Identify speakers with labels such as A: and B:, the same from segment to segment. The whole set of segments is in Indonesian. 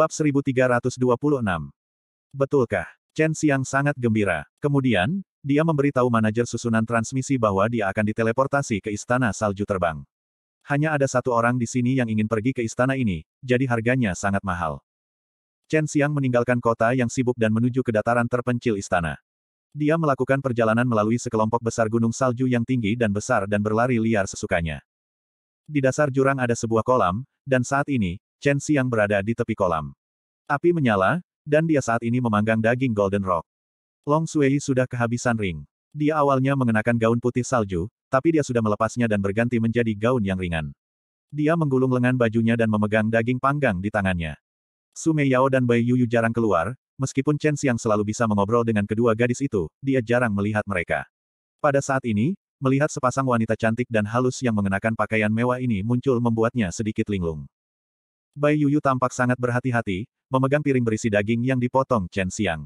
A: Bab 1326. Betulkah? Chen Xiang sangat gembira. Kemudian, dia memberitahu manajer susunan transmisi bahwa dia akan diteleportasi ke Istana Salju Terbang. Hanya ada satu orang di sini yang ingin pergi ke istana ini, jadi harganya sangat mahal. Chen Xiang meninggalkan kota yang sibuk dan menuju ke dataran terpencil istana. Dia melakukan perjalanan melalui sekelompok besar gunung salju yang tinggi dan besar dan berlari liar sesukanya. Di dasar jurang ada sebuah kolam, dan saat ini, Chen Xiang berada di tepi kolam. Api menyala, dan dia saat ini memanggang daging Golden Rock. Long Sui sudah kehabisan ring. Dia awalnya mengenakan gaun putih salju, tapi dia sudah melepasnya dan berganti menjadi gaun yang ringan. Dia menggulung lengan bajunya dan memegang daging panggang di tangannya. Sume Yao dan Bai Yuyu jarang keluar, meskipun Chen Xiang selalu bisa mengobrol dengan kedua gadis itu, dia jarang melihat mereka. Pada saat ini, melihat sepasang wanita cantik dan halus yang mengenakan pakaian mewah ini muncul membuatnya sedikit linglung. Bai Yuyu tampak sangat berhati-hati, memegang piring berisi daging yang dipotong Chen Xiang.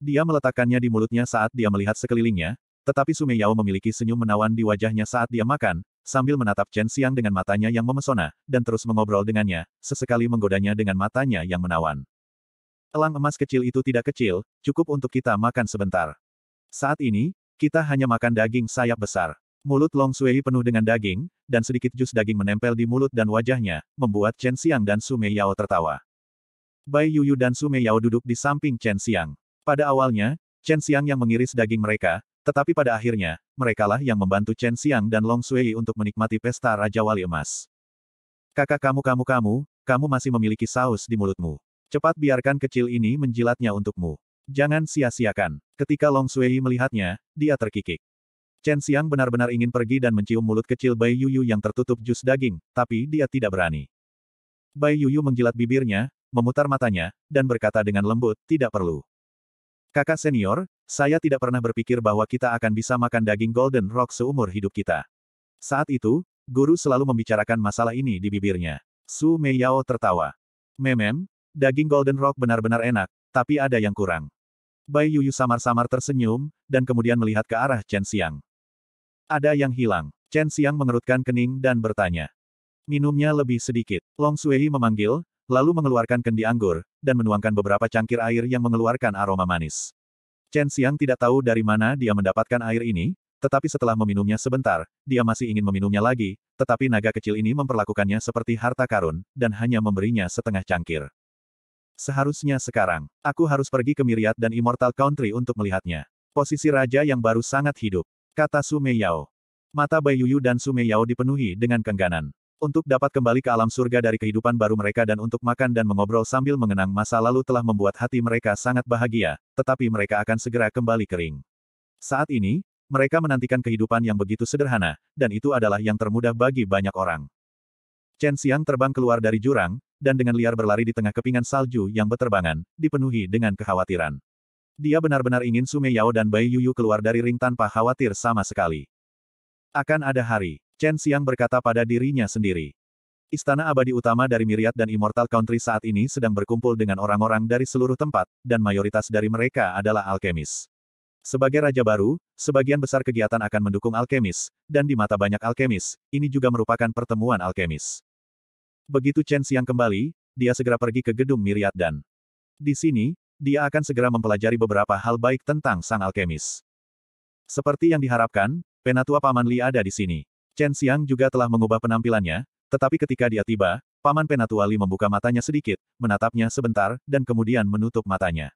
A: Dia meletakkannya di mulutnya saat dia melihat sekelilingnya, tetapi Sume Yao memiliki senyum menawan di wajahnya saat dia makan, sambil menatap Chen Xiang dengan matanya yang memesona, dan terus mengobrol dengannya, sesekali menggodanya dengan matanya yang menawan. Elang emas kecil itu tidak kecil, cukup untuk kita makan sebentar. Saat ini, kita hanya makan daging sayap besar. Mulut Long Sui penuh dengan daging, dan sedikit jus daging menempel di mulut dan wajahnya, membuat Chen Xiang dan Su Yao tertawa. Bai Yuyu dan Su Yao duduk di samping Chen Xiang. Pada awalnya, Chen Xiang yang mengiris daging mereka, tetapi pada akhirnya, merekalah yang membantu Chen Xiang dan Long Sui untuk menikmati pesta Raja Wali Emas. Kakak kamu-kamu-kamu, kamu masih memiliki saus di mulutmu. Cepat biarkan kecil ini menjilatnya untukmu. Jangan sia-siakan. Ketika Long Sui melihatnya, dia terkikik. Chen Xiang benar-benar ingin pergi dan mencium mulut kecil Bai Yuyu yang tertutup jus daging, tapi dia tidak berani. Bai Yuyu menjilat bibirnya, memutar matanya, dan berkata dengan lembut, tidak perlu. Kakak senior, saya tidak pernah berpikir bahwa kita akan bisa makan daging Golden Rock seumur hidup kita. Saat itu, guru selalu membicarakan masalah ini di bibirnya. Su Mei Yao tertawa. Memem, daging Golden Rock benar-benar enak, tapi ada yang kurang. Bai Yuyu samar-samar tersenyum, dan kemudian melihat ke arah Chen Xiang. Ada yang hilang. Chen Xiang mengerutkan kening dan bertanya. Minumnya lebih sedikit. Long Sui memanggil, lalu mengeluarkan kendi anggur, dan menuangkan beberapa cangkir air yang mengeluarkan aroma manis. Chen Xiang tidak tahu dari mana dia mendapatkan air ini, tetapi setelah meminumnya sebentar, dia masih ingin meminumnya lagi, tetapi naga kecil ini memperlakukannya seperti harta karun, dan hanya memberinya setengah cangkir. Seharusnya sekarang, aku harus pergi ke Miriat dan Immortal Country untuk melihatnya. Posisi raja yang baru sangat hidup. Kata Sumeyao. Mata Bai Yuyu dan Sumeyao dipenuhi dengan kengganan. Untuk dapat kembali ke alam surga dari kehidupan baru mereka dan untuk makan dan mengobrol sambil mengenang masa lalu telah membuat hati mereka sangat bahagia, tetapi mereka akan segera kembali kering. Saat ini, mereka menantikan kehidupan yang begitu sederhana, dan itu adalah yang termudah bagi banyak orang. Chen Xiang terbang keluar dari jurang, dan dengan liar berlari di tengah kepingan salju yang berterbangan, dipenuhi dengan kekhawatiran. Dia benar-benar ingin Sume Yao dan Bai Yuyu keluar dari ring tanpa khawatir sama sekali. Akan ada hari, Chen Xiang berkata pada dirinya sendiri. Istana abadi utama dari Miriat dan Immortal Country saat ini sedang berkumpul dengan orang-orang dari seluruh tempat, dan mayoritas dari mereka adalah alkemis. Sebagai raja baru, sebagian besar kegiatan akan mendukung alkemis, dan di mata banyak alkemis, ini juga merupakan pertemuan alkemis. Begitu Chen Xiang kembali, dia segera pergi ke gedung Miriat dan di sini, dia akan segera mempelajari beberapa hal baik tentang sang alkemis. Seperti yang diharapkan, Penatua Paman Li ada di sini. Chen Xiang juga telah mengubah penampilannya, tetapi ketika dia tiba, Paman Penatua Li membuka matanya sedikit, menatapnya sebentar, dan kemudian menutup matanya.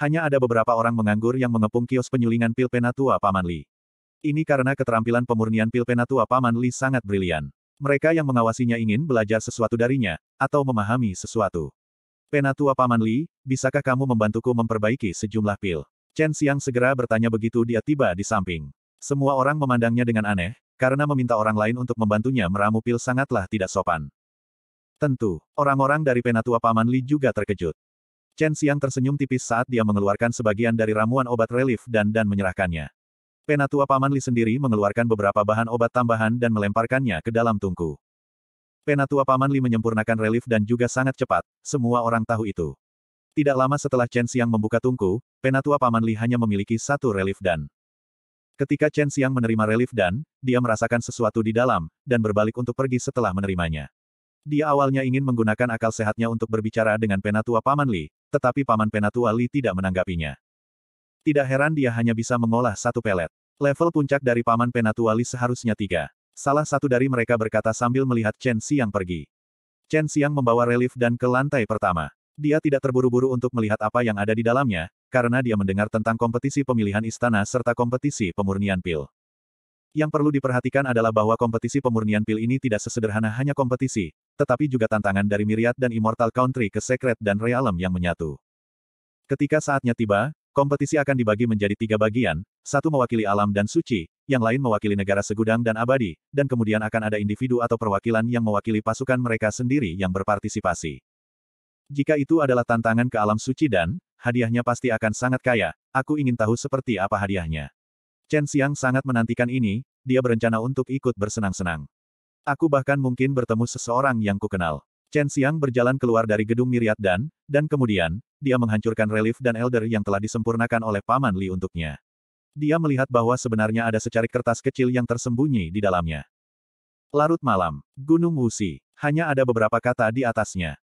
A: Hanya ada beberapa orang menganggur yang mengepung kios penyulingan pil Penatua Paman Li. Ini karena keterampilan pemurnian pil Penatua Paman Li sangat brilian. Mereka yang mengawasinya ingin belajar sesuatu darinya, atau memahami sesuatu. Penatua Paman Li, bisakah kamu membantuku memperbaiki sejumlah pil? Chen Xiang segera bertanya begitu dia tiba di samping. Semua orang memandangnya dengan aneh, karena meminta orang lain untuk membantunya meramu pil sangatlah tidak sopan. Tentu, orang-orang dari Penatua Paman Li juga terkejut. Chen Xiang tersenyum tipis saat dia mengeluarkan sebagian dari ramuan obat relief dan dan menyerahkannya. Penatua Paman Li sendiri mengeluarkan beberapa bahan obat tambahan dan melemparkannya ke dalam tungku. Penatua Paman Li menyempurnakan relief dan juga sangat cepat, semua orang tahu itu. Tidak lama setelah Chen Xiang membuka tungku, Penatua Paman Li hanya memiliki satu relief dan. Ketika Chen Xiang menerima relief dan, dia merasakan sesuatu di dalam, dan berbalik untuk pergi setelah menerimanya. Dia awalnya ingin menggunakan akal sehatnya untuk berbicara dengan Penatua Paman Li, tetapi Paman Penatua Li tidak menanggapinya. Tidak heran dia hanya bisa mengolah satu pelet. Level puncak dari Paman Penatua Li seharusnya tiga. Salah satu dari mereka berkata sambil melihat Chen Xiang pergi. Chen Xiang membawa relief dan ke lantai pertama. Dia tidak terburu-buru untuk melihat apa yang ada di dalamnya, karena dia mendengar tentang kompetisi pemilihan istana serta kompetisi pemurnian pil. Yang perlu diperhatikan adalah bahwa kompetisi pemurnian pil ini tidak sesederhana hanya kompetisi, tetapi juga tantangan dari Myriad dan Immortal Country ke Secret dan Realm yang menyatu. Ketika saatnya tiba, Kompetisi akan dibagi menjadi tiga bagian, satu mewakili alam dan suci, yang lain mewakili negara segudang dan abadi, dan kemudian akan ada individu atau perwakilan yang mewakili pasukan mereka sendiri yang berpartisipasi. Jika itu adalah tantangan ke alam suci dan, hadiahnya pasti akan sangat kaya, aku ingin tahu seperti apa hadiahnya. Chen Xiang sangat menantikan ini, dia berencana untuk ikut bersenang-senang. Aku bahkan mungkin bertemu seseorang yang kukenal. Chen Xiang berjalan keluar dari gedung Miriat Dan, dan kemudian, dia menghancurkan relief dan elder yang telah disempurnakan oleh Paman Li untuknya. Dia melihat bahwa sebenarnya ada secarik kertas kecil yang tersembunyi di dalamnya. Larut malam, Gunung Wuxi, hanya ada beberapa kata di atasnya.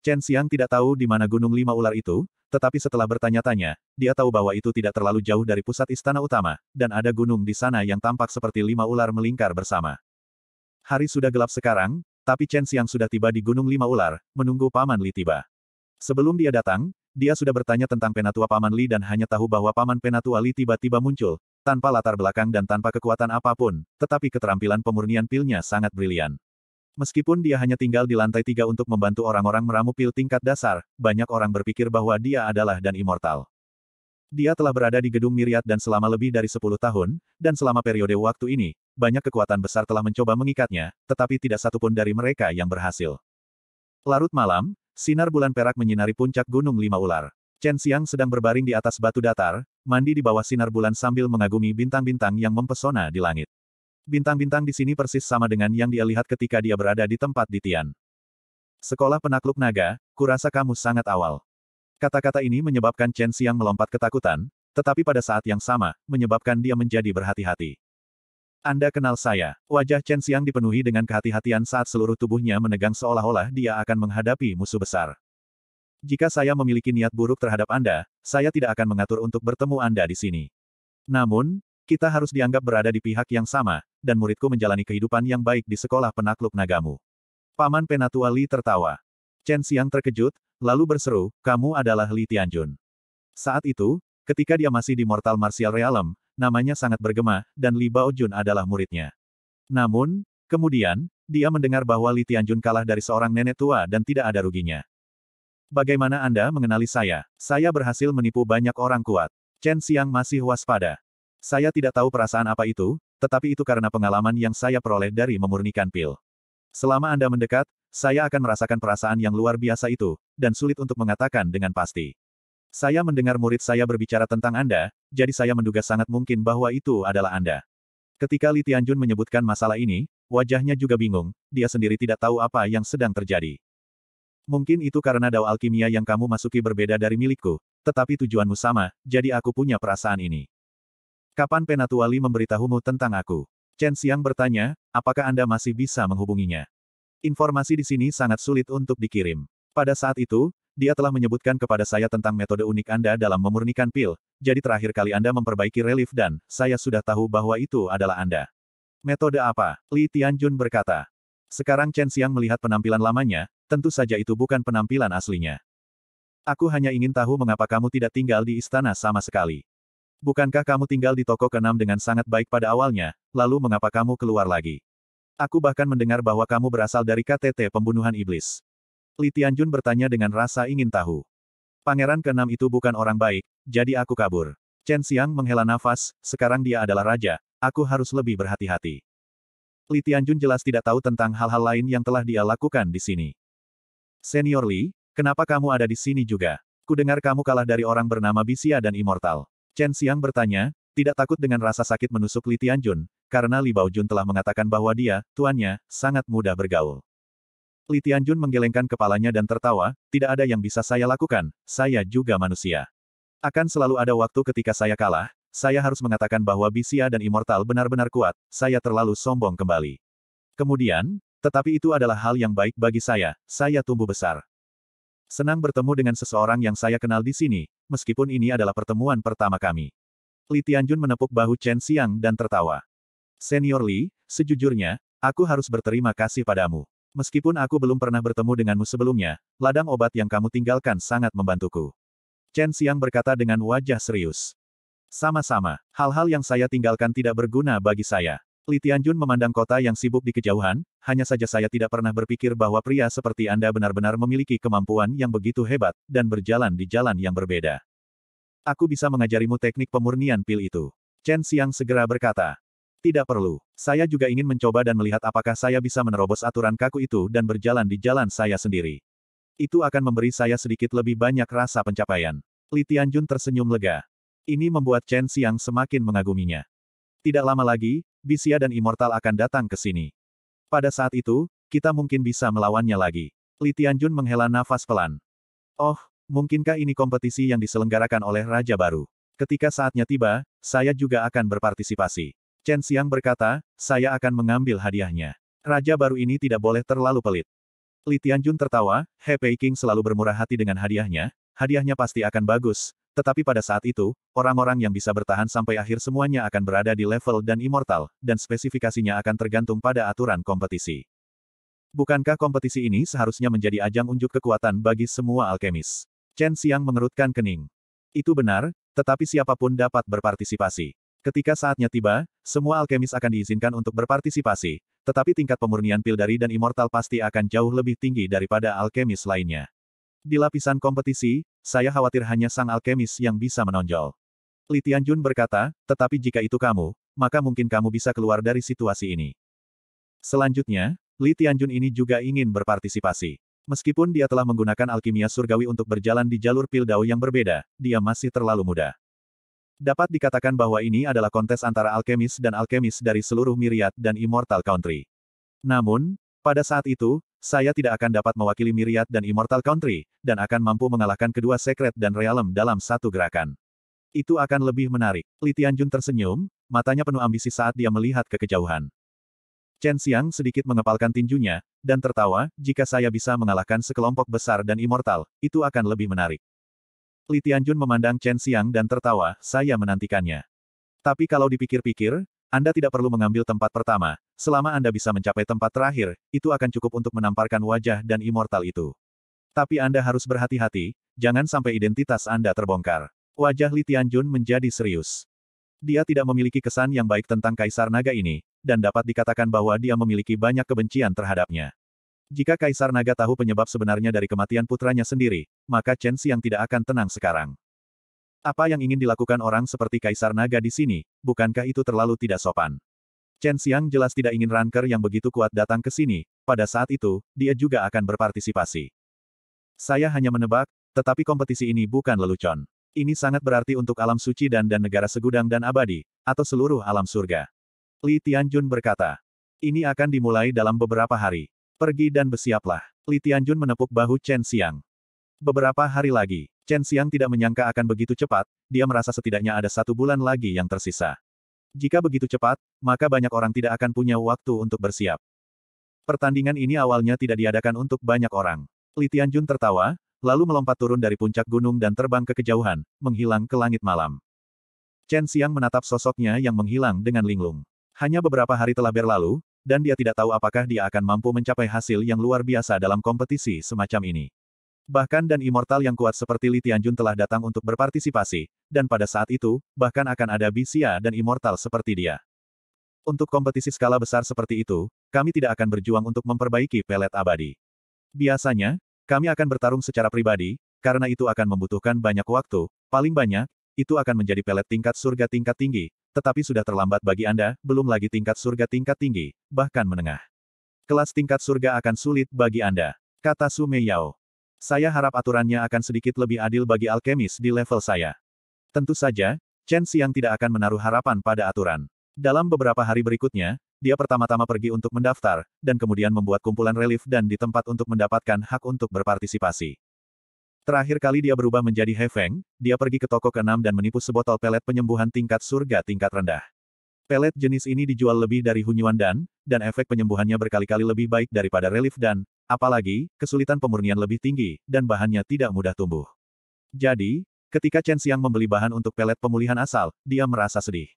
A: Chen Xiang tidak tahu di mana Gunung Lima Ular itu, tetapi setelah bertanya-tanya, dia tahu bahwa itu tidak terlalu jauh dari pusat istana utama, dan ada gunung di sana yang tampak seperti lima ular melingkar bersama. Hari sudah gelap sekarang, tapi Chen Xiang sudah tiba di Gunung Lima Ular, menunggu Paman Li tiba. Sebelum dia datang, dia sudah bertanya tentang Penatua Paman Li dan hanya tahu bahwa Paman Penatua Li tiba-tiba muncul, tanpa latar belakang dan tanpa kekuatan apapun, tetapi keterampilan pemurnian pilnya sangat brilian. Meskipun dia hanya tinggal di lantai tiga untuk membantu orang-orang meramu pil tingkat dasar, banyak orang berpikir bahwa dia adalah dan immortal. Dia telah berada di gedung Miriat dan selama lebih dari 10 tahun, dan selama periode waktu ini, banyak kekuatan besar telah mencoba mengikatnya, tetapi tidak satupun dari mereka yang berhasil. Larut malam, sinar bulan perak menyinari puncak Gunung Lima Ular. Chen Xiang sedang berbaring di atas batu datar, mandi di bawah sinar bulan sambil mengagumi bintang-bintang yang mempesona di langit. Bintang-bintang di sini persis sama dengan yang dia lihat ketika dia berada di tempat di Tian. Sekolah penakluk naga, kurasa kamu sangat awal. Kata-kata ini menyebabkan Chen Xiang melompat ketakutan, tetapi pada saat yang sama, menyebabkan dia menjadi berhati-hati. Anda kenal saya. Wajah Chen Xiang dipenuhi dengan kehati-hatian saat seluruh tubuhnya menegang seolah-olah dia akan menghadapi musuh besar. Jika saya memiliki niat buruk terhadap Anda, saya tidak akan mengatur untuk bertemu Anda di sini. Namun, kita harus dianggap berada di pihak yang sama, dan muridku menjalani kehidupan yang baik di sekolah penakluk nagamu. Paman Penatua Li tertawa. Chen Xiang terkejut, lalu berseru, kamu adalah Li Tianjun. Saat itu, ketika dia masih di Mortal Martial Realm, namanya sangat bergema, dan Li Baojun adalah muridnya. Namun, kemudian, dia mendengar bahwa Li Tianjun kalah dari seorang nenek tua dan tidak ada ruginya. Bagaimana Anda mengenali saya? Saya berhasil menipu banyak orang kuat. Chen Xiang masih waspada. Saya tidak tahu perasaan apa itu, tetapi itu karena pengalaman yang saya peroleh dari memurnikan pil. Selama Anda mendekat, saya akan merasakan perasaan yang luar biasa itu, dan sulit untuk mengatakan dengan pasti. Saya mendengar murid saya berbicara tentang Anda, jadi saya menduga sangat mungkin bahwa itu adalah Anda. Ketika Li Tianjun menyebutkan masalah ini, wajahnya juga bingung, dia sendiri tidak tahu apa yang sedang terjadi. Mungkin itu karena dao alkimia yang kamu masuki berbeda dari milikku, tetapi tujuanmu sama, jadi aku punya perasaan ini. Kapan Penatua Li memberitahumu tentang aku? Chen Xiang bertanya, apakah Anda masih bisa menghubunginya? Informasi di sini sangat sulit untuk dikirim. Pada saat itu, dia telah menyebutkan kepada saya tentang metode unik Anda dalam memurnikan pil, jadi terakhir kali Anda memperbaiki relief dan, saya sudah tahu bahwa itu adalah Anda. Metode apa? Li Tianjun berkata. Sekarang Chen Xiang melihat penampilan lamanya, tentu saja itu bukan penampilan aslinya. Aku hanya ingin tahu mengapa kamu tidak tinggal di istana sama sekali. Bukankah kamu tinggal di toko keenam dengan sangat baik pada awalnya, lalu mengapa kamu keluar lagi? Aku bahkan mendengar bahwa kamu berasal dari KTT pembunuhan iblis. Li Tianjun bertanya dengan rasa ingin tahu. Pangeran keenam itu bukan orang baik, jadi aku kabur. Chen Xiang menghela nafas, sekarang dia adalah raja, aku harus lebih berhati-hati. Li Tianjun jelas tidak tahu tentang hal-hal lain yang telah dia lakukan di sini. Senior Li, kenapa kamu ada di sini juga? Kudengar kamu kalah dari orang bernama Bisia dan Immortal. Chen Xiang bertanya, tidak takut dengan rasa sakit menusuk Li Tianjun, karena Li Baojun telah mengatakan bahwa dia, tuannya, sangat mudah bergaul. Li Tianjun menggelengkan kepalanya dan tertawa, tidak ada yang bisa saya lakukan, saya juga manusia. Akan selalu ada waktu ketika saya kalah, saya harus mengatakan bahwa Bisia dan Immortal benar-benar kuat, saya terlalu sombong kembali. Kemudian, tetapi itu adalah hal yang baik bagi saya, saya tumbuh besar. Senang bertemu dengan seseorang yang saya kenal di sini, meskipun ini adalah pertemuan pertama kami. Li Tianjun menepuk bahu Chen Xiang dan tertawa. Senior Li, sejujurnya, aku harus berterima kasih padamu. Meskipun aku belum pernah bertemu denganmu sebelumnya, ladang obat yang kamu tinggalkan sangat membantuku. Chen Xiang berkata dengan wajah serius. Sama-sama, hal-hal yang saya tinggalkan tidak berguna bagi saya. Li Tianjun memandang kota yang sibuk di kejauhan, hanya saja saya tidak pernah berpikir bahwa pria seperti Anda benar-benar memiliki kemampuan yang begitu hebat, dan berjalan di jalan yang berbeda. Aku bisa mengajarimu teknik pemurnian pil itu. Chen Xiang segera berkata. Tidak perlu. Saya juga ingin mencoba dan melihat apakah saya bisa menerobos aturan kaku itu dan berjalan di jalan saya sendiri. Itu akan memberi saya sedikit lebih banyak rasa pencapaian. Li Tianjun tersenyum lega. Ini membuat Chen Xiang semakin mengaguminya. Tidak lama lagi, Bisia dan Immortal akan datang ke sini. Pada saat itu, kita mungkin bisa melawannya lagi. Li Tianjun menghela nafas pelan. Oh, mungkinkah ini kompetisi yang diselenggarakan oleh Raja Baru? Ketika saatnya tiba, saya juga akan berpartisipasi. Chen Xiang berkata, saya akan mengambil hadiahnya. Raja baru ini tidak boleh terlalu pelit. Li Tianjun tertawa, He Pei selalu bermurah hati dengan hadiahnya, hadiahnya pasti akan bagus, tetapi pada saat itu, orang-orang yang bisa bertahan sampai akhir semuanya akan berada di level dan immortal, dan spesifikasinya akan tergantung pada aturan kompetisi. Bukankah kompetisi ini seharusnya menjadi ajang unjuk kekuatan bagi semua alkemis? Chen Xiang mengerutkan kening. Itu benar, tetapi siapapun dapat berpartisipasi. Ketika saatnya tiba, semua alkemis akan diizinkan untuk berpartisipasi, tetapi tingkat pemurnian pil dari dan Immortal pasti akan jauh lebih tinggi daripada alkemis lainnya. Di lapisan kompetisi, saya khawatir hanya sang alkemis yang bisa menonjol. Li Tianjun berkata, tetapi jika itu kamu, maka mungkin kamu bisa keluar dari situasi ini. Selanjutnya, Li Tianjun ini juga ingin berpartisipasi. Meskipun dia telah menggunakan alkimia surgawi untuk berjalan di jalur pil Dao yang berbeda, dia masih terlalu muda. Dapat dikatakan bahwa ini adalah kontes antara alkemis dan alkemis dari seluruh Myriad dan Immortal Country. Namun, pada saat itu, saya tidak akan dapat mewakili Myriad dan Immortal Country, dan akan mampu mengalahkan kedua Secret dan Realm dalam satu gerakan. Itu akan lebih menarik. Li Tianjun tersenyum, matanya penuh ambisi saat dia melihat ke kejauhan. Chen Xiang sedikit mengepalkan tinjunya, dan tertawa, jika saya bisa mengalahkan sekelompok besar dan immortal, itu akan lebih menarik. Li Tianjun memandang Chen Xiang dan tertawa, saya menantikannya. Tapi kalau dipikir-pikir, Anda tidak perlu mengambil tempat pertama, selama Anda bisa mencapai tempat terakhir, itu akan cukup untuk menamparkan wajah dan immortal itu. Tapi Anda harus berhati-hati, jangan sampai identitas Anda terbongkar. Wajah Li Tianjun menjadi serius. Dia tidak memiliki kesan yang baik tentang Kaisar Naga ini, dan dapat dikatakan bahwa dia memiliki banyak kebencian terhadapnya. Jika Kaisar Naga tahu penyebab sebenarnya dari kematian putranya sendiri, maka Chen Xiang tidak akan tenang sekarang. Apa yang ingin dilakukan orang seperti Kaisar Naga di sini, bukankah itu terlalu tidak sopan? Chen Xiang jelas tidak ingin ranker yang begitu kuat datang ke sini, pada saat itu, dia juga akan berpartisipasi. Saya hanya menebak, tetapi kompetisi ini bukan lelucon. Ini sangat berarti untuk alam suci dan dan negara segudang dan abadi, atau seluruh alam surga. Li Tianjun berkata. Ini akan dimulai dalam beberapa hari. Pergi dan bersiaplah. Li Tianjun menepuk bahu Chen Xiang. Beberapa hari lagi, Chen Xiang tidak menyangka akan begitu cepat, dia merasa setidaknya ada satu bulan lagi yang tersisa. Jika begitu cepat, maka banyak orang tidak akan punya waktu untuk bersiap. Pertandingan ini awalnya tidak diadakan untuk banyak orang. Li Tianjun tertawa, lalu melompat turun dari puncak gunung dan terbang ke kejauhan, menghilang ke langit malam. Chen Xiang menatap sosoknya yang menghilang dengan linglung. Hanya beberapa hari telah berlalu, dan dia tidak tahu apakah dia akan mampu mencapai hasil yang luar biasa dalam kompetisi semacam ini. Bahkan dan immortal yang kuat seperti Li Tianjun telah datang untuk berpartisipasi, dan pada saat itu, bahkan akan ada Bixia dan immortal seperti dia. Untuk kompetisi skala besar seperti itu, kami tidak akan berjuang untuk memperbaiki pelet abadi. Biasanya, kami akan bertarung secara pribadi, karena itu akan membutuhkan banyak waktu, paling banyak, itu akan menjadi pelet tingkat surga tingkat tinggi, tetapi sudah terlambat bagi Anda, belum lagi tingkat surga tingkat tinggi, bahkan menengah. Kelas tingkat surga akan sulit bagi Anda, kata Sume Yao. Saya harap aturannya akan sedikit lebih adil bagi alkemis di level saya. Tentu saja, Chen Xiang tidak akan menaruh harapan pada aturan. Dalam beberapa hari berikutnya, dia pertama-tama pergi untuk mendaftar, dan kemudian membuat kumpulan relief dan di tempat untuk mendapatkan hak untuk berpartisipasi. Terakhir kali dia berubah menjadi He dia pergi ke toko keenam dan menipu sebotol pelet penyembuhan tingkat surga tingkat rendah. Pelet jenis ini dijual lebih dari Hunyuan dan, dan efek penyembuhannya berkali-kali lebih baik daripada relief dan, apalagi, kesulitan pemurnian lebih tinggi, dan bahannya tidak mudah tumbuh. Jadi, ketika Chen Xiang membeli bahan untuk pelet pemulihan asal, dia merasa sedih.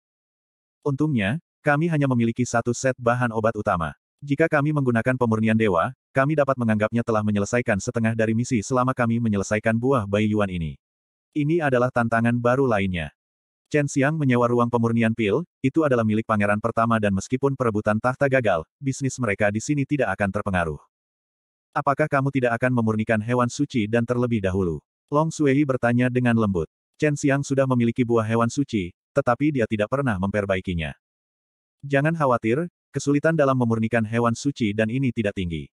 A: Untungnya, kami hanya memiliki satu set bahan obat utama. Jika kami menggunakan pemurnian dewa, kami dapat menganggapnya telah menyelesaikan setengah dari misi selama kami menyelesaikan buah bayi Yuan ini. Ini adalah tantangan baru lainnya. Chen Xiang menyewa ruang pemurnian pil, itu adalah milik pangeran pertama dan meskipun perebutan tahta gagal, bisnis mereka di sini tidak akan terpengaruh. Apakah kamu tidak akan memurnikan hewan suci dan terlebih dahulu? Long Sui bertanya dengan lembut. Chen Xiang sudah memiliki buah hewan suci, tetapi dia tidak pernah memperbaikinya. Jangan khawatir, Kesulitan dalam memurnikan hewan suci dan ini tidak tinggi.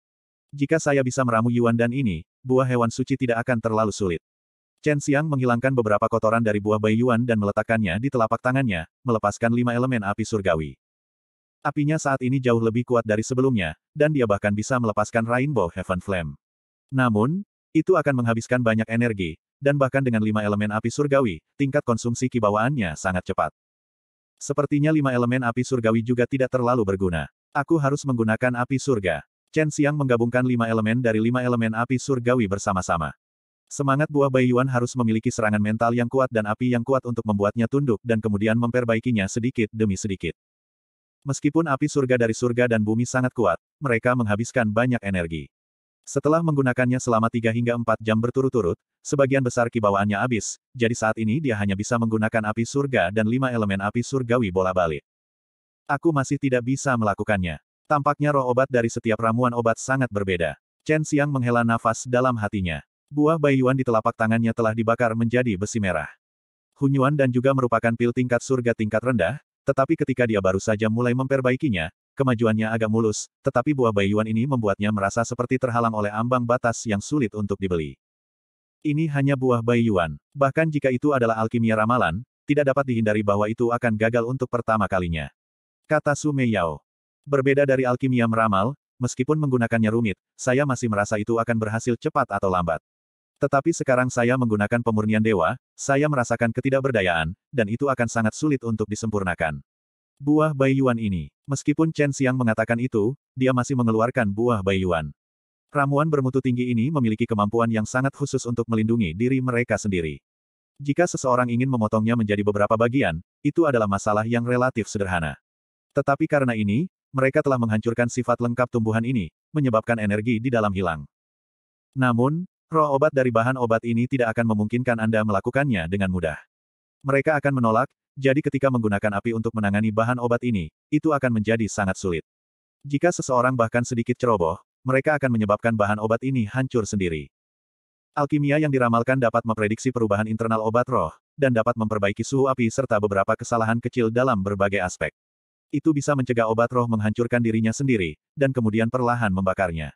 A: Jika saya bisa meramu Yuan dan ini, buah hewan suci tidak akan terlalu sulit. Chen Xiang menghilangkan beberapa kotoran dari buah bayi Yuan dan meletakkannya di telapak tangannya, melepaskan lima elemen api surgawi. Apinya saat ini jauh lebih kuat dari sebelumnya, dan dia bahkan bisa melepaskan Rainbow Heaven Flame. Namun, itu akan menghabiskan banyak energi, dan bahkan dengan lima elemen api surgawi, tingkat konsumsi kibawaannya sangat cepat. Sepertinya lima elemen api surgawi juga tidak terlalu berguna. Aku harus menggunakan api surga. Chen Xiang menggabungkan lima elemen dari lima elemen api surgawi bersama-sama. Semangat buah Yuan harus memiliki serangan mental yang kuat dan api yang kuat untuk membuatnya tunduk dan kemudian memperbaikinya sedikit demi sedikit. Meskipun api surga dari surga dan bumi sangat kuat, mereka menghabiskan banyak energi. Setelah menggunakannya selama 3 hingga 4 jam berturut-turut, sebagian besar kibawaannya habis, jadi saat ini dia hanya bisa menggunakan api surga dan lima elemen api surgawi bola balik. Aku masih tidak bisa melakukannya. Tampaknya roh obat dari setiap ramuan obat sangat berbeda. Chen Xiang menghela nafas dalam hatinya. Buah Yuan di telapak tangannya telah dibakar menjadi besi merah. Hunyuan dan juga merupakan pil tingkat surga tingkat rendah, tetapi ketika dia baru saja mulai memperbaikinya, Kemajuannya agak mulus, tetapi buah bayuan ini membuatnya merasa seperti terhalang oleh ambang batas yang sulit untuk dibeli. Ini hanya buah bayuan. Bahkan jika itu adalah alkimia ramalan, tidak dapat dihindari bahwa itu akan gagal untuk pertama kalinya. Kata Su Meiyao. Berbeda dari alkimia meramal, meskipun menggunakannya rumit, saya masih merasa itu akan berhasil cepat atau lambat. Tetapi sekarang saya menggunakan pemurnian dewa, saya merasakan ketidakberdayaan, dan itu akan sangat sulit untuk disempurnakan. Buah Yuan ini. Meskipun Chen Xiang mengatakan itu, dia masih mengeluarkan buah Yuan. Ramuan bermutu tinggi ini memiliki kemampuan yang sangat khusus untuk melindungi diri mereka sendiri. Jika seseorang ingin memotongnya menjadi beberapa bagian, itu adalah masalah yang relatif sederhana. Tetapi karena ini, mereka telah menghancurkan sifat lengkap tumbuhan ini, menyebabkan energi di dalam hilang. Namun, roh obat dari bahan obat ini tidak akan memungkinkan Anda melakukannya dengan mudah. Mereka akan menolak, jadi ketika menggunakan api untuk menangani bahan obat ini, itu akan menjadi sangat sulit. Jika seseorang bahkan sedikit ceroboh, mereka akan menyebabkan bahan obat ini hancur sendiri. Alkimia yang diramalkan dapat memprediksi perubahan internal obat roh, dan dapat memperbaiki suhu api serta beberapa kesalahan kecil dalam berbagai aspek. Itu bisa mencegah obat roh menghancurkan dirinya sendiri, dan kemudian perlahan membakarnya.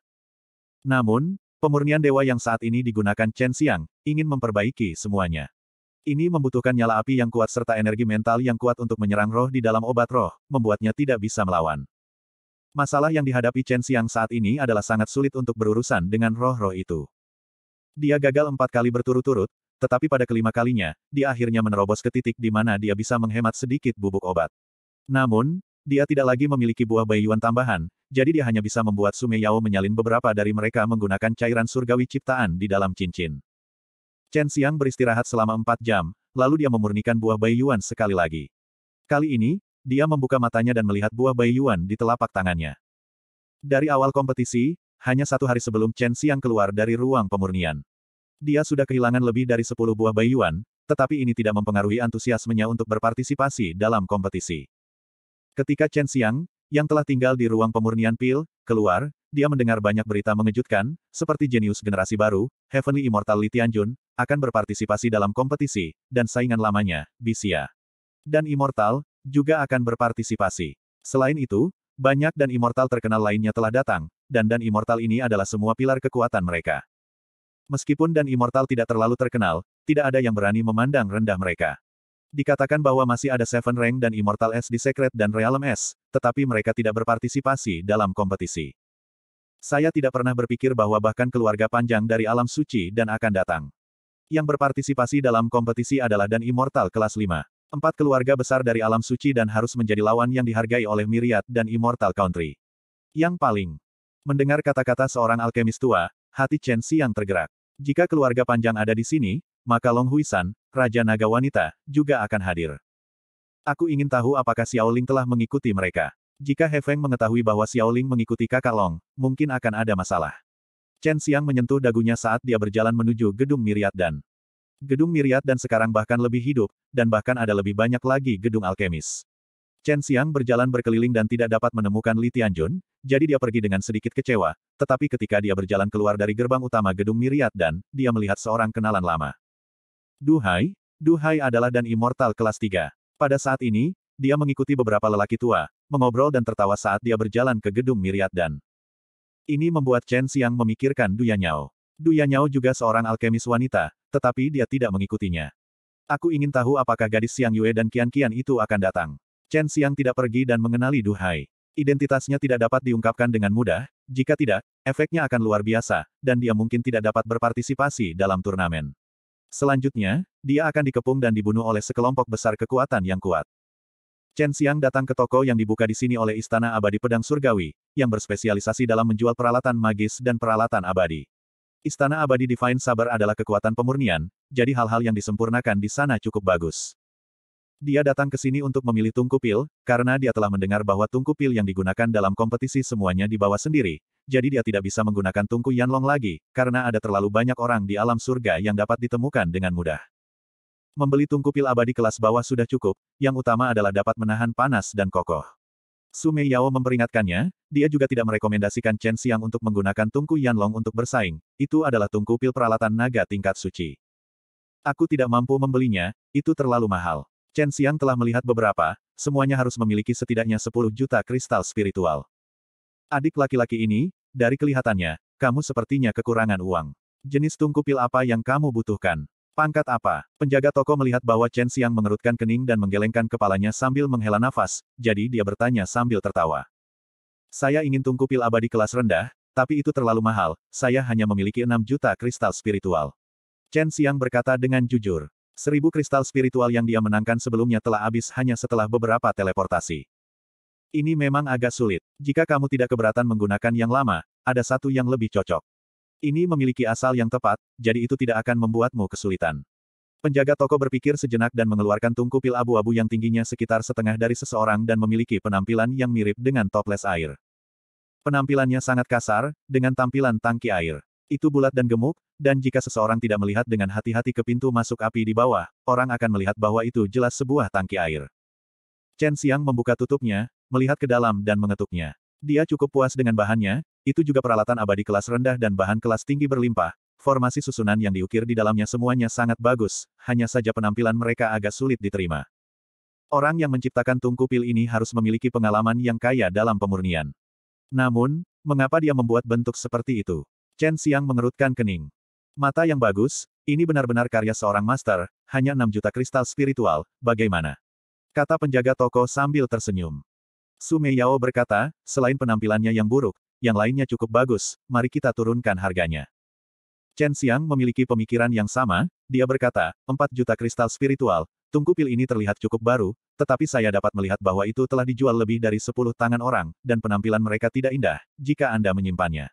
A: Namun, Pemurnian dewa yang saat ini digunakan Chen Xiang, ingin memperbaiki semuanya. Ini membutuhkan nyala api yang kuat serta energi mental yang kuat untuk menyerang roh di dalam obat roh, membuatnya tidak bisa melawan. Masalah yang dihadapi Chen Xiang saat ini adalah sangat sulit untuk berurusan dengan roh-roh itu. Dia gagal empat kali berturut-turut, tetapi pada kelima kalinya, dia akhirnya menerobos ke titik di mana dia bisa menghemat sedikit bubuk obat. Namun, dia tidak lagi memiliki buah bayuan tambahan, jadi dia hanya bisa membuat Sumeyao menyalin beberapa dari mereka menggunakan cairan surgawi ciptaan di dalam cincin. Chen Xiang beristirahat selama empat jam, lalu dia memurnikan buah Bai Yuan sekali lagi. Kali ini, dia membuka matanya dan melihat buah Bai Yuan di telapak tangannya. Dari awal kompetisi, hanya satu hari sebelum Chen Xiang keluar dari ruang pemurnian. Dia sudah kehilangan lebih dari sepuluh buah Bai Yuan, tetapi ini tidak mempengaruhi antusiasmenya untuk berpartisipasi dalam kompetisi. Ketika Chen Xiang, yang telah tinggal di ruang pemurnian pil, keluar, dia mendengar banyak berita mengejutkan, seperti jenius generasi baru, Heavenly Immortal Li Tianjun, akan berpartisipasi dalam kompetisi, dan saingan lamanya, Bisia. Dan Immortal, juga akan berpartisipasi. Selain itu, banyak dan Immortal terkenal lainnya telah datang, dan dan Immortal ini adalah semua pilar kekuatan mereka. Meskipun dan Immortal tidak terlalu terkenal, tidak ada yang berani memandang rendah mereka. Dikatakan bahwa masih ada Seven Rank dan Immortal S di Secret dan Realm S, tetapi mereka tidak berpartisipasi dalam kompetisi. Saya tidak pernah berpikir bahwa bahkan keluarga panjang dari alam suci dan akan datang. Yang berpartisipasi dalam kompetisi adalah dan immortal kelas 5. Empat keluarga besar dari alam suci dan harus menjadi lawan yang dihargai oleh Myriad dan Immortal Country. Yang paling mendengar kata-kata seorang alkemis tua, hati Chen Xiang tergerak. Jika keluarga panjang ada di sini, maka Long Huisan, Raja Naga Wanita, juga akan hadir. Aku ingin tahu apakah Xiao Ling telah mengikuti mereka. Jika He Feng mengetahui bahwa Xiaoling mengikuti kakak Long, mungkin akan ada masalah. Chen Xiang menyentuh dagunya saat dia berjalan menuju gedung Miriat dan Gedung Miriat dan sekarang bahkan lebih hidup, dan bahkan ada lebih banyak lagi gedung alkemis. Chen Xiang berjalan berkeliling dan tidak dapat menemukan Li Tianjun, jadi dia pergi dengan sedikit kecewa, tetapi ketika dia berjalan keluar dari gerbang utama gedung Miriat dan, dia melihat seorang kenalan lama. Duhai, Duhai adalah dan immortal kelas 3. Pada saat ini, dia mengikuti beberapa lelaki tua, mengobrol dan tertawa saat dia berjalan ke gedung Miriat Dan. Ini membuat Chen Xiang memikirkan Duya Nyao. Duya Nyao juga seorang alkemis wanita, tetapi dia tidak mengikutinya. Aku ingin tahu apakah gadis Xiang Yue dan Qian Qian itu akan datang. Chen Xiang tidak pergi dan mengenali Du Hai. Identitasnya tidak dapat diungkapkan dengan mudah, jika tidak, efeknya akan luar biasa, dan dia mungkin tidak dapat berpartisipasi dalam turnamen. Selanjutnya, dia akan dikepung dan dibunuh oleh sekelompok besar kekuatan yang kuat. Chen Xiang datang ke toko yang dibuka di sini oleh Istana Abadi Pedang Surgawi, yang berspesialisasi dalam menjual peralatan magis dan peralatan abadi. Istana Abadi Divine Saber adalah kekuatan pemurnian, jadi hal-hal yang disempurnakan di sana cukup bagus. Dia datang ke sini untuk memilih tungku pil, karena dia telah mendengar bahwa tungku pil yang digunakan dalam kompetisi semuanya dibawa sendiri, jadi dia tidak bisa menggunakan tungku Yanlong lagi, karena ada terlalu banyak orang di alam surga yang dapat ditemukan dengan mudah. Membeli tungku pil abadi kelas bawah sudah cukup, yang utama adalah dapat menahan panas dan kokoh. Sume Yao memperingatkannya, dia juga tidak merekomendasikan Chen Xiang untuk menggunakan tungku Yanlong untuk bersaing, itu adalah tungku pil peralatan naga tingkat suci. Aku tidak mampu membelinya, itu terlalu mahal. Chen Xiang telah melihat beberapa, semuanya harus memiliki setidaknya 10 juta kristal spiritual. Adik laki-laki ini, dari kelihatannya, kamu sepertinya kekurangan uang. Jenis tungku pil apa yang kamu butuhkan? Pangkat apa? Penjaga toko melihat bahwa Chen Xiang mengerutkan kening dan menggelengkan kepalanya sambil menghela nafas, jadi dia bertanya sambil tertawa. Saya ingin tungku pil abadi kelas rendah, tapi itu terlalu mahal, saya hanya memiliki 6 juta kristal spiritual. Chen Xiang berkata dengan jujur. Seribu kristal spiritual yang dia menangkan sebelumnya telah habis hanya setelah beberapa teleportasi. Ini memang agak sulit. Jika kamu tidak keberatan menggunakan yang lama, ada satu yang lebih cocok. Ini memiliki asal yang tepat, jadi itu tidak akan membuatmu kesulitan. Penjaga toko berpikir sejenak dan mengeluarkan tungku pil abu-abu yang tingginya sekitar setengah dari seseorang dan memiliki penampilan yang mirip dengan toples air. Penampilannya sangat kasar, dengan tampilan tangki air. Itu bulat dan gemuk, dan jika seseorang tidak melihat dengan hati-hati ke pintu masuk api di bawah, orang akan melihat bahwa itu jelas sebuah tangki air. Chen Xiang membuka tutupnya, melihat ke dalam dan mengetuknya. Dia cukup puas dengan bahannya, itu juga peralatan abadi kelas rendah dan bahan kelas tinggi berlimpah. Formasi susunan yang diukir di dalamnya semuanya sangat bagus, hanya saja penampilan mereka agak sulit diterima. Orang yang menciptakan tungku pil ini harus memiliki pengalaman yang kaya dalam pemurnian. Namun, mengapa dia membuat bentuk seperti itu? Chen Xiang mengerutkan kening. Mata yang bagus, ini benar-benar karya seorang master, hanya 6 juta kristal spiritual, bagaimana? Kata penjaga toko sambil tersenyum. Sume Yao berkata, selain penampilannya yang buruk, yang lainnya cukup bagus, mari kita turunkan harganya. Chen Xiang memiliki pemikiran yang sama, dia berkata, 4 juta kristal spiritual, tungku pil ini terlihat cukup baru, tetapi saya dapat melihat bahwa itu telah dijual lebih dari 10 tangan orang, dan penampilan mereka tidak indah, jika Anda menyimpannya.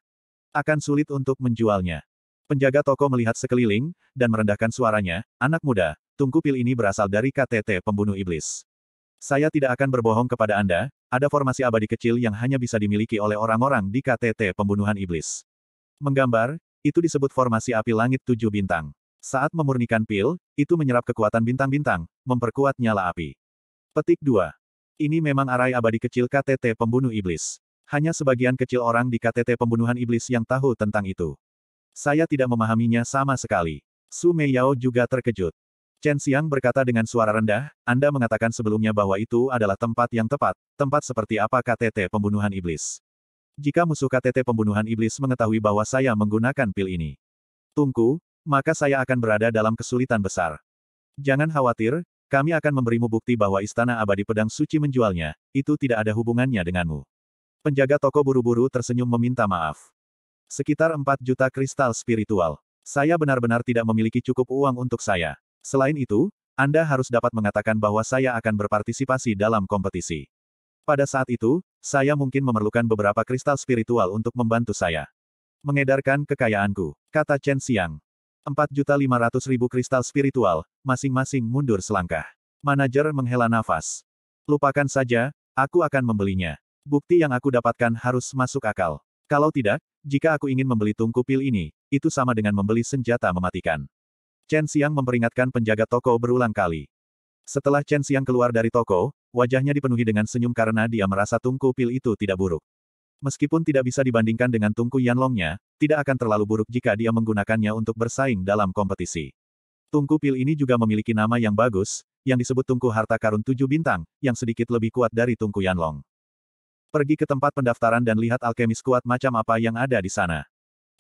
A: Akan sulit untuk menjualnya. Penjaga toko melihat sekeliling, dan merendahkan suaranya, anak muda, tungku pil ini berasal dari KTT pembunuh iblis. Saya tidak akan berbohong kepada Anda, ada formasi abadi kecil yang hanya bisa dimiliki oleh orang-orang di KTT pembunuhan iblis. Menggambar, itu disebut formasi api langit tujuh bintang. Saat memurnikan pil, itu menyerap kekuatan bintang-bintang, memperkuat nyala api. Petik 2. Ini memang arai abadi kecil KTT pembunuh iblis. Hanya sebagian kecil orang di KTT pembunuhan iblis yang tahu tentang itu. Saya tidak memahaminya sama sekali. Su Meiyao juga terkejut. Chen Xiang berkata dengan suara rendah, Anda mengatakan sebelumnya bahwa itu adalah tempat yang tepat, tempat seperti apa KTT pembunuhan iblis. Jika musuh KTT pembunuhan iblis mengetahui bahwa saya menggunakan pil ini. Tungku, maka saya akan berada dalam kesulitan besar. Jangan khawatir, kami akan memberimu bukti bahwa Istana Abadi Pedang Suci menjualnya, itu tidak ada hubungannya denganmu. Penjaga toko buru-buru tersenyum meminta maaf. Sekitar 4 juta kristal spiritual. Saya benar-benar tidak memiliki cukup uang untuk saya. Selain itu, Anda harus dapat mengatakan bahwa saya akan berpartisipasi dalam kompetisi. Pada saat itu, saya mungkin memerlukan beberapa kristal spiritual untuk membantu saya. Mengedarkan kekayaanku, kata Chen Xiang. 4.500.000 kristal spiritual, masing-masing mundur selangkah. Manajer menghela nafas. Lupakan saja, aku akan membelinya. Bukti yang aku dapatkan harus masuk akal. Kalau tidak, jika aku ingin membeli tungku pil ini, itu sama dengan membeli senjata mematikan. Chen Xiang memperingatkan penjaga toko berulang kali. Setelah Chen Xiang keluar dari toko, wajahnya dipenuhi dengan senyum karena dia merasa tungku pil itu tidak buruk. Meskipun tidak bisa dibandingkan dengan tungku Yanlongnya, tidak akan terlalu buruk jika dia menggunakannya untuk bersaing dalam kompetisi. Tungku pil ini juga memiliki nama yang bagus, yang disebut tungku harta karun tujuh bintang, yang sedikit lebih kuat dari tungku Yanlong. Pergi ke tempat pendaftaran dan lihat alkemis kuat macam apa yang ada di sana.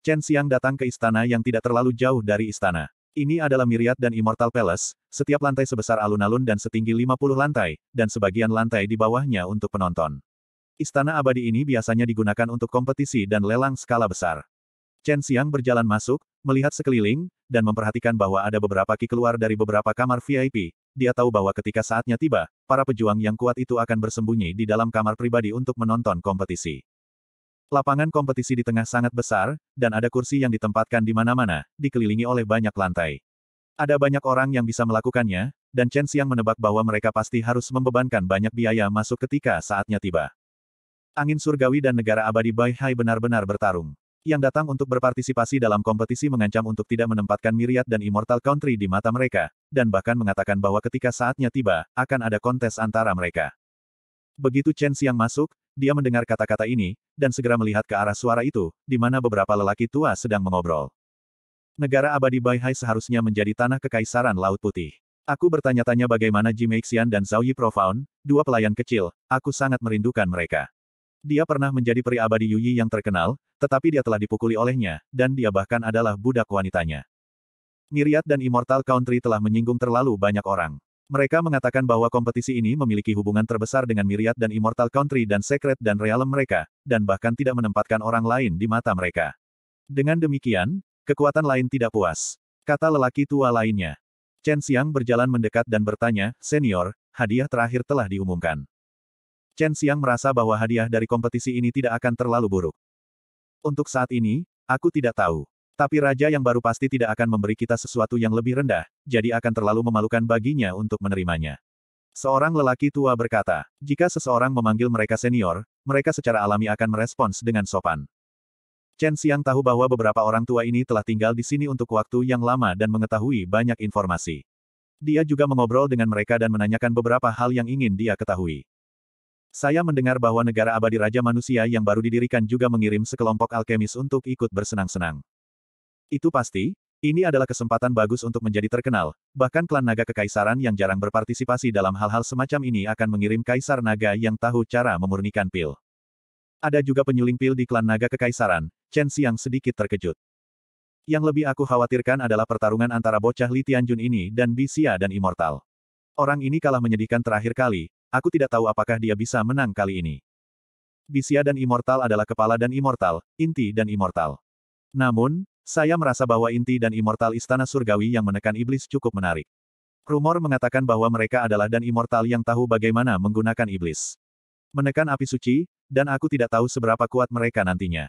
A: Chen Xiang datang ke istana yang tidak terlalu jauh dari istana. Ini adalah Myriad dan Immortal Palace, setiap lantai sebesar alun-alun dan setinggi 50 lantai, dan sebagian lantai di bawahnya untuk penonton. Istana abadi ini biasanya digunakan untuk kompetisi dan lelang skala besar. Chen Xiang berjalan masuk, melihat sekeliling, dan memperhatikan bahwa ada beberapa ki keluar dari beberapa kamar VIP, dia tahu bahwa ketika saatnya tiba, para pejuang yang kuat itu akan bersembunyi di dalam kamar pribadi untuk menonton kompetisi. Lapangan kompetisi di tengah sangat besar, dan ada kursi yang ditempatkan di mana-mana, dikelilingi oleh banyak lantai. Ada banyak orang yang bisa melakukannya, dan Chen Xiang menebak bahwa mereka pasti harus membebankan banyak biaya masuk ketika saatnya tiba. Angin surgawi dan negara abadi Bai Hai benar-benar bertarung. Yang datang untuk berpartisipasi dalam kompetisi mengancam untuk tidak menempatkan Miriat dan Immortal Country di mata mereka, dan bahkan mengatakan bahwa ketika saatnya tiba, akan ada kontes antara mereka. Begitu Chen Xiang masuk, dia mendengar kata-kata ini, dan segera melihat ke arah suara itu, di mana beberapa lelaki tua sedang mengobrol. Negara abadi Baihai seharusnya menjadi tanah kekaisaran Laut Putih. Aku bertanya-tanya bagaimana Jim Xian dan Zhao Yi Profound, dua pelayan kecil, aku sangat merindukan mereka. Dia pernah menjadi peri abadi Yuyi yang terkenal, tetapi dia telah dipukuli olehnya, dan dia bahkan adalah budak wanitanya. Miriat dan Immortal Country telah menyinggung terlalu banyak orang. Mereka mengatakan bahwa kompetisi ini memiliki hubungan terbesar dengan Myriad dan Immortal Country dan Secret dan Realm mereka, dan bahkan tidak menempatkan orang lain di mata mereka. Dengan demikian, kekuatan lain tidak puas. Kata lelaki tua lainnya. Chen Xiang berjalan mendekat dan bertanya, Senior, hadiah terakhir telah diumumkan. Chen Xiang merasa bahwa hadiah dari kompetisi ini tidak akan terlalu buruk. Untuk saat ini, aku tidak tahu. Tapi raja yang baru pasti tidak akan memberi kita sesuatu yang lebih rendah, jadi akan terlalu memalukan baginya untuk menerimanya. Seorang lelaki tua berkata, jika seseorang memanggil mereka senior, mereka secara alami akan merespons dengan sopan. Chen Xiang tahu bahwa beberapa orang tua ini telah tinggal di sini untuk waktu yang lama dan mengetahui banyak informasi. Dia juga mengobrol dengan mereka dan menanyakan beberapa hal yang ingin dia ketahui. Saya mendengar bahwa negara abadi Raja Manusia yang baru didirikan juga mengirim sekelompok alkemis untuk ikut bersenang-senang. Itu pasti, ini adalah kesempatan bagus untuk menjadi terkenal, bahkan klan naga kekaisaran yang jarang berpartisipasi dalam hal-hal semacam ini akan mengirim kaisar naga yang tahu cara memurnikan pil. Ada juga penyuling pil di klan naga kekaisaran, Chen Xiang sedikit terkejut. Yang lebih aku khawatirkan adalah pertarungan antara bocah Li Tianjun ini dan Bixia dan Immortal. Orang ini kalah menyedihkan terakhir kali, aku tidak tahu apakah dia bisa menang kali ini. Bixia dan Immortal adalah kepala dan Immortal, inti dan Immortal. Namun, saya merasa bahwa inti dan immortal istana surgawi yang menekan iblis cukup menarik. Rumor mengatakan bahwa mereka adalah dan immortal yang tahu bagaimana menggunakan iblis. Menekan api suci, dan aku tidak tahu seberapa kuat mereka nantinya.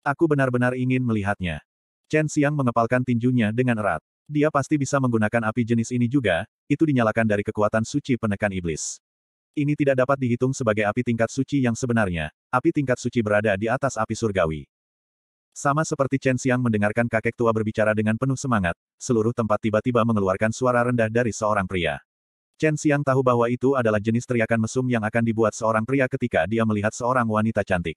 A: Aku benar-benar ingin melihatnya. Chen Xiang mengepalkan tinjunya dengan erat. Dia pasti bisa menggunakan api jenis ini juga, itu dinyalakan dari kekuatan suci penekan iblis. Ini tidak dapat dihitung sebagai api tingkat suci yang sebenarnya, api tingkat suci berada di atas api surgawi. Sama seperti Chen Xiang mendengarkan kakek tua berbicara dengan penuh semangat, seluruh tempat tiba-tiba mengeluarkan suara rendah dari seorang pria. Chen Xiang tahu bahwa itu adalah jenis teriakan mesum yang akan dibuat seorang pria ketika dia melihat seorang wanita cantik.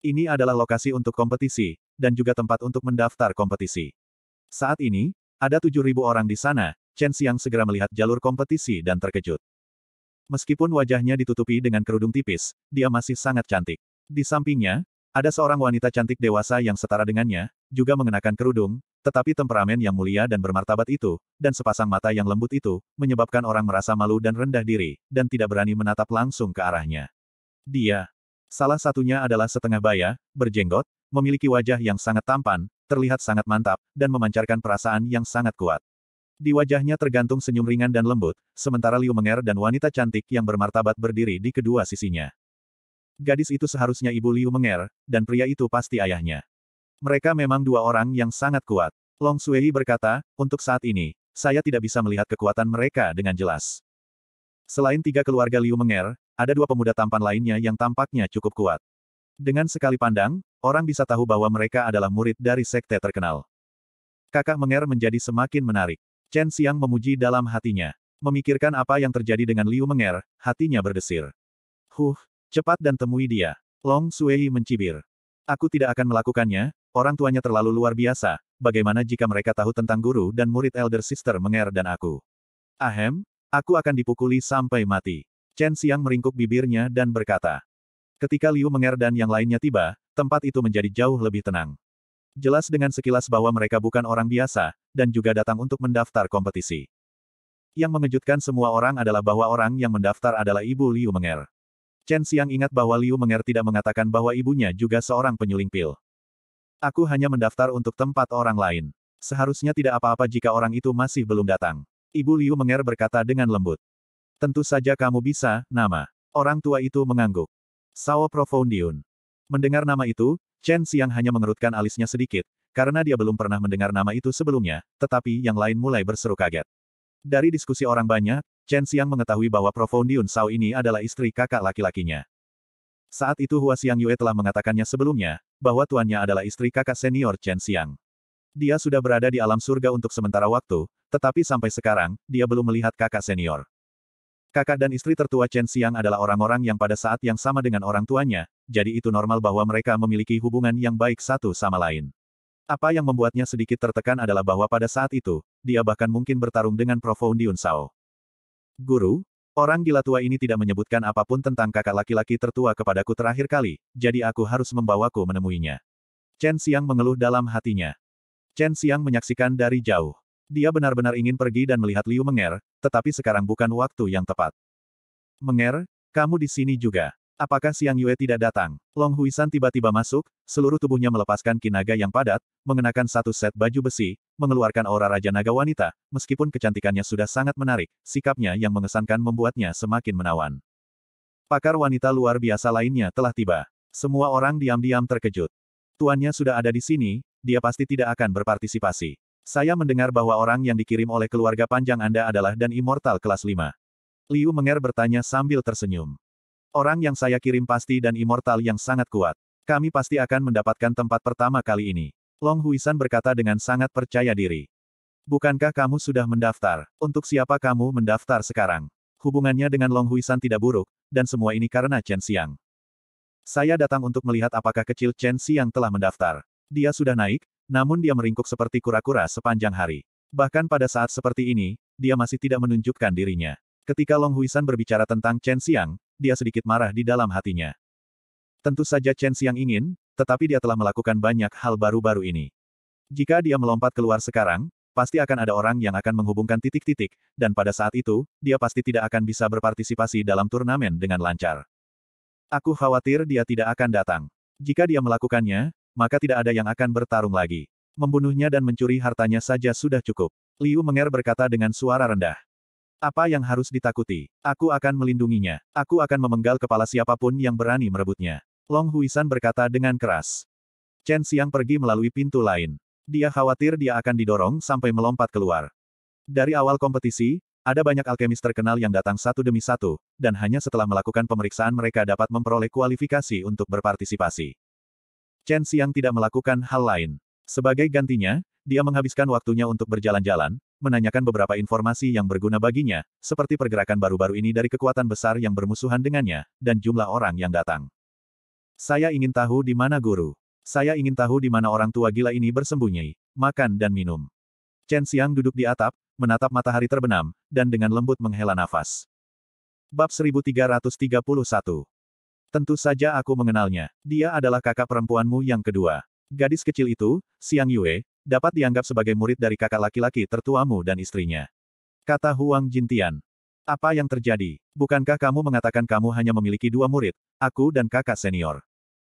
A: Ini adalah lokasi untuk kompetisi, dan juga tempat untuk mendaftar kompetisi. Saat ini, ada 7.000 orang di sana, Chen Xiang segera melihat jalur kompetisi dan terkejut. Meskipun wajahnya ditutupi dengan kerudung tipis, dia masih sangat cantik. Di sampingnya, ada seorang wanita cantik dewasa yang setara dengannya, juga mengenakan kerudung, tetapi temperamen yang mulia dan bermartabat itu, dan sepasang mata yang lembut itu, menyebabkan orang merasa malu dan rendah diri, dan tidak berani menatap langsung ke arahnya. Dia. Salah satunya adalah setengah baya, berjenggot, memiliki wajah yang sangat tampan, terlihat sangat mantap, dan memancarkan perasaan yang sangat kuat. Di wajahnya tergantung senyum ringan dan lembut, sementara Liu Menger dan wanita cantik yang bermartabat berdiri di kedua sisinya. Gadis itu seharusnya ibu Liu Menger, dan pria itu pasti ayahnya. Mereka memang dua orang yang sangat kuat. Long Sui berkata, untuk saat ini, saya tidak bisa melihat kekuatan mereka dengan jelas. Selain tiga keluarga Liu Menger, ada dua pemuda tampan lainnya yang tampaknya cukup kuat. Dengan sekali pandang, orang bisa tahu bahwa mereka adalah murid dari sekte terkenal. Kakak Menger menjadi semakin menarik. Chen Xiang memuji dalam hatinya. Memikirkan apa yang terjadi dengan Liu Menger, hatinya berdesir. Huh, Cepat dan temui dia. Long Suei mencibir. Aku tidak akan melakukannya, orang tuanya terlalu luar biasa, bagaimana jika mereka tahu tentang guru dan murid Elder Sister Menger dan aku. Ahem, aku akan dipukuli sampai mati. Chen Xiang meringkuk bibirnya dan berkata. Ketika Liu Menger dan yang lainnya tiba, tempat itu menjadi jauh lebih tenang. Jelas dengan sekilas bahwa mereka bukan orang biasa, dan juga datang untuk mendaftar kompetisi. Yang mengejutkan semua orang adalah bahwa orang yang mendaftar adalah ibu Liu Menger. Chen Xiang ingat bahwa Liu Menger tidak mengatakan bahwa ibunya juga seorang penyuling pil. Aku hanya mendaftar untuk tempat orang lain. Seharusnya tidak apa-apa jika orang itu masih belum datang. Ibu Liu Menger berkata dengan lembut. Tentu saja kamu bisa, nama. Orang tua itu mengangguk. Sao Profoundiun. Mendengar nama itu, Chen Xiang hanya mengerutkan alisnya sedikit, karena dia belum pernah mendengar nama itu sebelumnya, tetapi yang lain mulai berseru kaget. Dari diskusi orang banyak, Chen Xiang mengetahui bahwa Profoundiun Sao ini adalah istri kakak laki-lakinya. Saat itu Hua Xiang Yue telah mengatakannya sebelumnya, bahwa tuannya adalah istri kakak senior Chen Xiang. Dia sudah berada di alam surga untuk sementara waktu, tetapi sampai sekarang, dia belum melihat kakak senior. Kakak dan istri tertua Chen Xiang adalah orang-orang yang pada saat yang sama dengan orang tuanya, jadi itu normal bahwa mereka memiliki hubungan yang baik satu sama lain. Apa yang membuatnya sedikit tertekan adalah bahwa pada saat itu, dia bahkan mungkin bertarung dengan Profoundiun Sao. Guru, orang gila tua ini tidak menyebutkan apapun tentang kakak laki-laki tertua kepadaku terakhir kali, jadi aku harus membawaku menemuinya. Chen Xiang mengeluh dalam hatinya. Chen Xiang menyaksikan dari jauh. Dia benar-benar ingin pergi dan melihat Liu Menger, tetapi sekarang bukan waktu yang tepat. Menger, kamu di sini juga. Apakah Siang Yue tidak datang? Long Huisan tiba-tiba masuk, seluruh tubuhnya melepaskan kinaga yang padat, mengenakan satu set baju besi, mengeluarkan aura Raja Naga Wanita, meskipun kecantikannya sudah sangat menarik, sikapnya yang mengesankan membuatnya semakin menawan. Pakar wanita luar biasa lainnya telah tiba. Semua orang diam-diam terkejut. Tuannya sudah ada di sini, dia pasti tidak akan berpartisipasi. Saya mendengar bahwa orang yang dikirim oleh keluarga panjang Anda adalah dan immortal kelas 5. Liu Menger bertanya sambil tersenyum. Orang yang saya kirim pasti dan immortal yang sangat kuat. Kami pasti akan mendapatkan tempat pertama kali ini. Long Huisan berkata dengan sangat percaya diri. Bukankah kamu sudah mendaftar? Untuk siapa kamu mendaftar sekarang? Hubungannya dengan Long Huisan tidak buruk, dan semua ini karena Chen Xiang. Saya datang untuk melihat apakah kecil Chen Xiang telah mendaftar. Dia sudah naik, namun dia meringkuk seperti kura-kura sepanjang hari. Bahkan pada saat seperti ini, dia masih tidak menunjukkan dirinya. Ketika Long Huisan berbicara tentang Chen Xiang, dia sedikit marah di dalam hatinya. Tentu saja Chen Xiang ingin, tetapi dia telah melakukan banyak hal baru-baru ini. Jika dia melompat keluar sekarang, pasti akan ada orang yang akan menghubungkan titik-titik, dan pada saat itu, dia pasti tidak akan bisa berpartisipasi dalam turnamen dengan lancar. Aku khawatir dia tidak akan datang. Jika dia melakukannya, maka tidak ada yang akan bertarung lagi. Membunuhnya dan mencuri hartanya saja sudah cukup. Liu Menger berkata dengan suara rendah. Apa yang harus ditakuti? Aku akan melindunginya. Aku akan memenggal kepala siapapun yang berani merebutnya. Long Huisan berkata dengan keras. Chen Xiang pergi melalui pintu lain. Dia khawatir dia akan didorong sampai melompat keluar. Dari awal kompetisi, ada banyak alkemis terkenal yang datang satu demi satu, dan hanya setelah melakukan pemeriksaan mereka dapat memperoleh kualifikasi untuk berpartisipasi. Chen Xiang tidak melakukan hal lain. Sebagai gantinya, dia menghabiskan waktunya untuk berjalan-jalan, menanyakan beberapa informasi yang berguna baginya, seperti pergerakan baru-baru ini dari kekuatan besar yang bermusuhan dengannya, dan jumlah orang yang datang. Saya ingin tahu di mana guru. Saya ingin tahu di mana orang tua gila ini bersembunyi, makan dan minum. Chen Xiang duduk di atap, menatap matahari terbenam, dan dengan lembut menghela nafas. Bab 1331 Tentu saja aku mengenalnya. Dia adalah kakak perempuanmu yang kedua. Gadis kecil itu, Xiang Yue, dapat dianggap sebagai murid dari kakak laki-laki tertuamu dan istrinya. Kata Huang Jintian. Apa yang terjadi? Bukankah kamu mengatakan kamu hanya memiliki dua murid, aku dan kakak senior?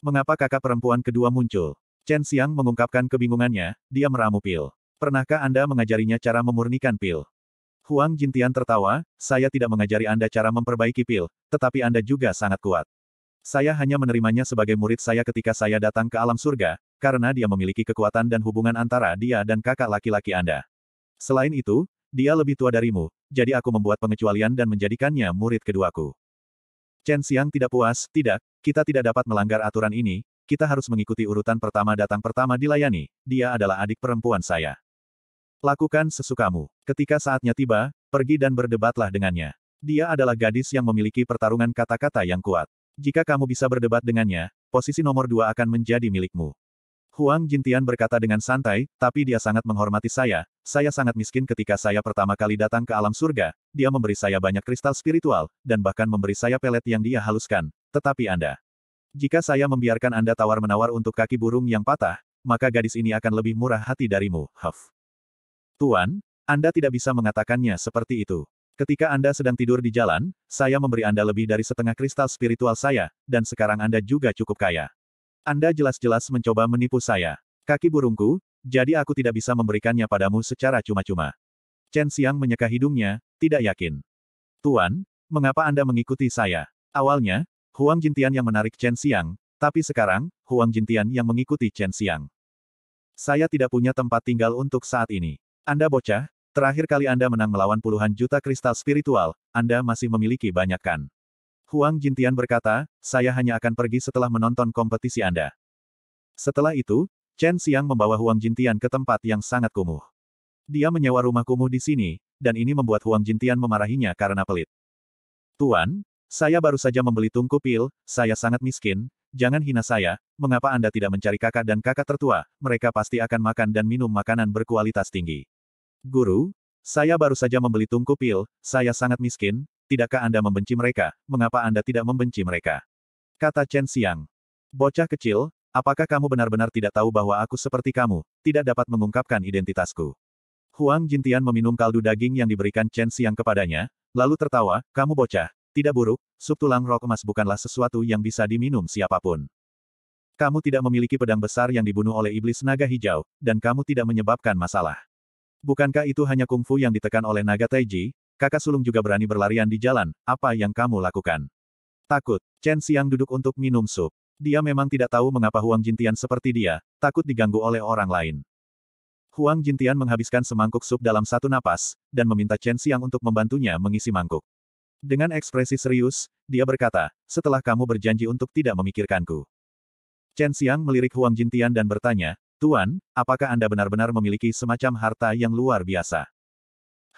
A: Mengapa kakak perempuan kedua muncul? Chen Xiang mengungkapkan kebingungannya, dia meramu pil. Pernahkah Anda mengajarinya cara memurnikan pil? Huang Jintian tertawa, saya tidak mengajari Anda cara memperbaiki pil, tetapi Anda juga sangat kuat. Saya hanya menerimanya sebagai murid saya ketika saya datang ke alam surga, karena dia memiliki kekuatan dan hubungan antara dia dan kakak laki-laki Anda. Selain itu, dia lebih tua darimu, jadi aku membuat pengecualian dan menjadikannya murid keduaku. Chen Xiang tidak puas, tidak, kita tidak dapat melanggar aturan ini, kita harus mengikuti urutan pertama datang pertama dilayani, dia adalah adik perempuan saya. Lakukan sesukamu. Ketika saatnya tiba, pergi dan berdebatlah dengannya. Dia adalah gadis yang memiliki pertarungan kata-kata yang kuat. Jika kamu bisa berdebat dengannya, posisi nomor dua akan menjadi milikmu. Huang Jintian berkata dengan santai, tapi dia sangat menghormati saya, saya sangat miskin ketika saya pertama kali datang ke alam surga, dia memberi saya banyak kristal spiritual, dan bahkan memberi saya pelet yang dia haluskan, tetapi Anda. Jika saya membiarkan Anda tawar-menawar untuk kaki burung yang patah, maka gadis ini akan lebih murah hati darimu, Huff. Tuan, Anda tidak bisa mengatakannya seperti itu. Ketika Anda sedang tidur di jalan, saya memberi Anda lebih dari setengah kristal spiritual saya, dan sekarang Anda juga cukup kaya. Anda jelas-jelas mencoba menipu saya. Kaki burungku, jadi aku tidak bisa memberikannya padamu secara cuma-cuma. Chen Xiang menyeka hidungnya, tidak yakin. Tuan, mengapa Anda mengikuti saya? Awalnya, Huang Jintian yang menarik Chen Xiang, tapi sekarang, Huang Jintian yang mengikuti Chen Xiang. Saya tidak punya tempat tinggal untuk saat ini. Anda bocah, terakhir kali Anda menang melawan puluhan juta kristal spiritual, Anda masih memiliki banyak kan. Huang Jintian berkata, saya hanya akan pergi setelah menonton kompetisi Anda. Setelah itu, Chen Xiang membawa Huang Jintian ke tempat yang sangat kumuh. Dia menyewa rumah kumuh di sini, dan ini membuat Huang Jintian memarahinya karena pelit. Tuan, saya baru saja membeli tungku pil, saya sangat miskin, jangan hina saya, mengapa Anda tidak mencari kakak dan kakak tertua, mereka pasti akan makan dan minum makanan berkualitas tinggi. Guru, saya baru saja membeli tungku pil, saya sangat miskin, tidakkah Anda membenci mereka, mengapa Anda tidak membenci mereka? Kata Chen Xiang. Bocah kecil, apakah kamu benar-benar tidak tahu bahwa aku seperti kamu, tidak dapat mengungkapkan identitasku? Huang Jintian meminum kaldu daging yang diberikan Chen Xiang kepadanya, lalu tertawa, kamu bocah, tidak buruk, sup tulang rok emas bukanlah sesuatu yang bisa diminum siapapun. Kamu tidak memiliki pedang besar yang dibunuh oleh iblis naga hijau, dan kamu tidak menyebabkan masalah. Bukankah itu hanya kungfu yang ditekan oleh naga Taiji, kakak sulung juga berani berlarian di jalan, apa yang kamu lakukan? Takut, Chen Xiang duduk untuk minum sup. Dia memang tidak tahu mengapa Huang Jintian seperti dia, takut diganggu oleh orang lain. Huang Jintian menghabiskan semangkuk sup dalam satu napas, dan meminta Chen Xiang untuk membantunya mengisi mangkuk. Dengan ekspresi serius, dia berkata, setelah kamu berjanji untuk tidak memikirkanku. Chen Xiang melirik Huang Jintian dan bertanya, Tuan, apakah Anda benar-benar memiliki semacam harta yang luar biasa?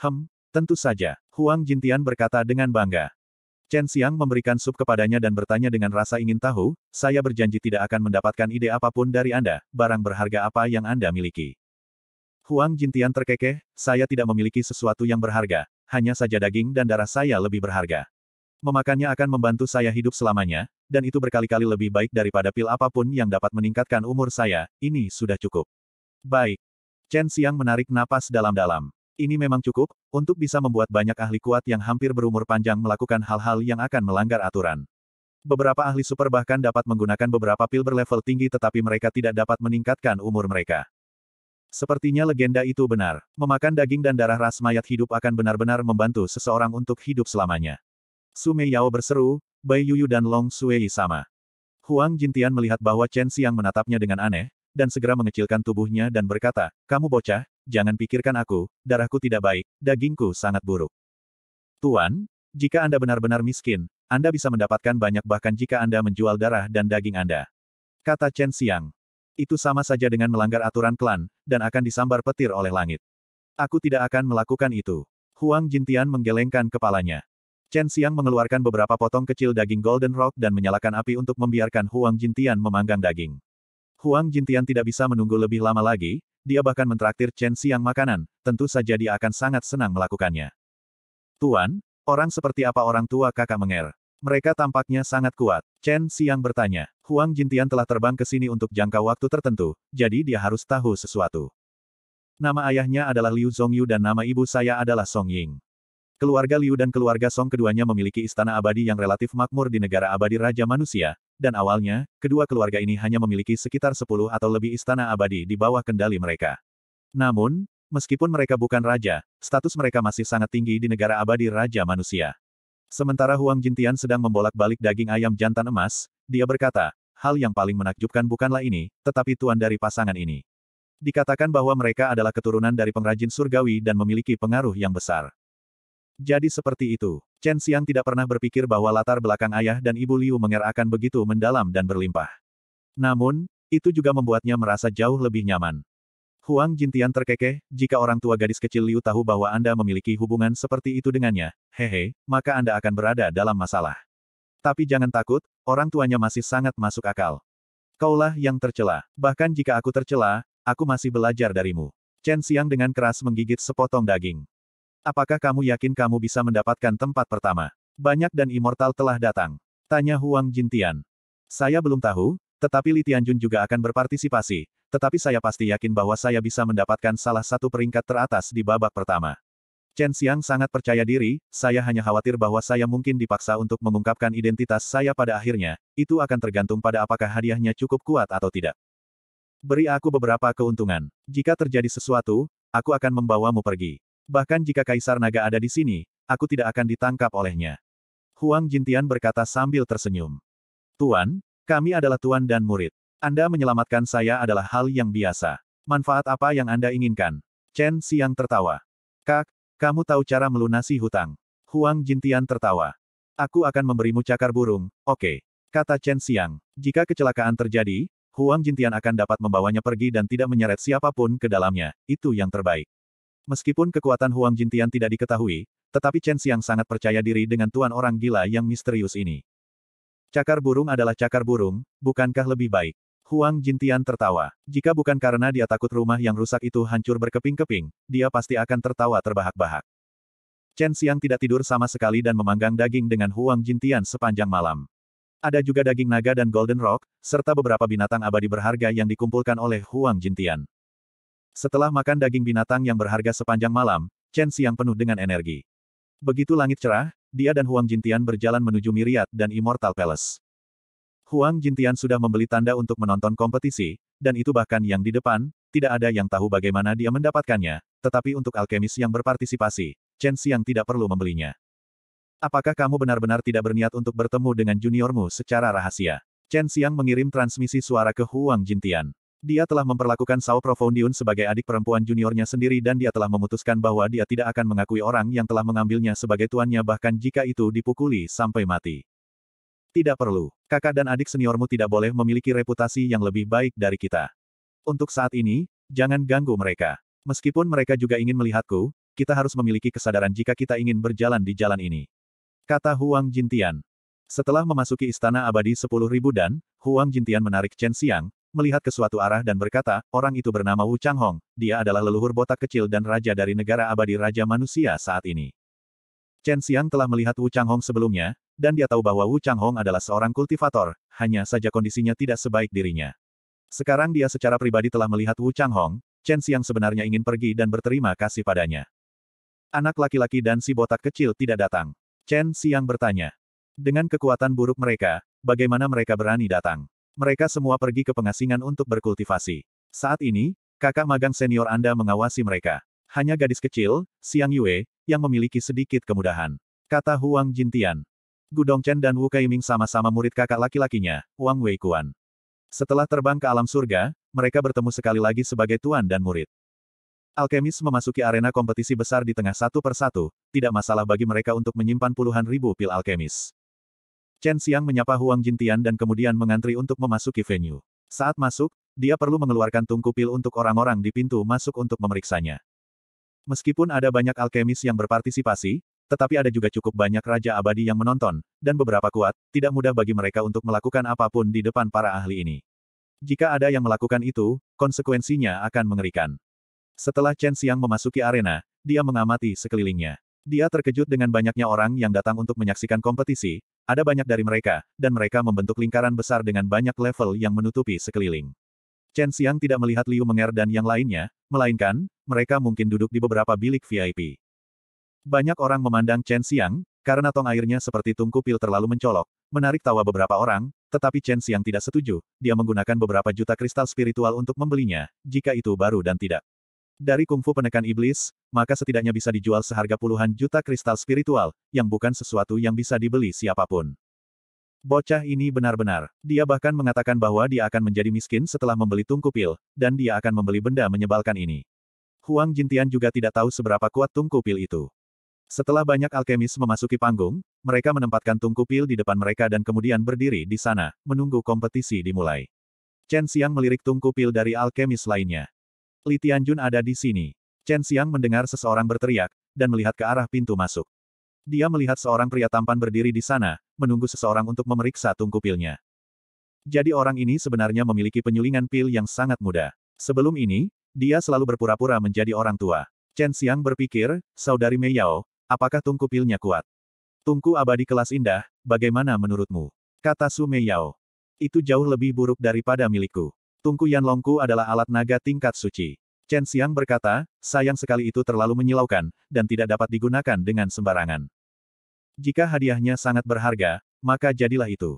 A: Hem, Tentu saja, Huang Jintian berkata dengan bangga. Chen Xiang memberikan sup kepadanya dan bertanya dengan rasa ingin tahu, saya berjanji tidak akan mendapatkan ide apapun dari Anda, barang berharga apa yang Anda miliki. Huang Jintian terkekeh, saya tidak memiliki sesuatu yang berharga, hanya saja daging dan darah saya lebih berharga. Memakannya akan membantu saya hidup selamanya, dan itu berkali-kali lebih baik daripada pil apapun yang dapat meningkatkan umur saya, ini sudah cukup. Baik. Chen Xiang menarik napas dalam-dalam. Ini memang cukup, untuk bisa membuat banyak ahli kuat yang hampir berumur panjang melakukan hal-hal yang akan melanggar aturan. Beberapa ahli super bahkan dapat menggunakan beberapa pil berlevel tinggi tetapi mereka tidak dapat meningkatkan umur mereka. Sepertinya legenda itu benar. Memakan daging dan darah ras mayat hidup akan benar-benar membantu seseorang untuk hidup selamanya. Sume Yao berseru, Bai Yuyu dan Long Suei sama. Huang Jintian melihat bahwa Chen Xiang menatapnya dengan aneh, dan segera mengecilkan tubuhnya dan berkata, kamu bocah, jangan pikirkan aku, darahku tidak baik, dagingku sangat buruk. Tuan, jika Anda benar-benar miskin, Anda bisa mendapatkan banyak bahkan jika Anda menjual darah dan daging Anda. Kata Chen Xiang. Itu sama saja dengan melanggar aturan klan, dan akan disambar petir oleh langit. Aku tidak akan melakukan itu. Huang Jintian menggelengkan kepalanya. Chen Xiang mengeluarkan beberapa potong kecil daging Golden Rock dan menyalakan api untuk membiarkan Huang Jintian memanggang daging. Huang Jintian tidak bisa menunggu lebih lama lagi, dia bahkan mentraktir Chen Xiang makanan, tentu saja dia akan sangat senang melakukannya. Tuan, orang seperti apa orang tua kakak menger? Mereka tampaknya sangat kuat. Chen Xiang bertanya. Huang Jintian telah terbang ke sini untuk jangka waktu tertentu, jadi dia harus tahu sesuatu. Nama ayahnya adalah Liu Zongyu dan nama ibu saya adalah Song Ying. Keluarga Liu dan keluarga Song keduanya memiliki istana abadi yang relatif makmur di negara abadi Raja Manusia, dan awalnya, kedua keluarga ini hanya memiliki sekitar 10 atau lebih istana abadi di bawah kendali mereka. Namun, meskipun mereka bukan raja, status mereka masih sangat tinggi di negara abadi Raja Manusia. Sementara Huang Jintian sedang membolak-balik daging ayam jantan emas, dia berkata, hal yang paling menakjubkan bukanlah ini, tetapi tuan dari pasangan ini. Dikatakan bahwa mereka adalah keturunan dari pengrajin surgawi dan memiliki pengaruh yang besar. Jadi seperti itu. Chen Xiang tidak pernah berpikir bahwa latar belakang ayah dan ibu Liu Menger akan begitu mendalam dan berlimpah. Namun, itu juga membuatnya merasa jauh lebih nyaman. Huang Jintian terkekeh, jika orang tua gadis kecil Liu tahu bahwa Anda memiliki hubungan seperti itu dengannya, hehe, maka Anda akan berada dalam masalah. Tapi jangan takut, orang tuanya masih sangat masuk akal. Kaulah yang tercela. Bahkan jika aku tercela, aku masih belajar darimu. Chen Xiang dengan keras menggigit sepotong daging. Apakah kamu yakin kamu bisa mendapatkan tempat pertama? Banyak dan immortal telah datang. Tanya Huang Jintian. Saya belum tahu, tetapi Li Tianjun juga akan berpartisipasi, tetapi saya pasti yakin bahwa saya bisa mendapatkan salah satu peringkat teratas di babak pertama. Chen Xiang sangat percaya diri, saya hanya khawatir bahwa saya mungkin dipaksa untuk mengungkapkan identitas saya pada akhirnya, itu akan tergantung pada apakah hadiahnya cukup kuat atau tidak. Beri aku beberapa keuntungan. Jika terjadi sesuatu, aku akan membawamu pergi. Bahkan jika Kaisar Naga ada di sini, aku tidak akan ditangkap olehnya. Huang Jintian berkata sambil tersenyum. Tuan, kami adalah tuan dan murid. Anda menyelamatkan saya adalah hal yang biasa. Manfaat apa yang Anda inginkan? Chen Siang tertawa. Kak, kamu tahu cara melunasi hutang. Huang Jintian tertawa. Aku akan memberimu cakar burung, oke. Okay. Kata Chen Siang. Jika kecelakaan terjadi, Huang Jintian akan dapat membawanya pergi dan tidak menyeret siapapun ke dalamnya. Itu yang terbaik. Meskipun kekuatan Huang Jintian tidak diketahui, tetapi Chen Xiang sangat percaya diri dengan tuan orang gila yang misterius ini. Cakar burung adalah cakar burung, bukankah lebih baik? Huang Jintian tertawa. Jika bukan karena dia takut rumah yang rusak itu hancur berkeping-keping, dia pasti akan tertawa terbahak-bahak. Chen Xiang tidak tidur sama sekali dan memanggang daging dengan Huang Jintian sepanjang malam. Ada juga daging naga dan golden rock, serta beberapa binatang abadi berharga yang dikumpulkan oleh Huang Jintian. Setelah makan daging binatang yang berharga sepanjang malam, Chen Xiang penuh dengan energi. Begitu langit cerah, dia dan Huang Jintian berjalan menuju Miriat dan Immortal Palace. Huang Jintian sudah membeli tanda untuk menonton kompetisi, dan itu bahkan yang di depan, tidak ada yang tahu bagaimana dia mendapatkannya, tetapi untuk alkemis yang berpartisipasi, Chen Xiang tidak perlu membelinya. Apakah kamu benar-benar tidak berniat untuk bertemu dengan juniormu secara rahasia? Chen Xiang mengirim transmisi suara ke Huang Jintian. Dia telah memperlakukan Sao Profoundion sebagai adik perempuan juniornya sendiri dan dia telah memutuskan bahwa dia tidak akan mengakui orang yang telah mengambilnya sebagai tuannya bahkan jika itu dipukuli sampai mati. Tidak perlu. Kakak dan adik seniormu tidak boleh memiliki reputasi yang lebih baik dari kita. Untuk saat ini, jangan ganggu mereka. Meskipun mereka juga ingin melihatku, kita harus memiliki kesadaran jika kita ingin berjalan di jalan ini. Kata Huang Jintian. Setelah memasuki Istana Abadi 10.000 dan, Huang Jintian menarik Chen Xiang, melihat ke suatu arah dan berkata, orang itu bernama Wu Changhong, dia adalah leluhur botak kecil dan raja dari negara abadi raja manusia saat ini. Chen Xiang telah melihat Wu Changhong sebelumnya, dan dia tahu bahwa Wu Changhong adalah seorang kultivator, hanya saja kondisinya tidak sebaik dirinya. Sekarang dia secara pribadi telah melihat Wu Changhong, Chen Xiang sebenarnya ingin pergi dan berterima kasih padanya. Anak laki-laki dan si botak kecil tidak datang. Chen Xiang bertanya. Dengan kekuatan buruk mereka, bagaimana mereka berani datang? Mereka semua pergi ke pengasingan untuk berkultivasi. Saat ini, kakak magang senior Anda mengawasi mereka. Hanya gadis kecil, Siang Yue, yang memiliki sedikit kemudahan. Kata Huang Jintian. Gudong Chen dan Wu Kaiming sama-sama murid kakak laki-lakinya, Wang Kuan. Setelah terbang ke alam surga, mereka bertemu sekali lagi sebagai tuan dan murid. Alkemis memasuki arena kompetisi besar di tengah satu persatu, tidak masalah bagi mereka untuk menyimpan puluhan ribu pil alkemis. Chen Xiang menyapa Huang Jintian dan kemudian mengantri untuk memasuki venue. Saat masuk, dia perlu mengeluarkan tungku pil untuk orang-orang di pintu masuk untuk memeriksanya. Meskipun ada banyak alkemis yang berpartisipasi, tetapi ada juga cukup banyak raja abadi yang menonton, dan beberapa kuat, tidak mudah bagi mereka untuk melakukan apapun di depan para ahli ini. Jika ada yang melakukan itu, konsekuensinya akan mengerikan. Setelah Chen Xiang memasuki arena, dia mengamati sekelilingnya. Dia terkejut dengan banyaknya orang yang datang untuk menyaksikan kompetisi, ada banyak dari mereka, dan mereka membentuk lingkaran besar dengan banyak level yang menutupi sekeliling. Chen Xiang tidak melihat Liu Menger dan yang lainnya, melainkan, mereka mungkin duduk di beberapa bilik VIP. Banyak orang memandang Chen Xiang, karena tong airnya seperti tungku pil terlalu mencolok, menarik tawa beberapa orang, tetapi Chen Xiang tidak setuju, dia menggunakan beberapa juta kristal spiritual untuk membelinya, jika itu baru dan tidak dari kungfu penekan iblis, maka setidaknya bisa dijual seharga puluhan juta kristal spiritual, yang bukan sesuatu yang bisa dibeli siapapun. Bocah ini benar-benar. Dia bahkan mengatakan bahwa dia akan menjadi miskin setelah membeli tungku pil, dan dia akan membeli benda menyebalkan ini. Huang Jintian juga tidak tahu seberapa kuat tungku pil itu. Setelah banyak alkemis memasuki panggung, mereka menempatkan tungku pil di depan mereka dan kemudian berdiri di sana, menunggu kompetisi dimulai. Chen Xiang melirik tungku pil dari alkemis lainnya. Li Tianjun ada di sini. Chen Xiang mendengar seseorang berteriak, dan melihat ke arah pintu masuk. Dia melihat seorang pria tampan berdiri di sana, menunggu seseorang untuk memeriksa tungku pilnya. Jadi orang ini sebenarnya memiliki penyulingan pil yang sangat muda. Sebelum ini, dia selalu berpura-pura menjadi orang tua. Chen Xiang berpikir, saudari Mei Yao, apakah tungku pilnya kuat? Tungku abadi kelas indah, bagaimana menurutmu? Kata Su Mei Yao. Itu jauh lebih buruk daripada milikku. Tungku Yanlongku adalah alat naga tingkat suci. Chen Xiang berkata, sayang sekali itu terlalu menyilaukan, dan tidak dapat digunakan dengan sembarangan. Jika hadiahnya sangat berharga, maka jadilah itu.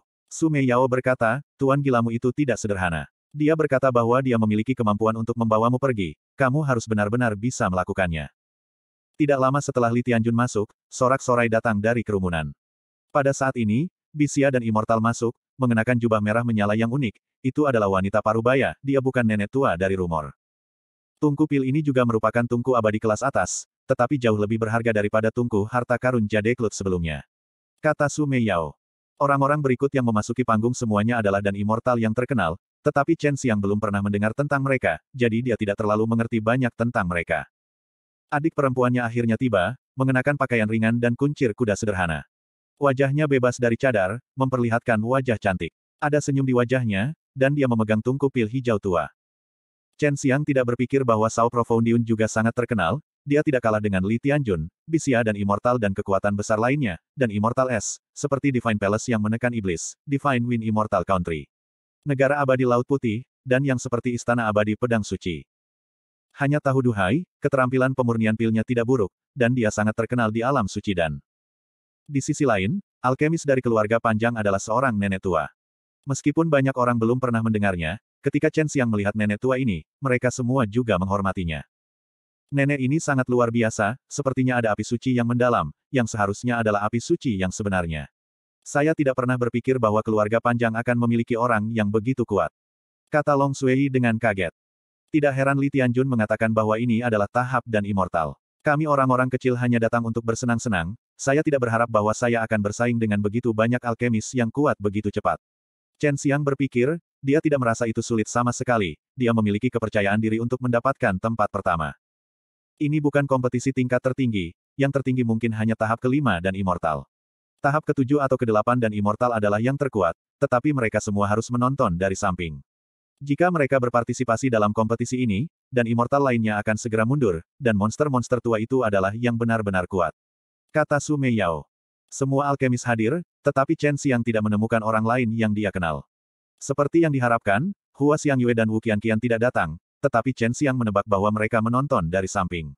A: Mei Yao berkata, Tuan gilamu itu tidak sederhana. Dia berkata bahwa dia memiliki kemampuan untuk membawamu pergi, kamu harus benar-benar bisa melakukannya. Tidak lama setelah Li Tianjun masuk, sorak-sorai datang dari kerumunan. Pada saat ini, Bisia dan Immortal masuk, mengenakan jubah merah menyala yang unik, itu adalah wanita parubaya, dia bukan nenek tua dari rumor. Tungku pil ini juga merupakan tungku abadi kelas atas, tetapi jauh lebih berharga daripada tungku harta karun Jade Jadeklut sebelumnya. Kata Su Meiyao. Orang-orang berikut yang memasuki panggung semuanya adalah dan immortal yang terkenal, tetapi Chen Xiang belum pernah mendengar tentang mereka, jadi dia tidak terlalu mengerti banyak tentang mereka. Adik perempuannya akhirnya tiba, mengenakan pakaian ringan dan kuncir kuda sederhana. Wajahnya bebas dari cadar, memperlihatkan wajah cantik. Ada senyum di wajahnya, dan dia memegang tungku pil hijau tua. Chen Xiang tidak berpikir bahwa Sao Profoundion juga sangat terkenal, dia tidak kalah dengan Li Tianjun, Bisia dan Immortal dan kekuatan besar lainnya, dan Immortal S, seperti Divine Palace yang menekan iblis, Divine Wind Immortal Country. Negara abadi Laut Putih, dan yang seperti Istana Abadi Pedang Suci. Hanya tahu duhai, keterampilan pemurnian pilnya tidak buruk, dan dia sangat terkenal di alam suci dan di sisi lain, alkemis dari keluarga panjang adalah seorang nenek tua. Meskipun banyak orang belum pernah mendengarnya, ketika Chen Xiang melihat nenek tua ini, mereka semua juga menghormatinya. Nenek ini sangat luar biasa, sepertinya ada api suci yang mendalam, yang seharusnya adalah api suci yang sebenarnya. Saya tidak pernah berpikir bahwa keluarga panjang akan memiliki orang yang begitu kuat. Kata Long Sui dengan kaget. Tidak heran Li Tianjun mengatakan bahwa ini adalah tahap dan immortal. Kami orang-orang kecil hanya datang untuk bersenang-senang, saya tidak berharap bahwa saya akan bersaing dengan begitu banyak alkemis yang kuat begitu cepat. Chen Xiang berpikir, dia tidak merasa itu sulit sama sekali, dia memiliki kepercayaan diri untuk mendapatkan tempat pertama. Ini bukan kompetisi tingkat tertinggi, yang tertinggi mungkin hanya tahap kelima dan immortal. Tahap ketujuh atau kedelapan dan immortal adalah yang terkuat, tetapi mereka semua harus menonton dari samping. Jika mereka berpartisipasi dalam kompetisi ini, dan immortal lainnya akan segera mundur, dan monster-monster tua itu adalah yang benar-benar kuat. Kata Su Yao. Semua alkemis hadir, tetapi Chen Xiang tidak menemukan orang lain yang dia kenal. Seperti yang diharapkan, Hua Xiang Yue dan Wu Qianqian tidak datang, tetapi Chen Xiang menebak bahwa mereka menonton dari samping.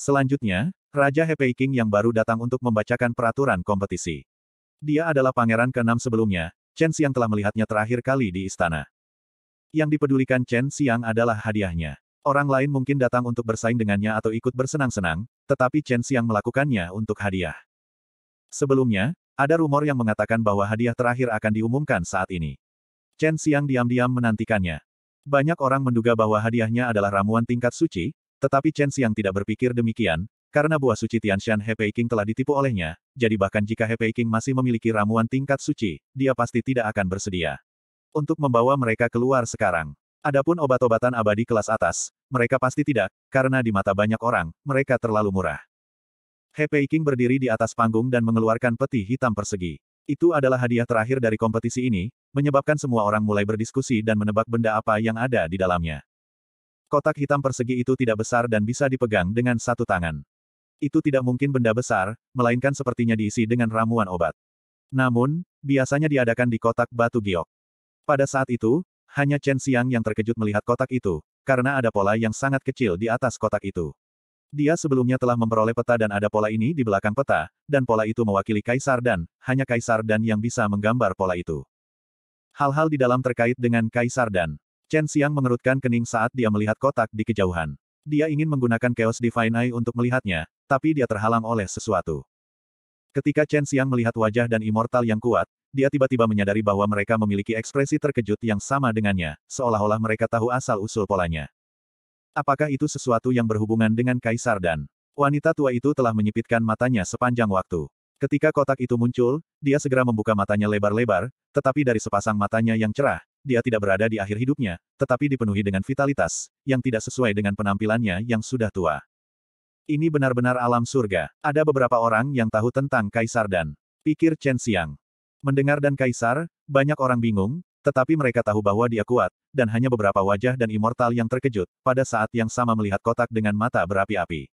A: Selanjutnya, Raja Hepei King yang baru datang untuk membacakan peraturan kompetisi. Dia adalah pangeran ke sebelumnya, Chen Xiang telah melihatnya terakhir kali di istana. Yang dipedulikan Chen Xiang adalah hadiahnya. Orang lain mungkin datang untuk bersaing dengannya atau ikut bersenang-senang, tetapi Chen Xiang melakukannya untuk hadiah. Sebelumnya, ada rumor yang mengatakan bahwa hadiah terakhir akan diumumkan saat ini. Chen Xiang diam-diam menantikannya. Banyak orang menduga bahwa hadiahnya adalah ramuan tingkat suci, tetapi Chen Xiang tidak berpikir demikian, karena buah suci Tianshan He King telah ditipu olehnya, jadi bahkan jika He King masih memiliki ramuan tingkat suci, dia pasti tidak akan bersedia. Untuk membawa mereka keluar sekarang. Adapun obat-obatan abadi kelas atas, mereka pasti tidak, karena di mata banyak orang, mereka terlalu murah. He Peiking berdiri di atas panggung dan mengeluarkan peti hitam persegi. Itu adalah hadiah terakhir dari kompetisi ini, menyebabkan semua orang mulai berdiskusi dan menebak benda apa yang ada di dalamnya. Kotak hitam persegi itu tidak besar dan bisa dipegang dengan satu tangan. Itu tidak mungkin benda besar, melainkan sepertinya diisi dengan ramuan obat. Namun, biasanya diadakan di kotak batu giok. Pada saat itu, hanya Chen Xiang yang terkejut melihat kotak itu, karena ada pola yang sangat kecil di atas kotak itu. Dia sebelumnya telah memperoleh peta dan ada pola ini di belakang peta, dan pola itu mewakili Kaisar Dan, hanya Kaisar Dan yang bisa menggambar pola itu. Hal-hal di dalam terkait dengan Kaisar Dan. Chen Xiang mengerutkan kening saat dia melihat kotak di kejauhan. Dia ingin menggunakan Chaos Divine Eye untuk melihatnya, tapi dia terhalang oleh sesuatu. Ketika Chen Xiang melihat wajah dan immortal yang kuat, dia tiba-tiba menyadari bahwa mereka memiliki ekspresi terkejut yang sama dengannya, seolah-olah mereka tahu asal-usul polanya. Apakah itu sesuatu yang berhubungan dengan Kaisar dan wanita tua itu telah menyipitkan matanya sepanjang waktu. Ketika kotak itu muncul, dia segera membuka matanya lebar-lebar, tetapi dari sepasang matanya yang cerah, dia tidak berada di akhir hidupnya, tetapi dipenuhi dengan vitalitas, yang tidak sesuai dengan penampilannya yang sudah tua. Ini benar-benar alam surga. Ada beberapa orang yang tahu tentang Kaisar dan pikir Chen Xiang. Mendengar dan kaisar, banyak orang bingung, tetapi mereka tahu bahwa dia kuat, dan hanya beberapa wajah dan immortal yang terkejut, pada saat yang sama melihat kotak dengan mata berapi-api.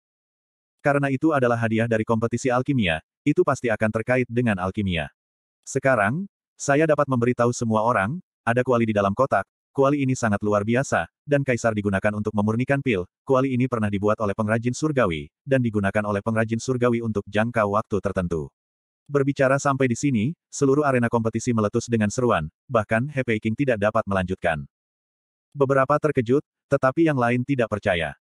A: Karena itu adalah hadiah dari kompetisi alkimia, itu pasti akan terkait dengan alkimia. Sekarang, saya dapat memberitahu semua orang, ada kuali di dalam kotak, kuali ini sangat luar biasa, dan kaisar digunakan untuk memurnikan pil, kuali ini pernah dibuat oleh pengrajin surgawi, dan digunakan oleh pengrajin surgawi untuk jangka waktu tertentu. Berbicara sampai di sini, seluruh arena kompetisi meletus dengan seruan, bahkan He King tidak dapat melanjutkan. Beberapa terkejut, tetapi yang lain tidak percaya.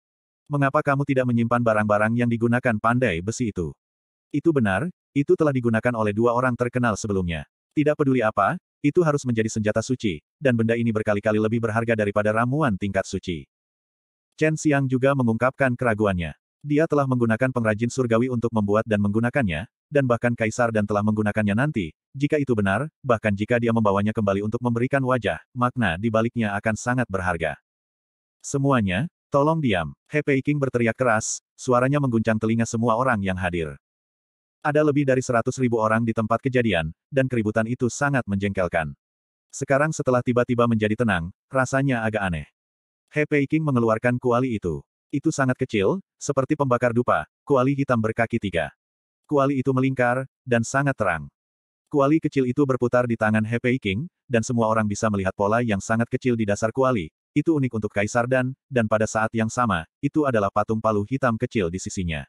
A: Mengapa kamu tidak menyimpan barang-barang yang digunakan pandai besi itu? Itu benar, itu telah digunakan oleh dua orang terkenal sebelumnya. Tidak peduli apa, itu harus menjadi senjata suci, dan benda ini berkali-kali lebih berharga daripada ramuan tingkat suci. Chen Xiang juga mengungkapkan keraguannya. Dia telah menggunakan pengrajin surgawi untuk membuat dan menggunakannya, dan bahkan kaisar dan telah menggunakannya nanti, jika itu benar, bahkan jika dia membawanya kembali untuk memberikan wajah, makna di baliknya akan sangat berharga. Semuanya, tolong diam. He King berteriak keras, suaranya mengguncang telinga semua orang yang hadir. Ada lebih dari seratus ribu orang di tempat kejadian, dan keributan itu sangat menjengkelkan. Sekarang setelah tiba-tiba menjadi tenang, rasanya agak aneh. He King mengeluarkan kuali itu. Itu sangat kecil, seperti pembakar dupa, kuali hitam berkaki tiga. Kuali itu melingkar, dan sangat terang. Kuali kecil itu berputar di tangan He King, dan semua orang bisa melihat pola yang sangat kecil di dasar kuali. Itu unik untuk Kaisar Dan, dan pada saat yang sama, itu adalah patung palu hitam kecil di sisinya.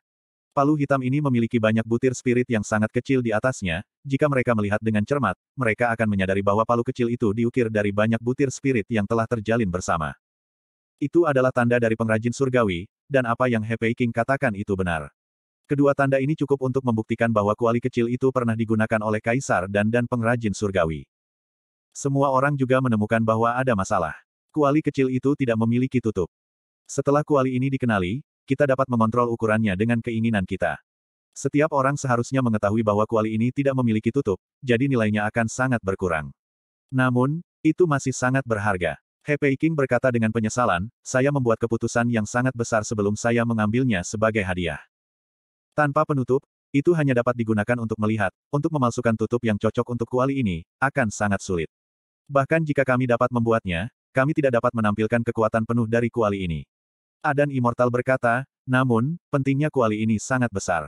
A: Palu hitam ini memiliki banyak butir spirit yang sangat kecil di atasnya, jika mereka melihat dengan cermat, mereka akan menyadari bahwa palu kecil itu diukir dari banyak butir spirit yang telah terjalin bersama. Itu adalah tanda dari pengrajin surgawi, dan apa yang Hepei King katakan itu benar. Kedua tanda ini cukup untuk membuktikan bahwa kuali kecil itu pernah digunakan oleh kaisar dan dan pengrajin surgawi. Semua orang juga menemukan bahwa ada masalah. Kuali kecil itu tidak memiliki tutup. Setelah kuali ini dikenali, kita dapat mengontrol ukurannya dengan keinginan kita. Setiap orang seharusnya mengetahui bahwa kuali ini tidak memiliki tutup, jadi nilainya akan sangat berkurang. Namun, itu masih sangat berharga. He King berkata dengan penyesalan, saya membuat keputusan yang sangat besar sebelum saya mengambilnya sebagai hadiah. Tanpa penutup, itu hanya dapat digunakan untuk melihat, untuk memalsukan tutup yang cocok untuk kuali ini, akan sangat sulit. Bahkan jika kami dapat membuatnya, kami tidak dapat menampilkan kekuatan penuh dari kuali ini. Adan Immortal berkata, namun, pentingnya kuali ini sangat besar.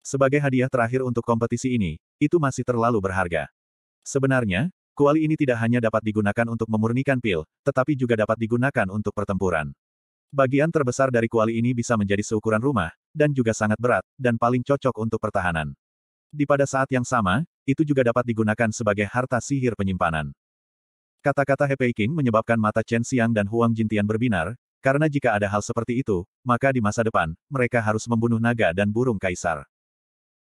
A: Sebagai hadiah terakhir untuk kompetisi ini, itu masih terlalu berharga. Sebenarnya, Kuali ini tidak hanya dapat digunakan untuk memurnikan pil, tetapi juga dapat digunakan untuk pertempuran. Bagian terbesar dari kuali ini bisa menjadi seukuran rumah, dan juga sangat berat, dan paling cocok untuk pertahanan. Di pada saat yang sama, itu juga dapat digunakan sebagai harta sihir penyimpanan. Kata-kata He Peiking menyebabkan mata Chen Xiang dan Huang Jintian berbinar, karena jika ada hal seperti itu, maka di masa depan, mereka harus membunuh naga dan burung kaisar.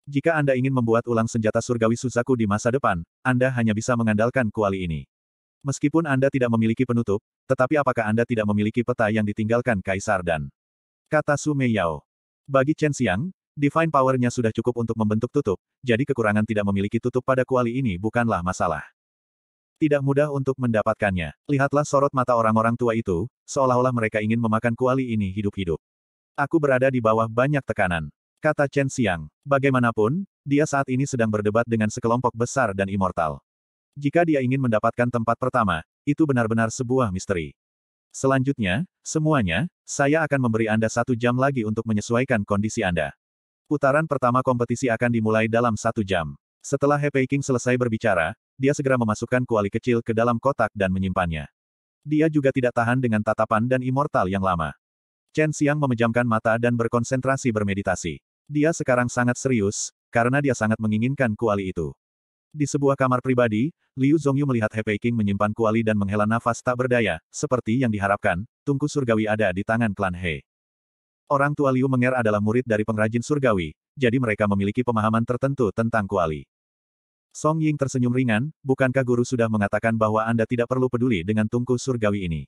A: Jika Anda ingin membuat ulang senjata surgawi Suzaku di masa depan, Anda hanya bisa mengandalkan kuali ini. Meskipun Anda tidak memiliki penutup, tetapi apakah Anda tidak memiliki peta yang ditinggalkan Kaisar dan kata Sumeyao. Bagi Chen Xiang, Divine Power-nya sudah cukup untuk membentuk tutup, jadi kekurangan tidak memiliki tutup pada kuali ini bukanlah masalah. Tidak mudah untuk mendapatkannya. Lihatlah sorot mata orang-orang tua itu, seolah-olah mereka ingin memakan kuali ini hidup-hidup. Aku berada di bawah banyak tekanan. Kata Chen Xiang. Bagaimanapun, dia saat ini sedang berdebat dengan sekelompok besar dan immortal. Jika dia ingin mendapatkan tempat pertama, itu benar-benar sebuah misteri. Selanjutnya, semuanya, saya akan memberi Anda satu jam lagi untuk menyesuaikan kondisi Anda. Putaran pertama kompetisi akan dimulai dalam satu jam. Setelah He Peking selesai berbicara, dia segera memasukkan kuali kecil ke dalam kotak dan menyimpannya. Dia juga tidak tahan dengan tatapan dan immortal yang lama. Chen Xiang memejamkan mata dan berkonsentrasi bermeditasi. Dia sekarang sangat serius, karena dia sangat menginginkan kuali itu. Di sebuah kamar pribadi, Liu Zongyu melihat He Peiking menyimpan kuali dan menghela nafas tak berdaya, seperti yang diharapkan, tungku surgawi ada di tangan klan He. Orang tua Liu Menger adalah murid dari pengrajin surgawi, jadi mereka memiliki pemahaman tertentu tentang kuali. Song Ying tersenyum ringan, bukankah guru sudah mengatakan bahwa Anda tidak perlu peduli dengan tungku surgawi ini?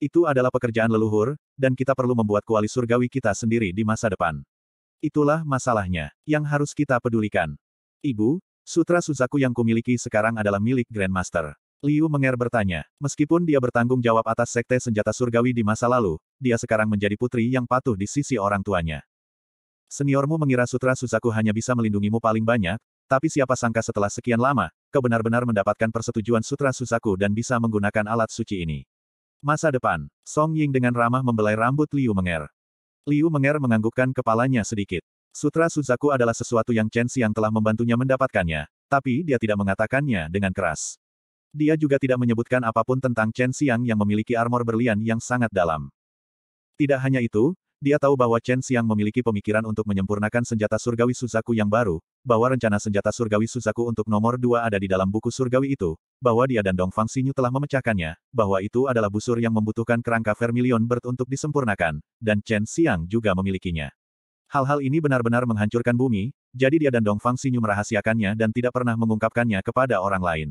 A: Itu adalah pekerjaan leluhur, dan kita perlu membuat kuali surgawi kita sendiri di masa depan. Itulah masalahnya, yang harus kita pedulikan. Ibu, sutra Suzaku yang kumiliki sekarang adalah milik Grandmaster. Liu Menger bertanya, meskipun dia bertanggung jawab atas sekte senjata surgawi di masa lalu, dia sekarang menjadi putri yang patuh di sisi orang tuanya. Seniormu mengira sutra Suzaku hanya bisa melindungimu paling banyak, tapi siapa sangka setelah sekian lama, kebenar benar mendapatkan persetujuan sutra Suzaku dan bisa menggunakan alat suci ini. Masa depan, Song Ying dengan ramah membelai rambut Liu Menger. Liu Menger menganggukkan kepalanya sedikit. Sutra Suzaku adalah sesuatu yang Chen Xiang telah membantunya mendapatkannya, tapi dia tidak mengatakannya dengan keras. Dia juga tidak menyebutkan apapun tentang Chen Xiang yang memiliki armor berlian yang sangat dalam. Tidak hanya itu, dia tahu bahwa Chen Xiang memiliki pemikiran untuk menyempurnakan senjata surgawi Suzaku yang baru, bahwa rencana senjata surgawi Suzaku untuk nomor dua ada di dalam buku surgawi itu, bahwa dia dan Dong Fang Xinyu telah memecahkannya, bahwa itu adalah busur yang membutuhkan kerangka vermilion bird untuk disempurnakan, dan Chen Xiang juga memilikinya. Hal-hal ini benar-benar menghancurkan bumi, jadi dia dan Dong Fang Xinyu merahasiakannya dan tidak pernah mengungkapkannya kepada orang lain.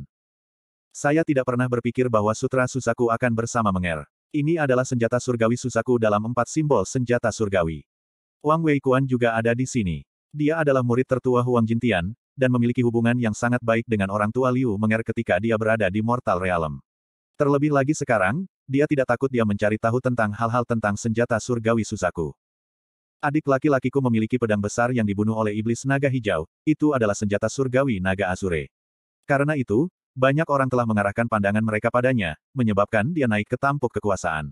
A: Saya tidak pernah berpikir bahwa Sutra Suzaku akan bersama Menger. Ini adalah senjata surgawi Suzaku dalam empat simbol senjata surgawi. Wang Wei Kuan juga ada di sini. Dia adalah murid tertua Huang Jintian, dan memiliki hubungan yang sangat baik dengan orang tua Liu Menger ketika dia berada di Mortal Realm. Terlebih lagi sekarang, dia tidak takut dia mencari tahu tentang hal-hal tentang senjata surgawi Suzaku. Adik laki-lakiku memiliki pedang besar yang dibunuh oleh iblis naga hijau, itu adalah senjata surgawi naga Azure. Karena itu, banyak orang telah mengarahkan pandangan mereka padanya, menyebabkan dia naik ke tampuk kekuasaan.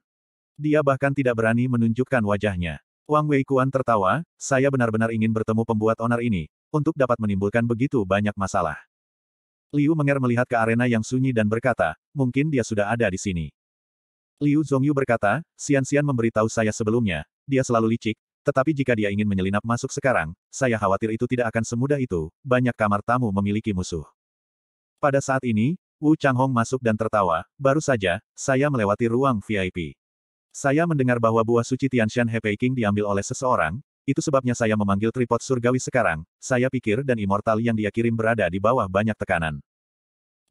A: Dia bahkan tidak berani menunjukkan wajahnya. Wang Wei Kuan tertawa, saya benar-benar ingin bertemu pembuat onar ini, untuk dapat menimbulkan begitu banyak masalah. Liu Menger melihat ke arena yang sunyi dan berkata, mungkin dia sudah ada di sini. Liu Zongyu berkata, Xian-Xian memberitahu saya sebelumnya, dia selalu licik, tetapi jika dia ingin menyelinap masuk sekarang, saya khawatir itu tidak akan semudah itu, banyak kamar tamu memiliki musuh. Pada saat ini, Wu Changhong masuk dan tertawa, baru saja, saya melewati ruang VIP. Saya mendengar bahwa buah suci Tianshan He King diambil oleh seseorang, itu sebabnya saya memanggil tripod surgawi sekarang, saya pikir dan immortal yang dia kirim berada di bawah banyak tekanan.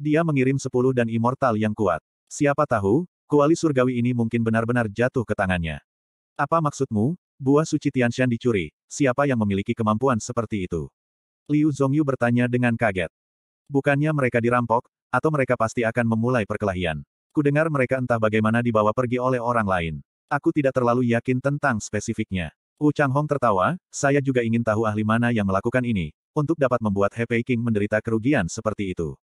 A: Dia mengirim sepuluh dan immortal yang kuat. Siapa tahu, kuali surgawi ini mungkin benar-benar jatuh ke tangannya. Apa maksudmu, buah suci Tianshan dicuri, siapa yang memiliki kemampuan seperti itu? Liu Zongyu bertanya dengan kaget. Bukannya mereka dirampok, atau mereka pasti akan memulai perkelahian. Kudengar mereka entah bagaimana dibawa pergi oleh orang lain. Aku tidak terlalu yakin tentang spesifiknya. Wu Changhong tertawa, saya juga ingin tahu ahli mana yang melakukan ini, untuk dapat membuat He Pei King menderita kerugian seperti itu.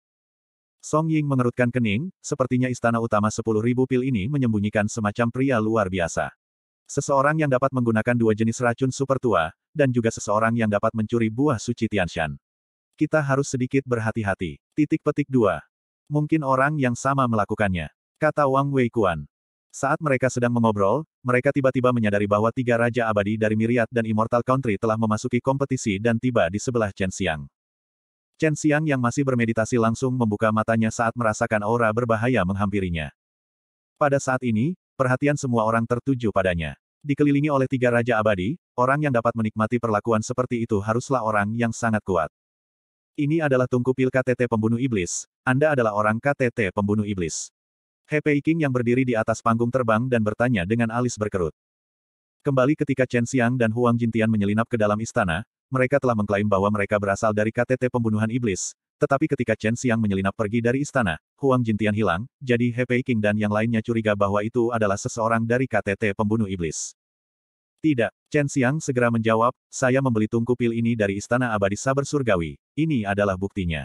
A: Song Ying mengerutkan kening, sepertinya istana utama 10.000 pil ini menyembunyikan semacam pria luar biasa. Seseorang yang dapat menggunakan dua jenis racun super tua, dan juga seseorang yang dapat mencuri buah suci Tianshan. Kita harus sedikit berhati-hati. Titik petik dua. Mungkin orang yang sama melakukannya. Kata Wang Wei Kuan. Saat mereka sedang mengobrol, mereka tiba-tiba menyadari bahwa tiga Raja Abadi dari Myriad dan Immortal Country telah memasuki kompetisi dan tiba di sebelah Chen Xiang. Chen Xiang yang masih bermeditasi langsung membuka matanya saat merasakan aura berbahaya menghampirinya. Pada saat ini, perhatian semua orang tertuju padanya. Dikelilingi oleh tiga Raja Abadi, orang yang dapat menikmati perlakuan seperti itu haruslah orang yang sangat kuat. Ini adalah tungku pil KTT Pembunuh Iblis, Anda adalah orang KTT Pembunuh Iblis. He King yang berdiri di atas panggung terbang dan bertanya dengan alis berkerut. Kembali ketika Chen Xiang dan Huang Jintian menyelinap ke dalam istana, mereka telah mengklaim bahwa mereka berasal dari KTT pembunuhan iblis. Tetapi ketika Chen Xiang menyelinap pergi dari istana, Huang Jintian hilang, jadi He King dan yang lainnya curiga bahwa itu adalah seseorang dari KTT pembunuh iblis. Tidak, Chen Xiang segera menjawab, saya membeli tungku pil ini dari istana abadi saber surgawi, ini adalah buktinya.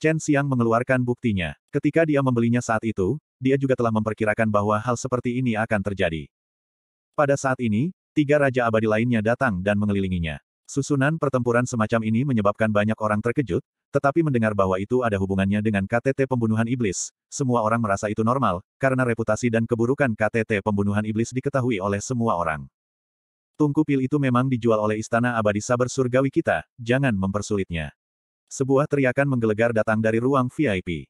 A: Chen Xiang mengeluarkan buktinya. Ketika dia membelinya saat itu, dia juga telah memperkirakan bahwa hal seperti ini akan terjadi. Pada saat ini, tiga raja abadi lainnya datang dan mengelilinginya. Susunan pertempuran semacam ini menyebabkan banyak orang terkejut, tetapi mendengar bahwa itu ada hubungannya dengan KTT pembunuhan iblis, semua orang merasa itu normal, karena reputasi dan keburukan KTT pembunuhan iblis diketahui oleh semua orang. Tungku pil itu memang dijual oleh Istana Abadi Sabar Surgawi kita, jangan mempersulitnya. Sebuah teriakan menggelegar datang dari ruang VIP.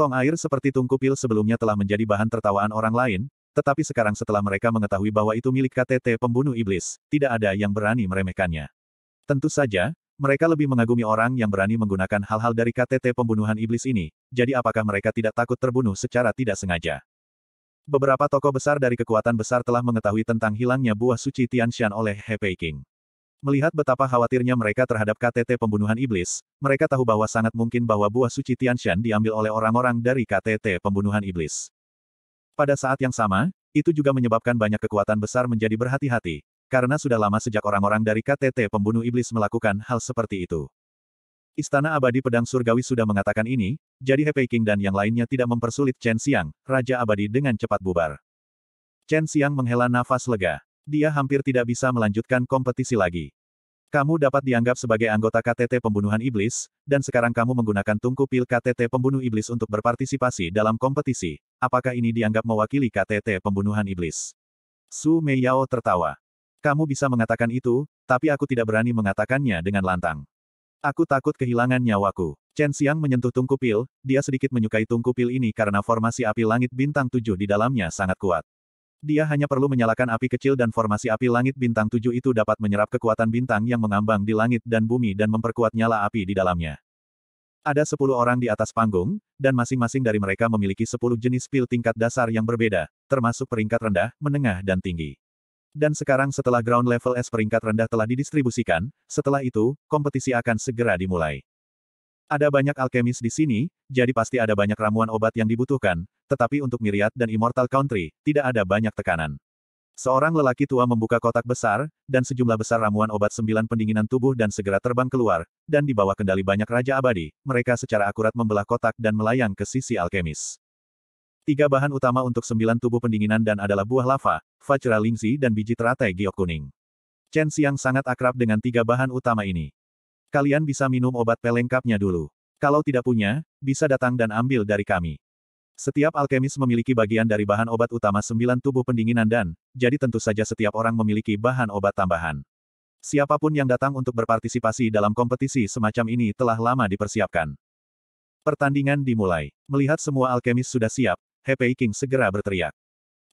A: Tong air seperti tungku pil sebelumnya telah menjadi bahan tertawaan orang lain, tetapi sekarang setelah mereka mengetahui bahwa itu milik KTT pembunuh iblis, tidak ada yang berani meremehkannya. Tentu saja, mereka lebih mengagumi orang yang berani menggunakan hal-hal dari KTT pembunuhan iblis ini, jadi apakah mereka tidak takut terbunuh secara tidak sengaja? Beberapa tokoh besar dari kekuatan besar telah mengetahui tentang hilangnya buah suci Tianshan oleh He Pei King. Melihat betapa khawatirnya mereka terhadap KTT pembunuhan iblis, mereka tahu bahwa sangat mungkin bahwa buah suci Tianshan diambil oleh orang-orang dari KTT pembunuhan iblis. Pada saat yang sama, itu juga menyebabkan banyak kekuatan besar menjadi berhati-hati, karena sudah lama sejak orang-orang dari KTT pembunuh iblis melakukan hal seperti itu. Istana Abadi Pedang Surgawi sudah mengatakan ini, jadi Hepei King dan yang lainnya tidak mempersulit Chen Xiang, Raja Abadi dengan cepat bubar. Chen Xiang menghela nafas lega dia hampir tidak bisa melanjutkan kompetisi lagi. Kamu dapat dianggap sebagai anggota KTT Pembunuhan Iblis, dan sekarang kamu menggunakan tungku pil KTT Pembunuh Iblis untuk berpartisipasi dalam kompetisi. Apakah ini dianggap mewakili KTT Pembunuhan Iblis? Su Meiyao tertawa. Kamu bisa mengatakan itu, tapi aku tidak berani mengatakannya dengan lantang. Aku takut kehilangan nyawaku. Chen Xiang menyentuh tungku pil, dia sedikit menyukai tungku pil ini karena formasi api langit bintang tujuh di dalamnya sangat kuat. Dia hanya perlu menyalakan api kecil dan formasi api langit bintang tujuh itu dapat menyerap kekuatan bintang yang mengambang di langit dan bumi dan memperkuat nyala api di dalamnya. Ada sepuluh orang di atas panggung, dan masing-masing dari mereka memiliki sepuluh jenis pil tingkat dasar yang berbeda, termasuk peringkat rendah, menengah dan tinggi. Dan sekarang setelah ground level S peringkat rendah telah didistribusikan, setelah itu, kompetisi akan segera dimulai. Ada banyak alkemis di sini, jadi pasti ada banyak ramuan obat yang dibutuhkan, tetapi untuk Myriad dan Immortal Country, tidak ada banyak tekanan. Seorang lelaki tua membuka kotak besar, dan sejumlah besar ramuan obat sembilan pendinginan tubuh dan segera terbang keluar, dan di bawah kendali banyak Raja Abadi, mereka secara akurat membelah kotak dan melayang ke sisi alkemis. Tiga bahan utama untuk sembilan tubuh pendinginan dan adalah buah lava, Vajra Lingzi dan biji teratai giok kuning. Chen Xiang sangat akrab dengan tiga bahan utama ini. Kalian bisa minum obat pelengkapnya dulu. Kalau tidak punya, bisa datang dan ambil dari kami. Setiap alkemis memiliki bagian dari bahan obat utama sembilan tubuh pendinginan dan, jadi tentu saja setiap orang memiliki bahan obat tambahan. Siapapun yang datang untuk berpartisipasi dalam kompetisi semacam ini telah lama dipersiapkan. Pertandingan dimulai. Melihat semua alkemis sudah siap, Happy King segera berteriak.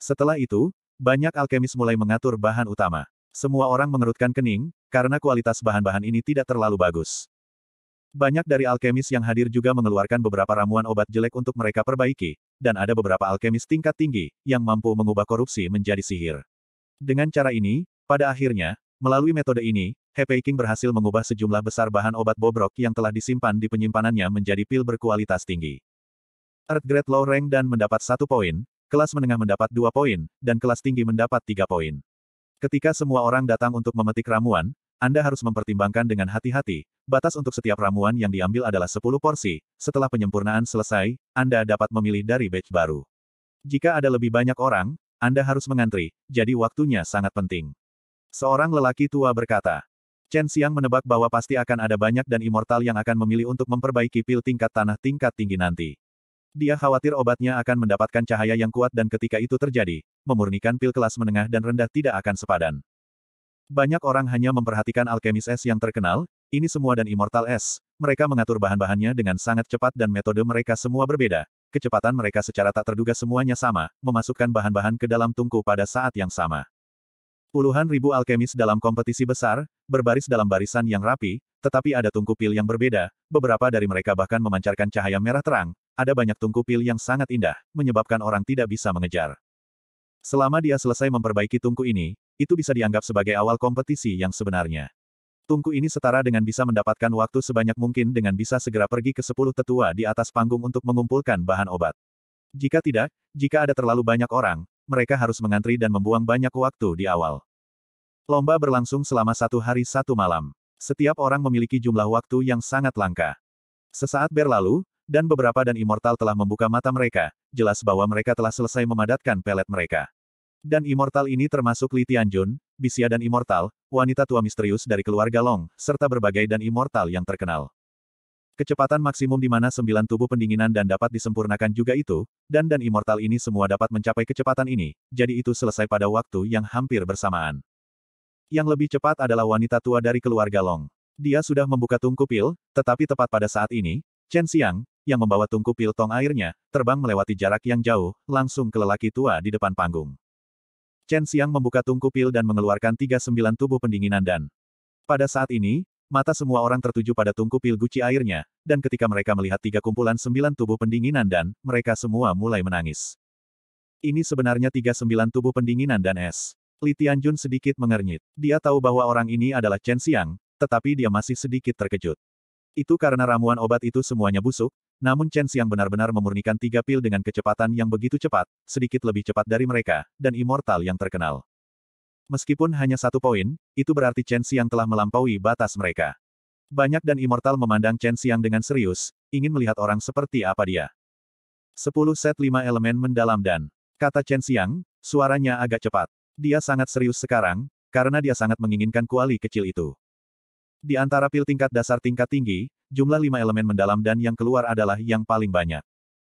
A: Setelah itu, banyak alkemis mulai mengatur bahan utama. Semua orang mengerutkan kening, karena kualitas bahan-bahan ini tidak terlalu bagus. Banyak dari alkemis yang hadir juga mengeluarkan beberapa ramuan obat jelek untuk mereka perbaiki, dan ada beberapa alkemis tingkat tinggi, yang mampu mengubah korupsi menjadi sihir. Dengan cara ini, pada akhirnya, melalui metode ini, Hepe King berhasil mengubah sejumlah besar bahan obat bobrok yang telah disimpan di penyimpanannya menjadi pil berkualitas tinggi. Earth Great Low Rank dan mendapat satu poin, kelas menengah mendapat dua poin, dan kelas tinggi mendapat tiga poin. Ketika semua orang datang untuk memetik ramuan, Anda harus mempertimbangkan dengan hati-hati, batas untuk setiap ramuan yang diambil adalah 10 porsi, setelah penyempurnaan selesai, Anda dapat memilih dari batch baru. Jika ada lebih banyak orang, Anda harus mengantri, jadi waktunya sangat penting. Seorang lelaki tua berkata, Chen Xiang menebak bahwa pasti akan ada banyak dan immortal yang akan memilih untuk memperbaiki pil tingkat tanah tingkat tinggi nanti. Dia khawatir obatnya akan mendapatkan cahaya yang kuat dan ketika itu terjadi, memurnikan pil kelas menengah dan rendah tidak akan sepadan. Banyak orang hanya memperhatikan alkemis es yang terkenal, ini semua dan immortal es. Mereka mengatur bahan-bahannya dengan sangat cepat dan metode mereka semua berbeda. Kecepatan mereka secara tak terduga semuanya sama, memasukkan bahan-bahan ke dalam tungku pada saat yang sama. Puluhan ribu alkemis dalam kompetisi besar, berbaris dalam barisan yang rapi, tetapi ada tungku pil yang berbeda, beberapa dari mereka bahkan memancarkan cahaya merah terang, ada banyak tungku pil yang sangat indah, menyebabkan orang tidak bisa mengejar. Selama dia selesai memperbaiki tungku ini, itu bisa dianggap sebagai awal kompetisi yang sebenarnya. Tungku ini setara dengan bisa mendapatkan waktu sebanyak mungkin dengan bisa segera pergi ke sepuluh tetua di atas panggung untuk mengumpulkan bahan obat. Jika tidak, jika ada terlalu banyak orang, mereka harus mengantri dan membuang banyak waktu di awal. Lomba berlangsung selama satu hari satu malam. Setiap orang memiliki jumlah waktu yang sangat langka. Sesaat berlalu, dan beberapa dan immortal telah membuka mata mereka, jelas bahwa mereka telah selesai memadatkan pelet mereka dan Immortal ini termasuk Li Tianjun, Bisia dan Immortal, wanita tua misterius dari keluarga Long, serta berbagai dan Immortal yang terkenal. Kecepatan maksimum di mana sembilan tubuh pendinginan dan dapat disempurnakan juga itu, dan dan Immortal ini semua dapat mencapai kecepatan ini, jadi itu selesai pada waktu yang hampir bersamaan. Yang lebih cepat adalah wanita tua dari keluarga Long. Dia sudah membuka tungku pil, tetapi tepat pada saat ini, Chen Xiang, yang membawa tungku pil tong airnya, terbang melewati jarak yang jauh, langsung ke lelaki tua di depan panggung. Chen Xiang membuka tungku pil dan mengeluarkan tiga sembilan tubuh pendinginan dan. Pada saat ini, mata semua orang tertuju pada tungku pil guci airnya, dan ketika mereka melihat tiga kumpulan sembilan tubuh pendinginan dan, mereka semua mulai menangis. Ini sebenarnya tiga sembilan tubuh pendinginan dan es. Li Tianjun sedikit mengernyit. Dia tahu bahwa orang ini adalah Chen Xiang, tetapi dia masih sedikit terkejut. Itu karena ramuan obat itu semuanya busuk, namun Chen Xiang benar-benar memurnikan tiga pil dengan kecepatan yang begitu cepat, sedikit lebih cepat dari mereka, dan immortal yang terkenal. Meskipun hanya satu poin, itu berarti Chen Xiang telah melampaui batas mereka. Banyak dan immortal memandang Chen Xiang dengan serius, ingin melihat orang seperti apa dia. Sepuluh set lima elemen mendalam dan, kata Chen Xiang, suaranya agak cepat. Dia sangat serius sekarang, karena dia sangat menginginkan kuali kecil itu. Di antara pil tingkat dasar tingkat tinggi, jumlah lima elemen mendalam dan yang keluar adalah yang paling banyak.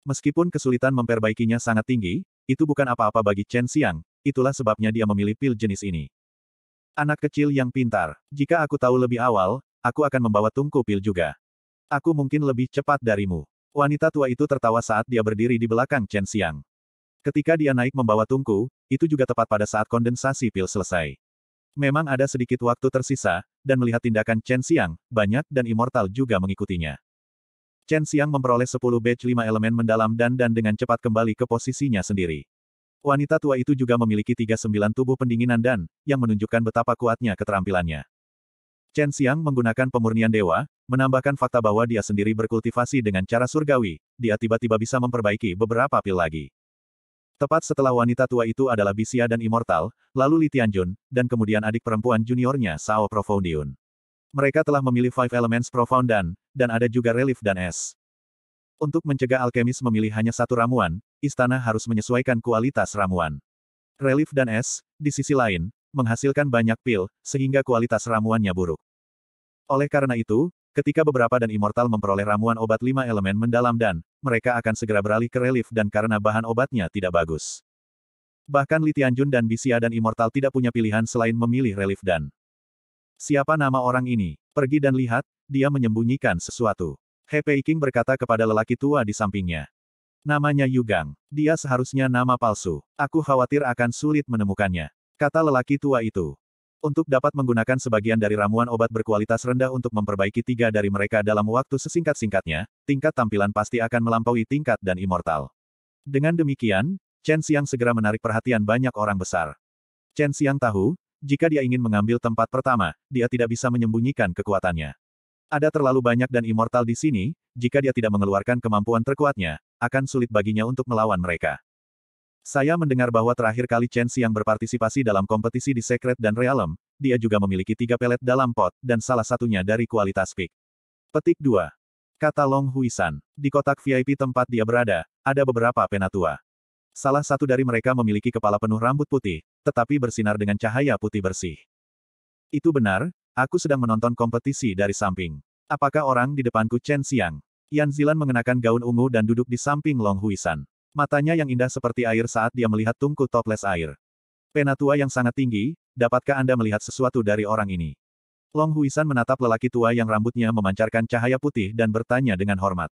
A: Meskipun kesulitan memperbaikinya sangat tinggi, itu bukan apa-apa bagi Chen Xiang, itulah sebabnya dia memilih pil jenis ini. Anak kecil yang pintar, jika aku tahu lebih awal, aku akan membawa tungku pil juga. Aku mungkin lebih cepat darimu. Wanita tua itu tertawa saat dia berdiri di belakang Chen Xiang. Ketika dia naik membawa tungku, itu juga tepat pada saat kondensasi pil selesai. Memang ada sedikit waktu tersisa, dan melihat tindakan Chen Xiang, banyak dan Immortal juga mengikutinya. Chen Xiang memperoleh 10 batch 5 elemen mendalam dan dan dengan cepat kembali ke posisinya sendiri. Wanita tua itu juga memiliki 39 tubuh pendinginan dan, yang menunjukkan betapa kuatnya keterampilannya. Chen Xiang menggunakan pemurnian dewa, menambahkan fakta bahwa dia sendiri berkultivasi dengan cara surgawi, dia tiba-tiba bisa memperbaiki beberapa pil lagi. Tepat setelah wanita tua itu adalah Bisia dan Immortal, lalu Li Tianjun, dan kemudian adik perempuan juniornya Sao Profoundiun. Mereka telah memilih Five Elements Profound dan, dan ada juga Relief dan Es. Untuk mencegah alkemis memilih hanya satu ramuan, istana harus menyesuaikan kualitas ramuan. Relief dan Es, di sisi lain, menghasilkan banyak pil, sehingga kualitas ramuannya buruk. Oleh karena itu, Ketika beberapa dan immortal memperoleh ramuan obat lima elemen mendalam dan, mereka akan segera beralih ke relief dan karena bahan obatnya tidak bagus. Bahkan Li Tianjun dan Bisia dan immortal tidak punya pilihan selain memilih relief dan. Siapa nama orang ini? Pergi dan lihat, dia menyembunyikan sesuatu. He Peiking berkata kepada lelaki tua di sampingnya. Namanya Yugang. Dia seharusnya nama palsu. Aku khawatir akan sulit menemukannya. Kata lelaki tua itu untuk dapat menggunakan sebagian dari ramuan obat berkualitas rendah untuk memperbaiki tiga dari mereka dalam waktu sesingkat-singkatnya, tingkat tampilan pasti akan melampaui tingkat dan immortal. Dengan demikian, Chen Xiang segera menarik perhatian banyak orang besar. Chen Xiang tahu, jika dia ingin mengambil tempat pertama, dia tidak bisa menyembunyikan kekuatannya. Ada terlalu banyak dan immortal di sini, jika dia tidak mengeluarkan kemampuan terkuatnya, akan sulit baginya untuk melawan mereka. Saya mendengar bahwa terakhir kali Chen Xiang berpartisipasi dalam kompetisi di Secret dan Realm, dia juga memiliki tiga pelet dalam pot, dan salah satunya dari kualitas pik. Petik 2. Kata Long Huisan. Di kotak VIP tempat dia berada, ada beberapa penatua. Salah satu dari mereka memiliki kepala penuh rambut putih, tetapi bersinar dengan cahaya putih bersih. Itu benar, aku sedang menonton kompetisi dari samping. Apakah orang di depanku Chen Xiang? Yan Zilan mengenakan gaun ungu dan duduk di samping Long Huisan. Matanya yang indah seperti air saat dia melihat tungku toples air. Penatua yang sangat tinggi, dapatkah Anda melihat sesuatu dari orang ini? Long Huisan menatap lelaki tua yang rambutnya memancarkan cahaya putih dan bertanya dengan hormat.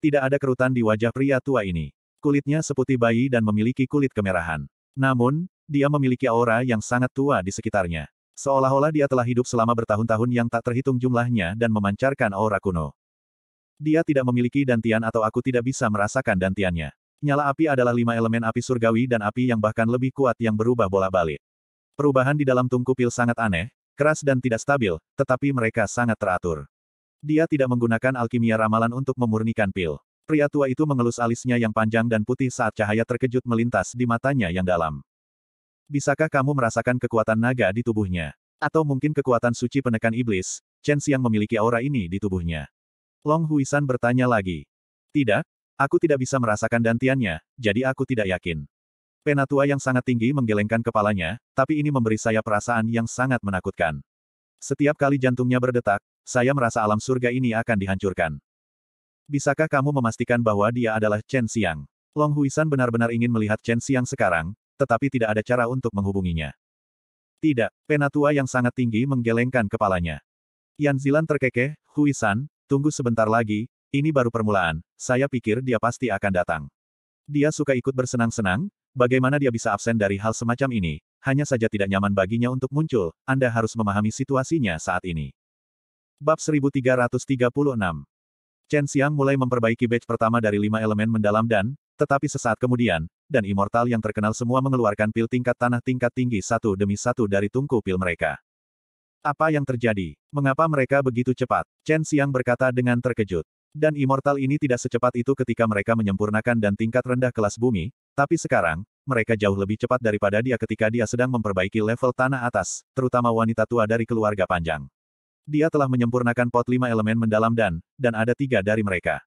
A: Tidak ada kerutan di wajah pria tua ini. Kulitnya seputih bayi dan memiliki kulit kemerahan. Namun, dia memiliki aura yang sangat tua di sekitarnya. Seolah-olah dia telah hidup selama bertahun-tahun yang tak terhitung jumlahnya dan memancarkan aura kuno. Dia tidak memiliki dantian atau aku tidak bisa merasakan dantiannya. Nyala api adalah lima elemen api surgawi dan api yang bahkan lebih kuat yang berubah bola balik. Perubahan di dalam tungku pil sangat aneh, keras dan tidak stabil, tetapi mereka sangat teratur. Dia tidak menggunakan alkimia ramalan untuk memurnikan pil. Pria tua itu mengelus alisnya yang panjang dan putih saat cahaya terkejut melintas di matanya yang dalam. Bisakah kamu merasakan kekuatan naga di tubuhnya? Atau mungkin kekuatan suci penekan iblis, Chen yang memiliki aura ini di tubuhnya? Long Huisan bertanya lagi. Tidak, Aku tidak bisa merasakan dantiannya, jadi aku tidak yakin. Penatua yang sangat tinggi menggelengkan kepalanya, tapi ini memberi saya perasaan yang sangat menakutkan. Setiap kali jantungnya berdetak, saya merasa alam surga ini akan dihancurkan. Bisakah kamu memastikan bahwa dia adalah Chen Xiang? Long Huisan benar-benar ingin melihat Chen Xiang sekarang, tetapi tidak ada cara untuk menghubunginya. Tidak, penatua yang sangat tinggi menggelengkan kepalanya. Yan Zilan terkekeh, Huisan, tunggu sebentar lagi, ini baru permulaan, saya pikir dia pasti akan datang. Dia suka ikut bersenang-senang, bagaimana dia bisa absen dari hal semacam ini, hanya saja tidak nyaman baginya untuk muncul, Anda harus memahami situasinya saat ini. Bab 1336 Chen Xiang mulai memperbaiki batch pertama dari lima elemen mendalam dan, tetapi sesaat kemudian, dan immortal yang terkenal semua mengeluarkan pil tingkat tanah tingkat tinggi satu demi satu dari tungku pil mereka. Apa yang terjadi? Mengapa mereka begitu cepat? Chen Xiang berkata dengan terkejut. Dan immortal ini tidak secepat itu ketika mereka menyempurnakan dan tingkat rendah kelas bumi, tapi sekarang, mereka jauh lebih cepat daripada dia ketika dia sedang memperbaiki level tanah atas, terutama wanita tua dari keluarga panjang. Dia telah menyempurnakan pot lima elemen mendalam dan, dan ada tiga dari mereka.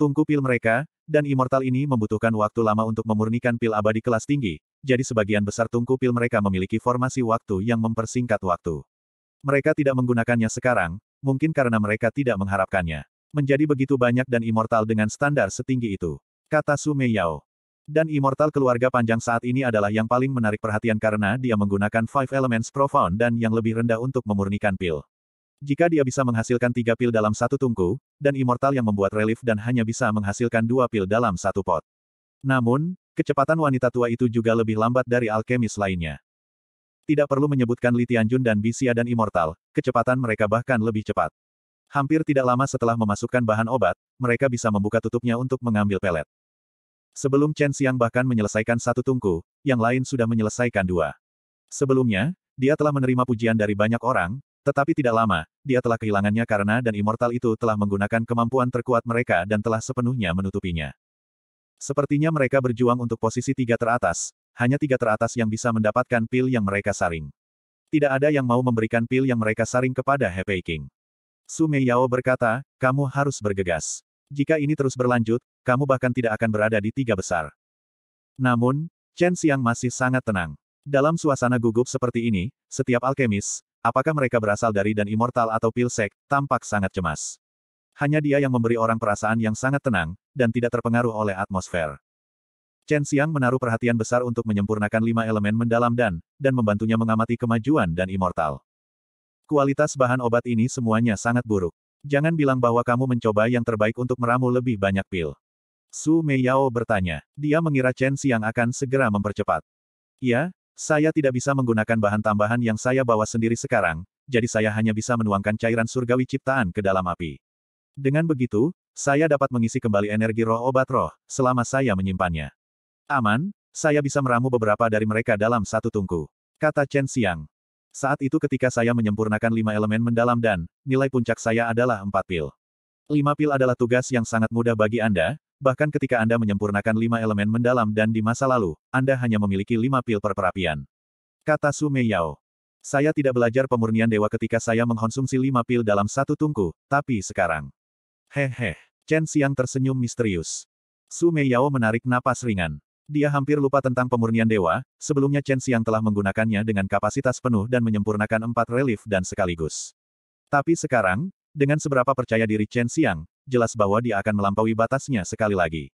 A: Tungku pil mereka, dan immortal ini membutuhkan waktu lama untuk memurnikan pil abadi kelas tinggi, jadi sebagian besar tungku pil mereka memiliki formasi waktu yang mempersingkat waktu. Mereka tidak menggunakannya sekarang, mungkin karena mereka tidak mengharapkannya. Menjadi begitu banyak dan immortal dengan standar setinggi itu. Kata Sumeyao. Yao. Dan immortal keluarga panjang saat ini adalah yang paling menarik perhatian karena dia menggunakan Five Elements Profound dan yang lebih rendah untuk memurnikan pil. Jika dia bisa menghasilkan tiga pil dalam satu tungku, dan immortal yang membuat relief dan hanya bisa menghasilkan dua pil dalam satu pot. Namun, kecepatan wanita tua itu juga lebih lambat dari alkemis lainnya. Tidak perlu menyebutkan Litianjun dan Bisia dan Immortal, kecepatan mereka bahkan lebih cepat. Hampir tidak lama setelah memasukkan bahan obat, mereka bisa membuka tutupnya untuk mengambil pelet. Sebelum Chen Xiang bahkan menyelesaikan satu tungku, yang lain sudah menyelesaikan dua. Sebelumnya, dia telah menerima pujian dari banyak orang, tetapi tidak lama, dia telah kehilangannya karena dan immortal itu telah menggunakan kemampuan terkuat mereka dan telah sepenuhnya menutupinya. Sepertinya mereka berjuang untuk posisi tiga teratas, hanya tiga teratas yang bisa mendapatkan pil yang mereka saring. Tidak ada yang mau memberikan pil yang mereka saring kepada He King. Sumeyao Yao berkata, kamu harus bergegas. Jika ini terus berlanjut, kamu bahkan tidak akan berada di tiga besar. Namun, Chen Xiang masih sangat tenang. Dalam suasana gugup seperti ini, setiap alkemis, apakah mereka berasal dari dan immortal atau pilsek, tampak sangat cemas. Hanya dia yang memberi orang perasaan yang sangat tenang, dan tidak terpengaruh oleh atmosfer. Chen Xiang menaruh perhatian besar untuk menyempurnakan lima elemen mendalam dan, dan membantunya mengamati kemajuan dan immortal. Kualitas bahan obat ini semuanya sangat buruk. Jangan bilang bahwa kamu mencoba yang terbaik untuk meramu lebih banyak pil. Su Meiyao bertanya. Dia mengira Chen Xiang akan segera mempercepat. Ya, saya tidak bisa menggunakan bahan tambahan yang saya bawa sendiri sekarang, jadi saya hanya bisa menuangkan cairan surgawi ciptaan ke dalam api. Dengan begitu, saya dapat mengisi kembali energi roh obat roh, selama saya menyimpannya. Aman, saya bisa meramu beberapa dari mereka dalam satu tungku. Kata Chen Xiang. Saat itu ketika saya menyempurnakan lima elemen mendalam dan, nilai puncak saya adalah empat pil. Lima pil adalah tugas yang sangat mudah bagi Anda, bahkan ketika Anda menyempurnakan lima elemen mendalam dan di masa lalu, Anda hanya memiliki lima pil per perapian. Kata Su Meiyao. Saya tidak belajar pemurnian dewa ketika saya mengkonsumsi lima pil dalam satu tungku, tapi sekarang. Hehe. Chen Xiang tersenyum misterius. Su Meiyao menarik napas ringan. Dia hampir lupa tentang pemurnian dewa, sebelumnya Chen Xiang telah menggunakannya dengan kapasitas penuh dan menyempurnakan empat relief dan sekaligus. Tapi sekarang, dengan seberapa percaya diri Chen Xiang, jelas bahwa dia akan melampaui batasnya sekali lagi.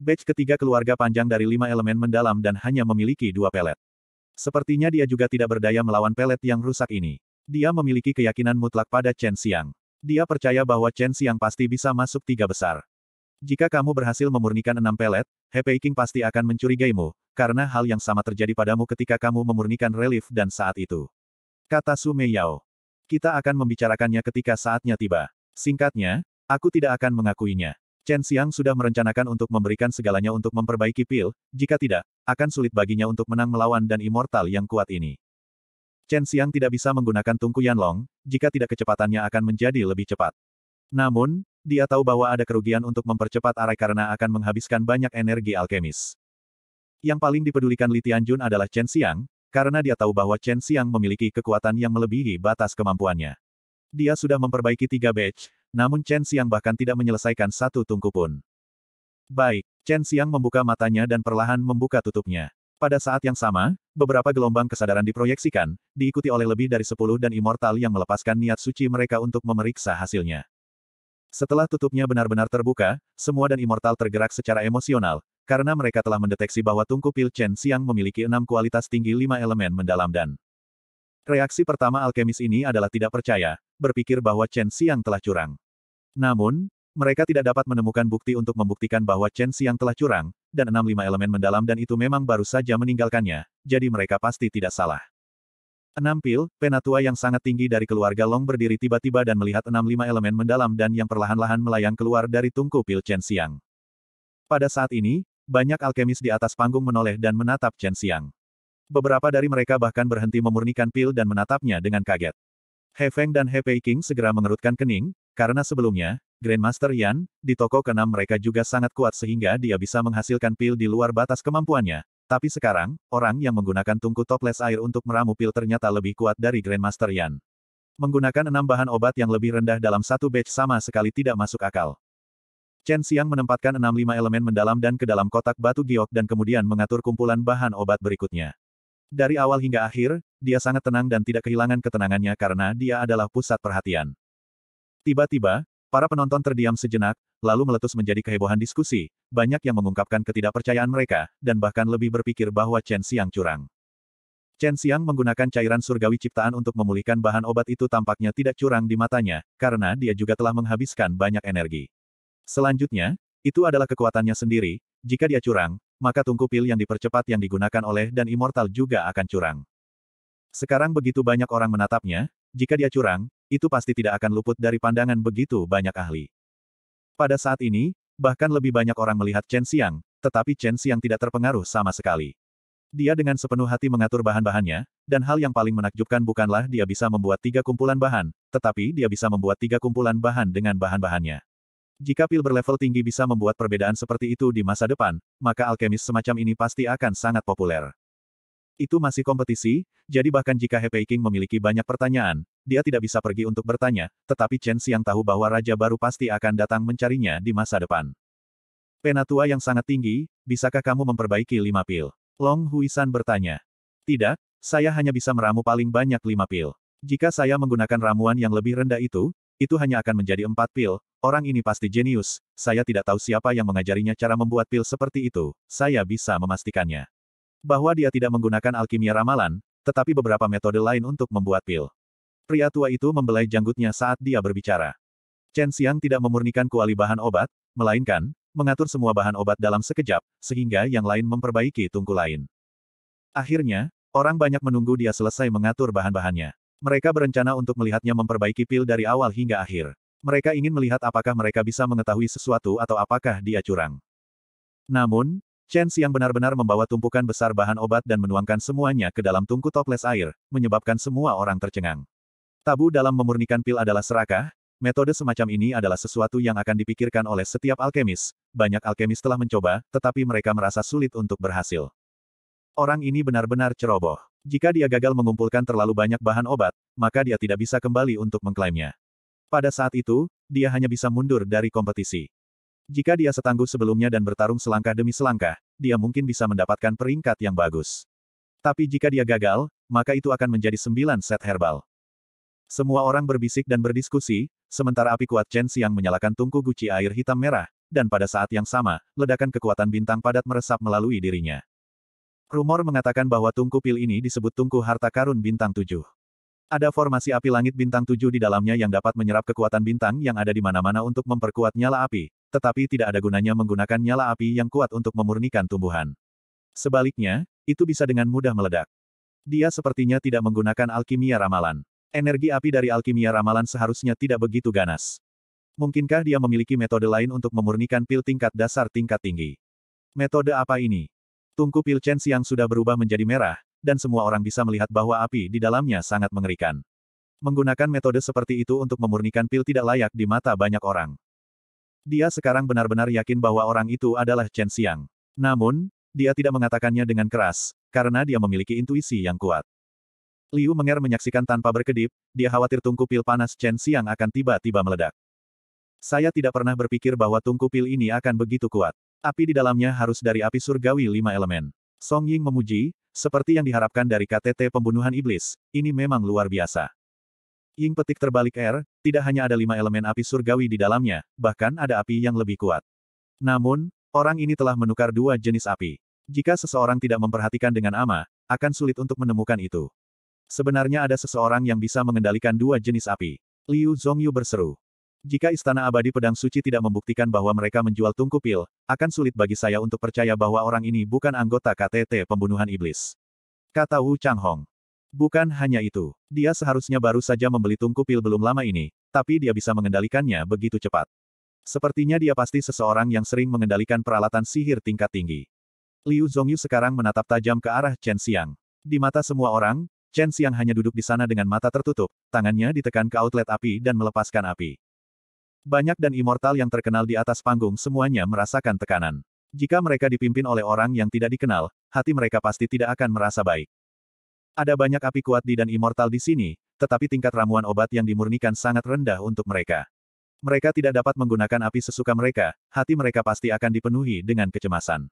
A: Batch ketiga keluarga panjang dari lima elemen mendalam dan hanya memiliki dua pelet. Sepertinya dia juga tidak berdaya melawan pelet yang rusak ini. Dia memiliki keyakinan mutlak pada Chen Xiang. Dia percaya bahwa Chen Xiang pasti bisa masuk tiga besar. Jika kamu berhasil memurnikan enam pelet, He King pasti akan mencurigaimu, karena hal yang sama terjadi padamu ketika kamu memurnikan relief dan saat itu. Kata Su Mei Yao. Kita akan membicarakannya ketika saatnya tiba. Singkatnya, aku tidak akan mengakuinya. Chen Xiang sudah merencanakan untuk memberikan segalanya untuk memperbaiki pil, jika tidak, akan sulit baginya untuk menang melawan dan immortal yang kuat ini. Chen Xiang tidak bisa menggunakan tungku Yanlong, jika tidak kecepatannya akan menjadi lebih cepat. Namun, dia tahu bahwa ada kerugian untuk mempercepat arai karena akan menghabiskan banyak energi alkemis. Yang paling dipedulikan Li Tianjun adalah Chen Xiang, karena dia tahu bahwa Chen Xiang memiliki kekuatan yang melebihi batas kemampuannya. Dia sudah memperbaiki tiga batch, namun Chen Xiang bahkan tidak menyelesaikan satu tungku pun. Baik, Chen Xiang membuka matanya dan perlahan membuka tutupnya. Pada saat yang sama, beberapa gelombang kesadaran diproyeksikan, diikuti oleh lebih dari sepuluh dan immortal yang melepaskan niat suci mereka untuk memeriksa hasilnya. Setelah tutupnya benar-benar terbuka, semua dan immortal tergerak secara emosional, karena mereka telah mendeteksi bahwa Tungku Pil Chen Siang memiliki enam kualitas tinggi lima elemen mendalam dan Reaksi pertama alkemis ini adalah tidak percaya, berpikir bahwa Chen Xiang telah curang. Namun, mereka tidak dapat menemukan bukti untuk membuktikan bahwa Chen Xiang telah curang, dan enam lima elemen mendalam dan itu memang baru saja meninggalkannya, jadi mereka pasti tidak salah. Enam pil, penatua yang sangat tinggi dari keluarga Long berdiri tiba-tiba dan melihat enam lima elemen mendalam dan yang perlahan-lahan melayang keluar dari tungku pil Chen Xiang. Pada saat ini, banyak alkemis di atas panggung menoleh dan menatap Chen Xiang. Beberapa dari mereka bahkan berhenti memurnikan pil dan menatapnya dengan kaget. He Feng dan He Pei King segera mengerutkan kening, karena sebelumnya, Grandmaster Yan, di toko keenam mereka juga sangat kuat sehingga dia bisa menghasilkan pil di luar batas kemampuannya, tapi sekarang, orang yang menggunakan tungku toples air untuk meramu pil ternyata lebih kuat dari Grandmaster Yan. Menggunakan enam bahan obat yang lebih rendah dalam satu batch sama sekali tidak masuk akal. Chen Xiang menempatkan enam lima elemen mendalam dan ke dalam kotak batu giok dan kemudian mengatur kumpulan bahan obat berikutnya. Dari awal hingga akhir, dia sangat tenang dan tidak kehilangan ketenangannya karena dia adalah pusat perhatian. Tiba-tiba, Para penonton terdiam sejenak, lalu meletus menjadi kehebohan diskusi, banyak yang mengungkapkan ketidakpercayaan mereka, dan bahkan lebih berpikir bahwa Chen Xiang curang. Chen Xiang menggunakan cairan surgawi ciptaan untuk memulihkan bahan obat itu tampaknya tidak curang di matanya, karena dia juga telah menghabiskan banyak energi. Selanjutnya, itu adalah kekuatannya sendiri, jika dia curang, maka tungku pil yang dipercepat yang digunakan oleh dan immortal juga akan curang. Sekarang begitu banyak orang menatapnya, jika dia curang, itu pasti tidak akan luput dari pandangan begitu banyak ahli. Pada saat ini, bahkan lebih banyak orang melihat Chen Xiang, tetapi Chen Xiang tidak terpengaruh sama sekali. Dia dengan sepenuh hati mengatur bahan-bahannya, dan hal yang paling menakjubkan bukanlah dia bisa membuat tiga kumpulan bahan, tetapi dia bisa membuat tiga kumpulan bahan dengan bahan-bahannya. Jika pil berlevel tinggi bisa membuat perbedaan seperti itu di masa depan, maka alkemis semacam ini pasti akan sangat populer. Itu masih kompetisi, jadi bahkan jika He Peiking memiliki banyak pertanyaan, dia tidak bisa pergi untuk bertanya, tetapi Chen Xiang tahu bahwa raja baru pasti akan datang mencarinya di masa depan. Penatua yang sangat tinggi, bisakah kamu memperbaiki lima pil? Long Huisan bertanya. Tidak, saya hanya bisa meramu paling banyak lima pil. Jika saya menggunakan ramuan yang lebih rendah itu, itu hanya akan menjadi empat pil, orang ini pasti jenius, saya tidak tahu siapa yang mengajarinya cara membuat pil seperti itu, saya bisa memastikannya bahwa dia tidak menggunakan alkimia ramalan, tetapi beberapa metode lain untuk membuat pil. Pria tua itu membelai janggutnya saat dia berbicara. Chen Xiang tidak memurnikan kuali bahan obat, melainkan, mengatur semua bahan obat dalam sekejap, sehingga yang lain memperbaiki tungku lain. Akhirnya, orang banyak menunggu dia selesai mengatur bahan-bahannya. Mereka berencana untuk melihatnya memperbaiki pil dari awal hingga akhir. Mereka ingin melihat apakah mereka bisa mengetahui sesuatu atau apakah dia curang. Namun, Chen Xiang benar-benar membawa tumpukan besar bahan obat dan menuangkan semuanya ke dalam tungku toples air, menyebabkan semua orang tercengang. Tabu dalam memurnikan pil adalah serakah, metode semacam ini adalah sesuatu yang akan dipikirkan oleh setiap alkemis, banyak alkemis telah mencoba, tetapi mereka merasa sulit untuk berhasil. Orang ini benar-benar ceroboh. Jika dia gagal mengumpulkan terlalu banyak bahan obat, maka dia tidak bisa kembali untuk mengklaimnya. Pada saat itu, dia hanya bisa mundur dari kompetisi. Jika dia setangguh sebelumnya dan bertarung selangkah demi selangkah, dia mungkin bisa mendapatkan peringkat yang bagus. Tapi jika dia gagal, maka itu akan menjadi sembilan set herbal. Semua orang berbisik dan berdiskusi, sementara api kuat Chen Xiang menyalakan tungku guci air hitam merah, dan pada saat yang sama, ledakan kekuatan bintang padat meresap melalui dirinya. Rumor mengatakan bahwa tungku pil ini disebut tungku harta karun bintang tujuh. Ada formasi api langit bintang tujuh di dalamnya yang dapat menyerap kekuatan bintang yang ada di mana-mana untuk memperkuat nyala api, tetapi tidak ada gunanya menggunakan nyala api yang kuat untuk memurnikan tumbuhan. Sebaliknya, itu bisa dengan mudah meledak. Dia sepertinya tidak menggunakan alkimia ramalan. Energi api dari alkimia ramalan seharusnya tidak begitu ganas. Mungkinkah dia memiliki metode lain untuk memurnikan pil tingkat dasar tingkat tinggi? Metode apa ini? Tungku pil Chen yang sudah berubah menjadi merah, dan semua orang bisa melihat bahwa api di dalamnya sangat mengerikan. Menggunakan metode seperti itu untuk memurnikan pil tidak layak di mata banyak orang. Dia sekarang benar-benar yakin bahwa orang itu adalah Chen Xiang. Namun, dia tidak mengatakannya dengan keras, karena dia memiliki intuisi yang kuat. Liu Menger menyaksikan tanpa berkedip, dia khawatir tungku pil panas Chen Xiang akan tiba-tiba meledak. Saya tidak pernah berpikir bahwa tungku pil ini akan begitu kuat. Api di dalamnya harus dari api surgawi lima elemen. Song Ying memuji, seperti yang diharapkan dari KTT pembunuhan iblis, ini memang luar biasa. Ying petik terbalik air, tidak hanya ada lima elemen api surgawi di dalamnya, bahkan ada api yang lebih kuat. Namun, orang ini telah menukar dua jenis api. Jika seseorang tidak memperhatikan dengan ama, akan sulit untuk menemukan itu. Sebenarnya ada seseorang yang bisa mengendalikan dua jenis api. Liu Zongyu berseru. Jika Istana Abadi Pedang Suci tidak membuktikan bahwa mereka menjual tungku pil, akan sulit bagi saya untuk percaya bahwa orang ini bukan anggota KTT pembunuhan iblis. Kata Wu Changhong. Bukan hanya itu, dia seharusnya baru saja membeli tungku pil belum lama ini, tapi dia bisa mengendalikannya begitu cepat. Sepertinya dia pasti seseorang yang sering mengendalikan peralatan sihir tingkat tinggi. Liu Zongyu sekarang menatap tajam ke arah Chen Xiang. Di mata semua orang, Chen Xiang hanya duduk di sana dengan mata tertutup, tangannya ditekan ke outlet api dan melepaskan api. Banyak dan immortal yang terkenal di atas panggung semuanya merasakan tekanan. Jika mereka dipimpin oleh orang yang tidak dikenal, hati mereka pasti tidak akan merasa baik. Ada banyak api kuat di dan immortal di sini, tetapi tingkat ramuan obat yang dimurnikan sangat rendah untuk mereka. Mereka tidak dapat menggunakan api sesuka mereka, hati mereka pasti akan dipenuhi dengan kecemasan.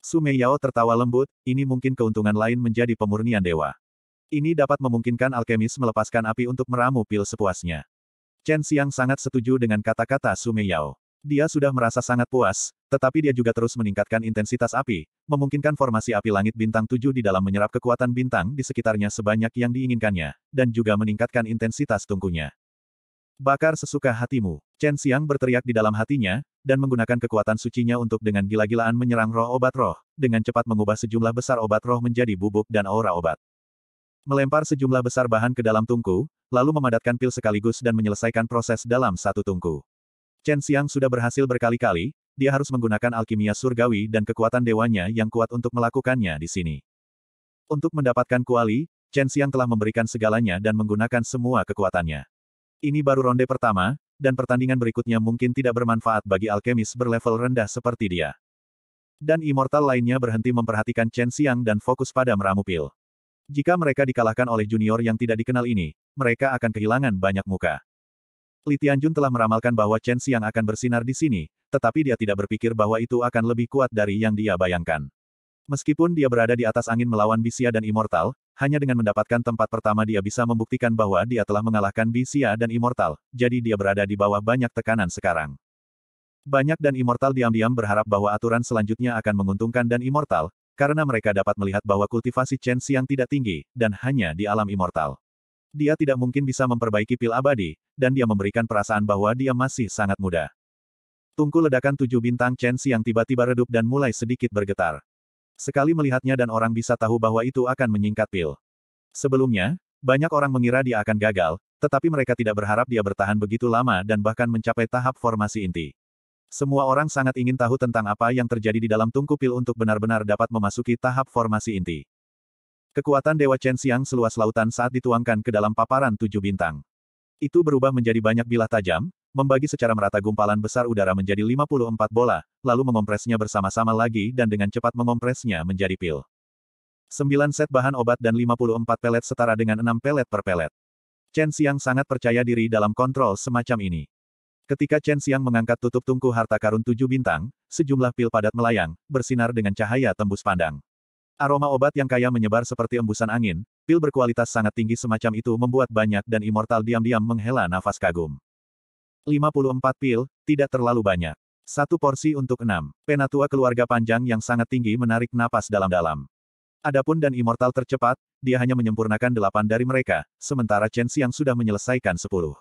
A: Sume Yao tertawa lembut, ini mungkin keuntungan lain menjadi pemurnian dewa. Ini dapat memungkinkan alkemis melepaskan api untuk meramu pil sepuasnya. Chen Xiang sangat setuju dengan kata-kata Sume Yao. Dia sudah merasa sangat puas, tetapi dia juga terus meningkatkan intensitas api, memungkinkan formasi api langit bintang 7 di dalam menyerap kekuatan bintang di sekitarnya sebanyak yang diinginkannya, dan juga meningkatkan intensitas tungkunya. Bakar sesuka hatimu. Chen Xiang berteriak di dalam hatinya, dan menggunakan kekuatan sucinya untuk dengan gila-gilaan menyerang roh obat roh, dengan cepat mengubah sejumlah besar obat roh menjadi bubuk dan aura obat. Melempar sejumlah besar bahan ke dalam tungku, lalu memadatkan pil sekaligus dan menyelesaikan proses dalam satu tungku. Chen Xiang sudah berhasil berkali-kali, dia harus menggunakan alkimia surgawi dan kekuatan dewanya yang kuat untuk melakukannya di sini. Untuk mendapatkan kuali, Chen Xiang telah memberikan segalanya dan menggunakan semua kekuatannya. Ini baru ronde pertama, dan pertandingan berikutnya mungkin tidak bermanfaat bagi alkemis berlevel rendah seperti dia. Dan immortal lainnya berhenti memperhatikan Chen Xiang dan fokus pada meramu pil. Jika mereka dikalahkan oleh junior yang tidak dikenal ini, mereka akan kehilangan banyak muka. Li Tianjun telah meramalkan bahwa Chen Xiang akan bersinar di sini, tetapi dia tidak berpikir bahwa itu akan lebih kuat dari yang dia bayangkan. Meskipun dia berada di atas angin melawan Bisia dan Immortal, hanya dengan mendapatkan tempat pertama dia bisa membuktikan bahwa dia telah mengalahkan Bisia dan Immortal, jadi dia berada di bawah banyak tekanan sekarang. Banyak dan Immortal diam-diam berharap bahwa aturan selanjutnya akan menguntungkan dan Immortal, karena mereka dapat melihat bahwa kultivasi Chen Xiang tidak tinggi, dan hanya di alam Immortal. Dia tidak mungkin bisa memperbaiki pil abadi, dan dia memberikan perasaan bahwa dia masih sangat muda. Tungku ledakan tujuh bintang Chen yang tiba-tiba redup dan mulai sedikit bergetar. Sekali melihatnya dan orang bisa tahu bahwa itu akan menyingkat pil. Sebelumnya, banyak orang mengira dia akan gagal, tetapi mereka tidak berharap dia bertahan begitu lama dan bahkan mencapai tahap formasi inti. Semua orang sangat ingin tahu tentang apa yang terjadi di dalam tungku pil untuk benar-benar dapat memasuki tahap formasi inti. Kekuatan Dewa Chen Xiang seluas lautan saat dituangkan ke dalam paparan tujuh bintang. Itu berubah menjadi banyak bilah tajam, membagi secara merata gumpalan besar udara menjadi 54 bola, lalu mengompresnya bersama-sama lagi dan dengan cepat mengompresnya menjadi pil. 9 set bahan obat dan 54 pelet setara dengan 6 pelet per pelet. Chen Xiang sangat percaya diri dalam kontrol semacam ini. Ketika Chen Xiang mengangkat tutup tungku harta karun tujuh bintang, sejumlah pil padat melayang, bersinar dengan cahaya tembus pandang. Aroma obat yang kaya menyebar seperti embusan angin, pil berkualitas sangat tinggi semacam itu membuat banyak dan immortal diam-diam menghela nafas kagum. 54 pil, tidak terlalu banyak. Satu porsi untuk enam. Penatua keluarga panjang yang sangat tinggi menarik napas dalam-dalam. Adapun dan immortal tercepat, dia hanya menyempurnakan delapan dari mereka, sementara Chen Xiang sudah menyelesaikan sepuluh.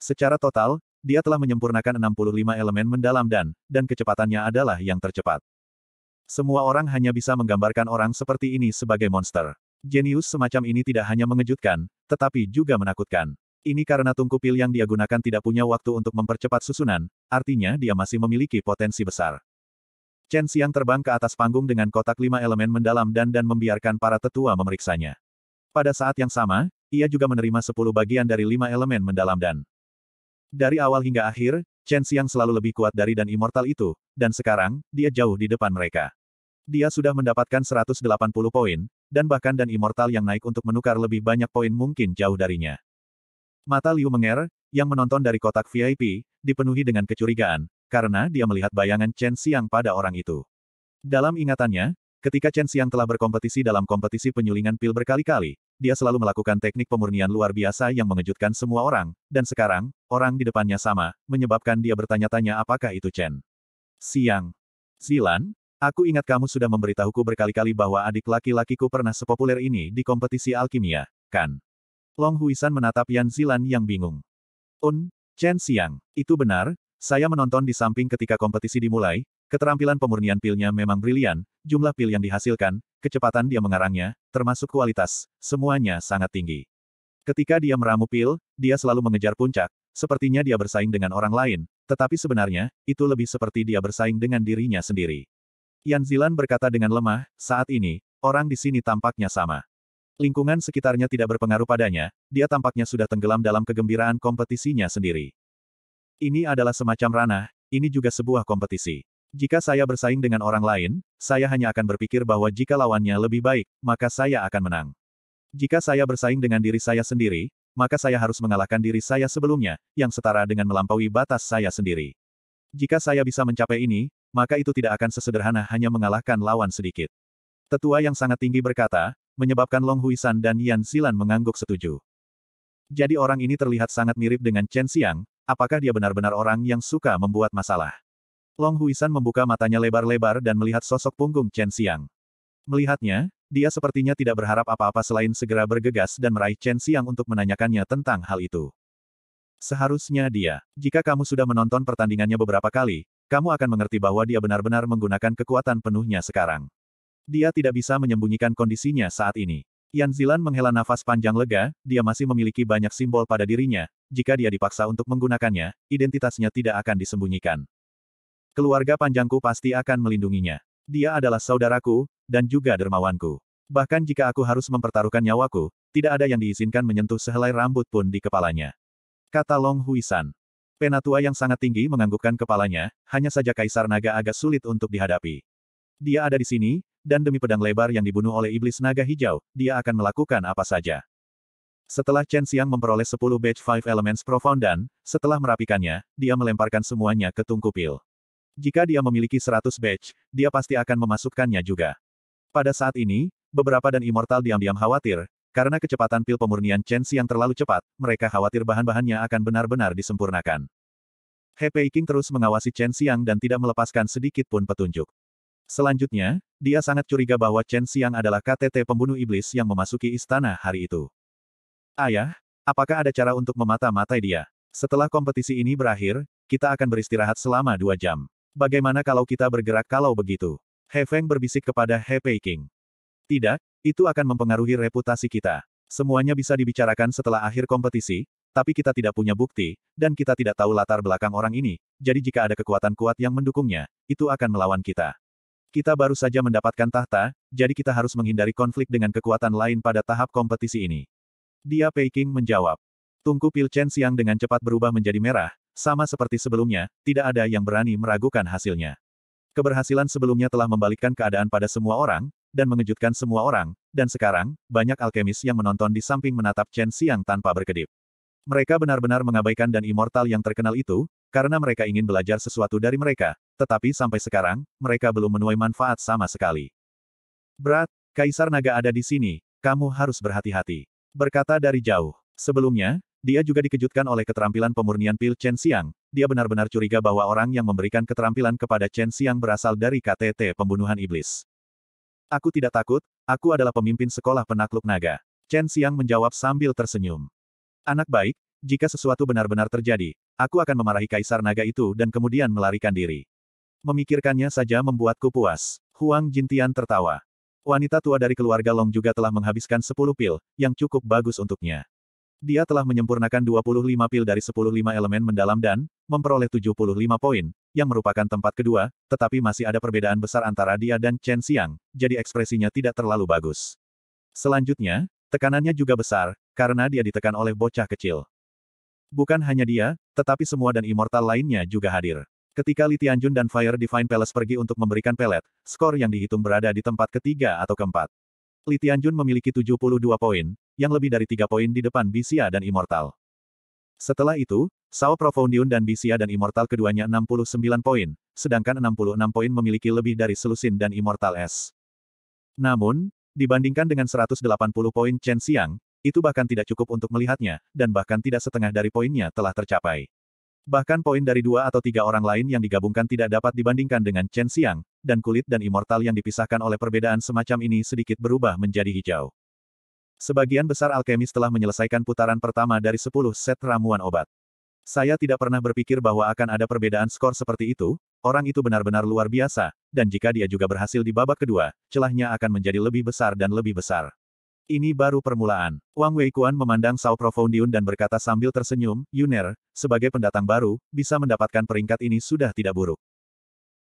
A: Secara total, dia telah menyempurnakan 65 elemen mendalam dan, dan kecepatannya adalah yang tercepat. Semua orang hanya bisa menggambarkan orang seperti ini sebagai monster. Jenius semacam ini tidak hanya mengejutkan, tetapi juga menakutkan. Ini karena tungku pil yang dia gunakan tidak punya waktu untuk mempercepat susunan, artinya dia masih memiliki potensi besar. Chen Xiang terbang ke atas panggung dengan kotak lima elemen mendalam dan dan membiarkan para tetua memeriksanya. Pada saat yang sama, ia juga menerima sepuluh bagian dari lima elemen mendalam dan. Dari awal hingga akhir, Chen Xiang selalu lebih kuat dari dan immortal itu, dan sekarang, dia jauh di depan mereka. Dia sudah mendapatkan 180 poin, dan bahkan dan immortal yang naik untuk menukar lebih banyak poin mungkin jauh darinya. Mata Liu Menger, yang menonton dari kotak VIP, dipenuhi dengan kecurigaan, karena dia melihat bayangan Chen Xiang pada orang itu. Dalam ingatannya, ketika Chen Xiang telah berkompetisi dalam kompetisi penyulingan pil berkali-kali, dia selalu melakukan teknik pemurnian luar biasa yang mengejutkan semua orang, dan sekarang, orang di depannya sama, menyebabkan dia bertanya-tanya apakah itu Chen. Siang. Zilan, aku ingat kamu sudah memberitahuku berkali-kali bahwa adik laki-lakiku pernah sepopuler ini di kompetisi alkimia, kan? Long Huisan menatap Yan Zilan yang bingung. Un, Chen Siang, itu benar, saya menonton di samping ketika kompetisi dimulai, Keterampilan pemurnian pilnya memang brilian, jumlah pil yang dihasilkan, kecepatan dia mengarangnya, termasuk kualitas, semuanya sangat tinggi. Ketika dia meramu pil, dia selalu mengejar puncak, sepertinya dia bersaing dengan orang lain, tetapi sebenarnya, itu lebih seperti dia bersaing dengan dirinya sendiri. Yan Zilan berkata dengan lemah, saat ini, orang di sini tampaknya sama. Lingkungan sekitarnya tidak berpengaruh padanya, dia tampaknya sudah tenggelam dalam kegembiraan kompetisinya sendiri. Ini adalah semacam ranah, ini juga sebuah kompetisi. Jika saya bersaing dengan orang lain, saya hanya akan berpikir bahwa jika lawannya lebih baik, maka saya akan menang. Jika saya bersaing dengan diri saya sendiri, maka saya harus mengalahkan diri saya sebelumnya, yang setara dengan melampaui batas saya sendiri. Jika saya bisa mencapai ini, maka itu tidak akan sesederhana hanya mengalahkan lawan sedikit. Tetua yang sangat tinggi berkata, menyebabkan Long Huisan dan Yan Zilan mengangguk setuju. Jadi orang ini terlihat sangat mirip dengan Chen Xiang, apakah dia benar-benar orang yang suka membuat masalah? Long Huisan membuka matanya lebar-lebar dan melihat sosok punggung Chen Xiang. Melihatnya, dia sepertinya tidak berharap apa-apa selain segera bergegas dan meraih Chen Xiang untuk menanyakannya tentang hal itu. Seharusnya dia, jika kamu sudah menonton pertandingannya beberapa kali, kamu akan mengerti bahwa dia benar-benar menggunakan kekuatan penuhnya sekarang. Dia tidak bisa menyembunyikan kondisinya saat ini. Yan Zilan menghela nafas panjang lega, dia masih memiliki banyak simbol pada dirinya, jika dia dipaksa untuk menggunakannya, identitasnya tidak akan disembunyikan. Keluarga panjangku pasti akan melindunginya. Dia adalah saudaraku, dan juga dermawanku. Bahkan jika aku harus mempertaruhkan nyawaku, tidak ada yang diizinkan menyentuh sehelai rambut pun di kepalanya. Kata Long Huisan. Penatua yang sangat tinggi menganggukkan kepalanya, hanya saja Kaisar Naga agak sulit untuk dihadapi. Dia ada di sini, dan demi pedang lebar yang dibunuh oleh iblis naga hijau, dia akan melakukan apa saja. Setelah Chen Xiang memperoleh 10 batch 5 elements profound dan, setelah merapikannya, dia melemparkan semuanya ke tungku pil. Jika dia memiliki 100 badge, dia pasti akan memasukkannya juga. Pada saat ini, beberapa dan immortal diam-diam khawatir, karena kecepatan pil pemurnian Chensi yang terlalu cepat, mereka khawatir bahan-bahannya akan benar-benar disempurnakan. He King terus mengawasi Chen Xiang dan tidak melepaskan sedikit pun petunjuk. Selanjutnya, dia sangat curiga bahwa Chen Xiang adalah KTT pembunuh iblis yang memasuki istana hari itu. Ayah, apakah ada cara untuk memata-matai dia? Setelah kompetisi ini berakhir, kita akan beristirahat selama dua jam bagaimana kalau kita bergerak kalau begitu? He Feng berbisik kepada He Peiking. Tidak, itu akan mempengaruhi reputasi kita. Semuanya bisa dibicarakan setelah akhir kompetisi, tapi kita tidak punya bukti, dan kita tidak tahu latar belakang orang ini, jadi jika ada kekuatan kuat yang mendukungnya, itu akan melawan kita. Kita baru saja mendapatkan tahta, jadi kita harus menghindari konflik dengan kekuatan lain pada tahap kompetisi ini. Dia Peking menjawab. Tungku pil Chen Siang dengan cepat berubah menjadi merah, sama seperti sebelumnya, tidak ada yang berani meragukan hasilnya. Keberhasilan sebelumnya telah membalikkan keadaan pada semua orang, dan mengejutkan semua orang, dan sekarang, banyak alkemis yang menonton di samping menatap Chen Xiang tanpa berkedip. Mereka benar-benar mengabaikan dan immortal yang terkenal itu, karena mereka ingin belajar sesuatu dari mereka, tetapi sampai sekarang, mereka belum menuai manfaat sama sekali. Berat, Kaisar Naga ada di sini, kamu harus berhati-hati. Berkata dari jauh. Sebelumnya, dia juga dikejutkan oleh keterampilan pemurnian pil Chen Xiang, dia benar-benar curiga bahwa orang yang memberikan keterampilan kepada Chen Xiang berasal dari KTT pembunuhan iblis. Aku tidak takut, aku adalah pemimpin sekolah penakluk naga. Chen Xiang menjawab sambil tersenyum. Anak baik, jika sesuatu benar-benar terjadi, aku akan memarahi kaisar naga itu dan kemudian melarikan diri. Memikirkannya saja membuatku puas. Huang Jintian tertawa. Wanita tua dari keluarga Long juga telah menghabiskan 10 pil, yang cukup bagus untuknya. Dia telah menyempurnakan 25 pil dari 105 elemen mendalam dan memperoleh 75 poin, yang merupakan tempat kedua, tetapi masih ada perbedaan besar antara dia dan Chen Xiang, jadi ekspresinya tidak terlalu bagus. Selanjutnya, tekanannya juga besar, karena dia ditekan oleh bocah kecil. Bukan hanya dia, tetapi semua dan immortal lainnya juga hadir. Ketika Li Tianjun dan Fire Divine Palace pergi untuk memberikan pelet, skor yang dihitung berada di tempat ketiga atau keempat. Li Tianjun memiliki 72 poin, yang lebih dari tiga poin di depan Bisia dan Immortal. Setelah itu, Sao Profoundion dan Bisia dan Immortal keduanya 69 poin, sedangkan 66 poin memiliki lebih dari Selusin dan Immortal S. Namun, dibandingkan dengan 180 poin Chen Xiang, itu bahkan tidak cukup untuk melihatnya, dan bahkan tidak setengah dari poinnya telah tercapai. Bahkan poin dari dua atau tiga orang lain yang digabungkan tidak dapat dibandingkan dengan Chen Xiang, dan kulit dan immortal yang dipisahkan oleh perbedaan semacam ini sedikit berubah menjadi hijau. Sebagian besar alkemis telah menyelesaikan putaran pertama dari 10 set ramuan obat. Saya tidak pernah berpikir bahwa akan ada perbedaan skor seperti itu, orang itu benar-benar luar biasa, dan jika dia juga berhasil di babak kedua, celahnya akan menjadi lebih besar dan lebih besar. Ini baru permulaan. Wang Weikuan memandang Sao profoundion dan berkata sambil tersenyum, Yuner, sebagai pendatang baru, bisa mendapatkan peringkat ini sudah tidak buruk.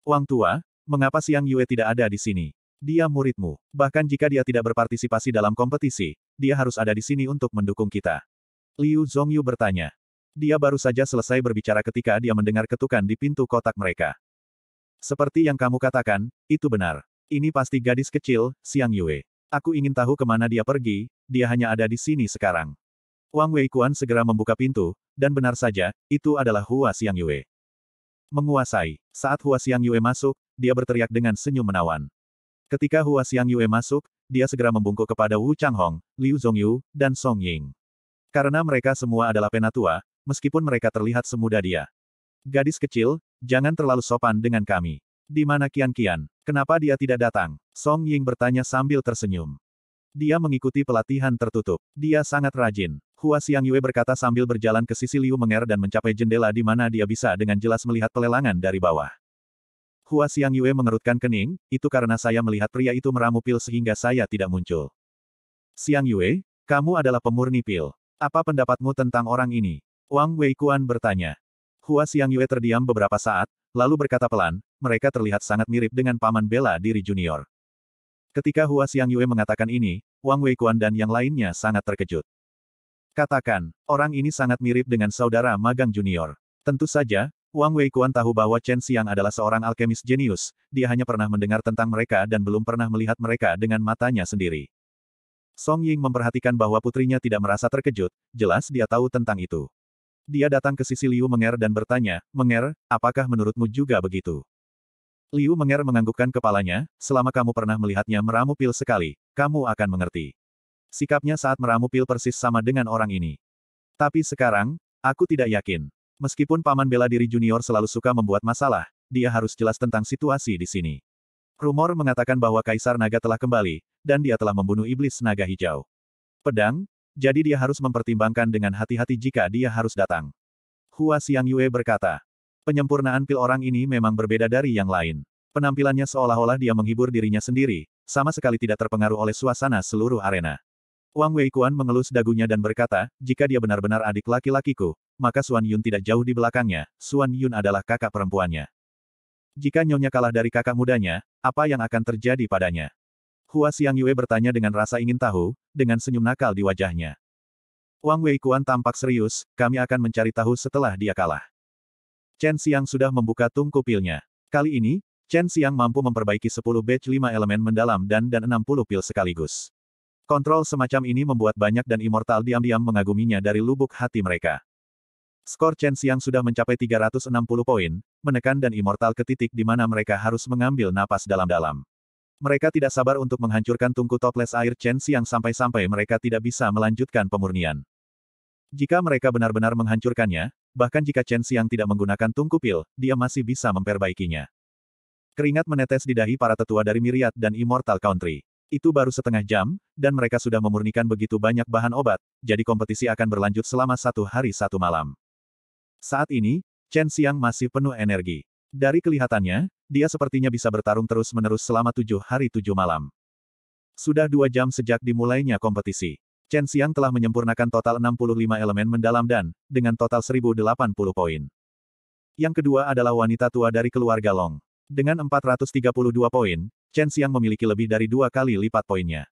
A: Wang Tua, mengapa Siang Yue tidak ada di sini? Dia muridmu. Bahkan jika dia tidak berpartisipasi dalam kompetisi, dia harus ada di sini untuk mendukung kita. Liu Zhongyu bertanya. Dia baru saja selesai berbicara ketika dia mendengar ketukan di pintu kotak mereka. Seperti yang kamu katakan, itu benar. Ini pasti gadis kecil, Siang Yue. Aku ingin tahu kemana dia pergi, dia hanya ada di sini sekarang. Wang Wei Kuan segera membuka pintu, dan benar saja, itu adalah Hua Xiang Yue. Menguasai. Saat Hua Xiang Yue masuk, dia berteriak dengan senyum menawan. Ketika Hua Xiang Yue masuk, dia segera membungkuk kepada Wu Changhong, Liu Zongyu, dan Song Ying. Karena mereka semua adalah penatua, meskipun mereka terlihat semuda dia. Gadis kecil, jangan terlalu sopan dengan kami. Di mana Kian Kian? Kenapa dia tidak datang? Song Ying bertanya sambil tersenyum. Dia mengikuti pelatihan tertutup. Dia sangat rajin. Hua Xiang Yue berkata sambil berjalan ke sisi Liu Menger dan mencapai jendela di mana dia bisa dengan jelas melihat pelelangan dari bawah. Hua Xiang Yue mengerutkan kening, itu karena saya melihat pria itu meramu pil sehingga saya tidak muncul. Xiang Yue, kamu adalah pemurni pil. Apa pendapatmu tentang orang ini? Wang Wei Kuan bertanya. Hua Xiang Yue terdiam beberapa saat, lalu berkata pelan, mereka terlihat sangat mirip dengan paman bela diri junior. Ketika Hua Xiang Yue mengatakan ini, Wang Wei Kuan dan yang lainnya sangat terkejut. Katakan, orang ini sangat mirip dengan saudara magang junior. Tentu saja, Wang Wei Kuan tahu bahwa Chen Xiang adalah seorang alkemis jenius, dia hanya pernah mendengar tentang mereka dan belum pernah melihat mereka dengan matanya sendiri. Song Ying memperhatikan bahwa putrinya tidak merasa terkejut, jelas dia tahu tentang itu. Dia datang ke sisi Liu Menger dan bertanya, Menger, apakah menurutmu juga begitu? Liu Menger menganggukkan kepalanya, selama kamu pernah melihatnya meramu pil sekali, kamu akan mengerti. Sikapnya saat meramu pil persis sama dengan orang ini. Tapi sekarang, aku tidak yakin. Meskipun paman bela diri junior selalu suka membuat masalah, dia harus jelas tentang situasi di sini. Rumor mengatakan bahwa Kaisar Naga telah kembali, dan dia telah membunuh iblis naga hijau. Pedang? Jadi dia harus mempertimbangkan dengan hati-hati jika dia harus datang. Hua Xiang Yue berkata. Penyempurnaan pil orang ini memang berbeda dari yang lain. Penampilannya seolah-olah dia menghibur dirinya sendiri, sama sekali tidak terpengaruh oleh suasana seluruh arena. Wang Wei Kuan mengelus dagunya dan berkata, jika dia benar-benar adik laki-lakiku, maka Suan Yun tidak jauh di belakangnya, Suan Yun adalah kakak perempuannya. Jika Nyonya kalah dari kakak mudanya, apa yang akan terjadi padanya? Hua Xiang Yue bertanya dengan rasa ingin tahu, dengan senyum nakal di wajahnya. Wang Wei Kuan tampak serius, kami akan mencari tahu setelah dia kalah. Chen Xiang sudah membuka tungku pilnya. Kali ini, Chen Xiang mampu memperbaiki 10 batch 5 elemen mendalam dan dan 60 pil sekaligus. Kontrol semacam ini membuat banyak dan immortal diam-diam mengaguminya dari lubuk hati mereka. Skor Chen Xiang sudah mencapai 360 poin, menekan dan immortal ke titik di mana mereka harus mengambil napas dalam-dalam. Mereka tidak sabar untuk menghancurkan tungku toples air Chen Xiang sampai-sampai mereka tidak bisa melanjutkan pemurnian. Jika mereka benar-benar menghancurkannya, bahkan jika Chen Xiang tidak menggunakan tungku pil, dia masih bisa memperbaikinya. Keringat menetes di dahi para tetua dari Miriat dan Immortal Country. Itu baru setengah jam, dan mereka sudah memurnikan begitu banyak bahan obat, jadi kompetisi akan berlanjut selama satu hari satu malam. Saat ini, Chen Xiang masih penuh energi. Dari kelihatannya, dia sepertinya bisa bertarung terus-menerus selama tujuh hari tujuh malam. Sudah dua jam sejak dimulainya kompetisi. Chen Xiang telah menyempurnakan total 65 elemen mendalam dan, dengan total 1080 poin. Yang kedua adalah wanita tua dari keluarga Long. Dengan 432 poin, Chen Xiang memiliki lebih dari dua kali lipat poinnya.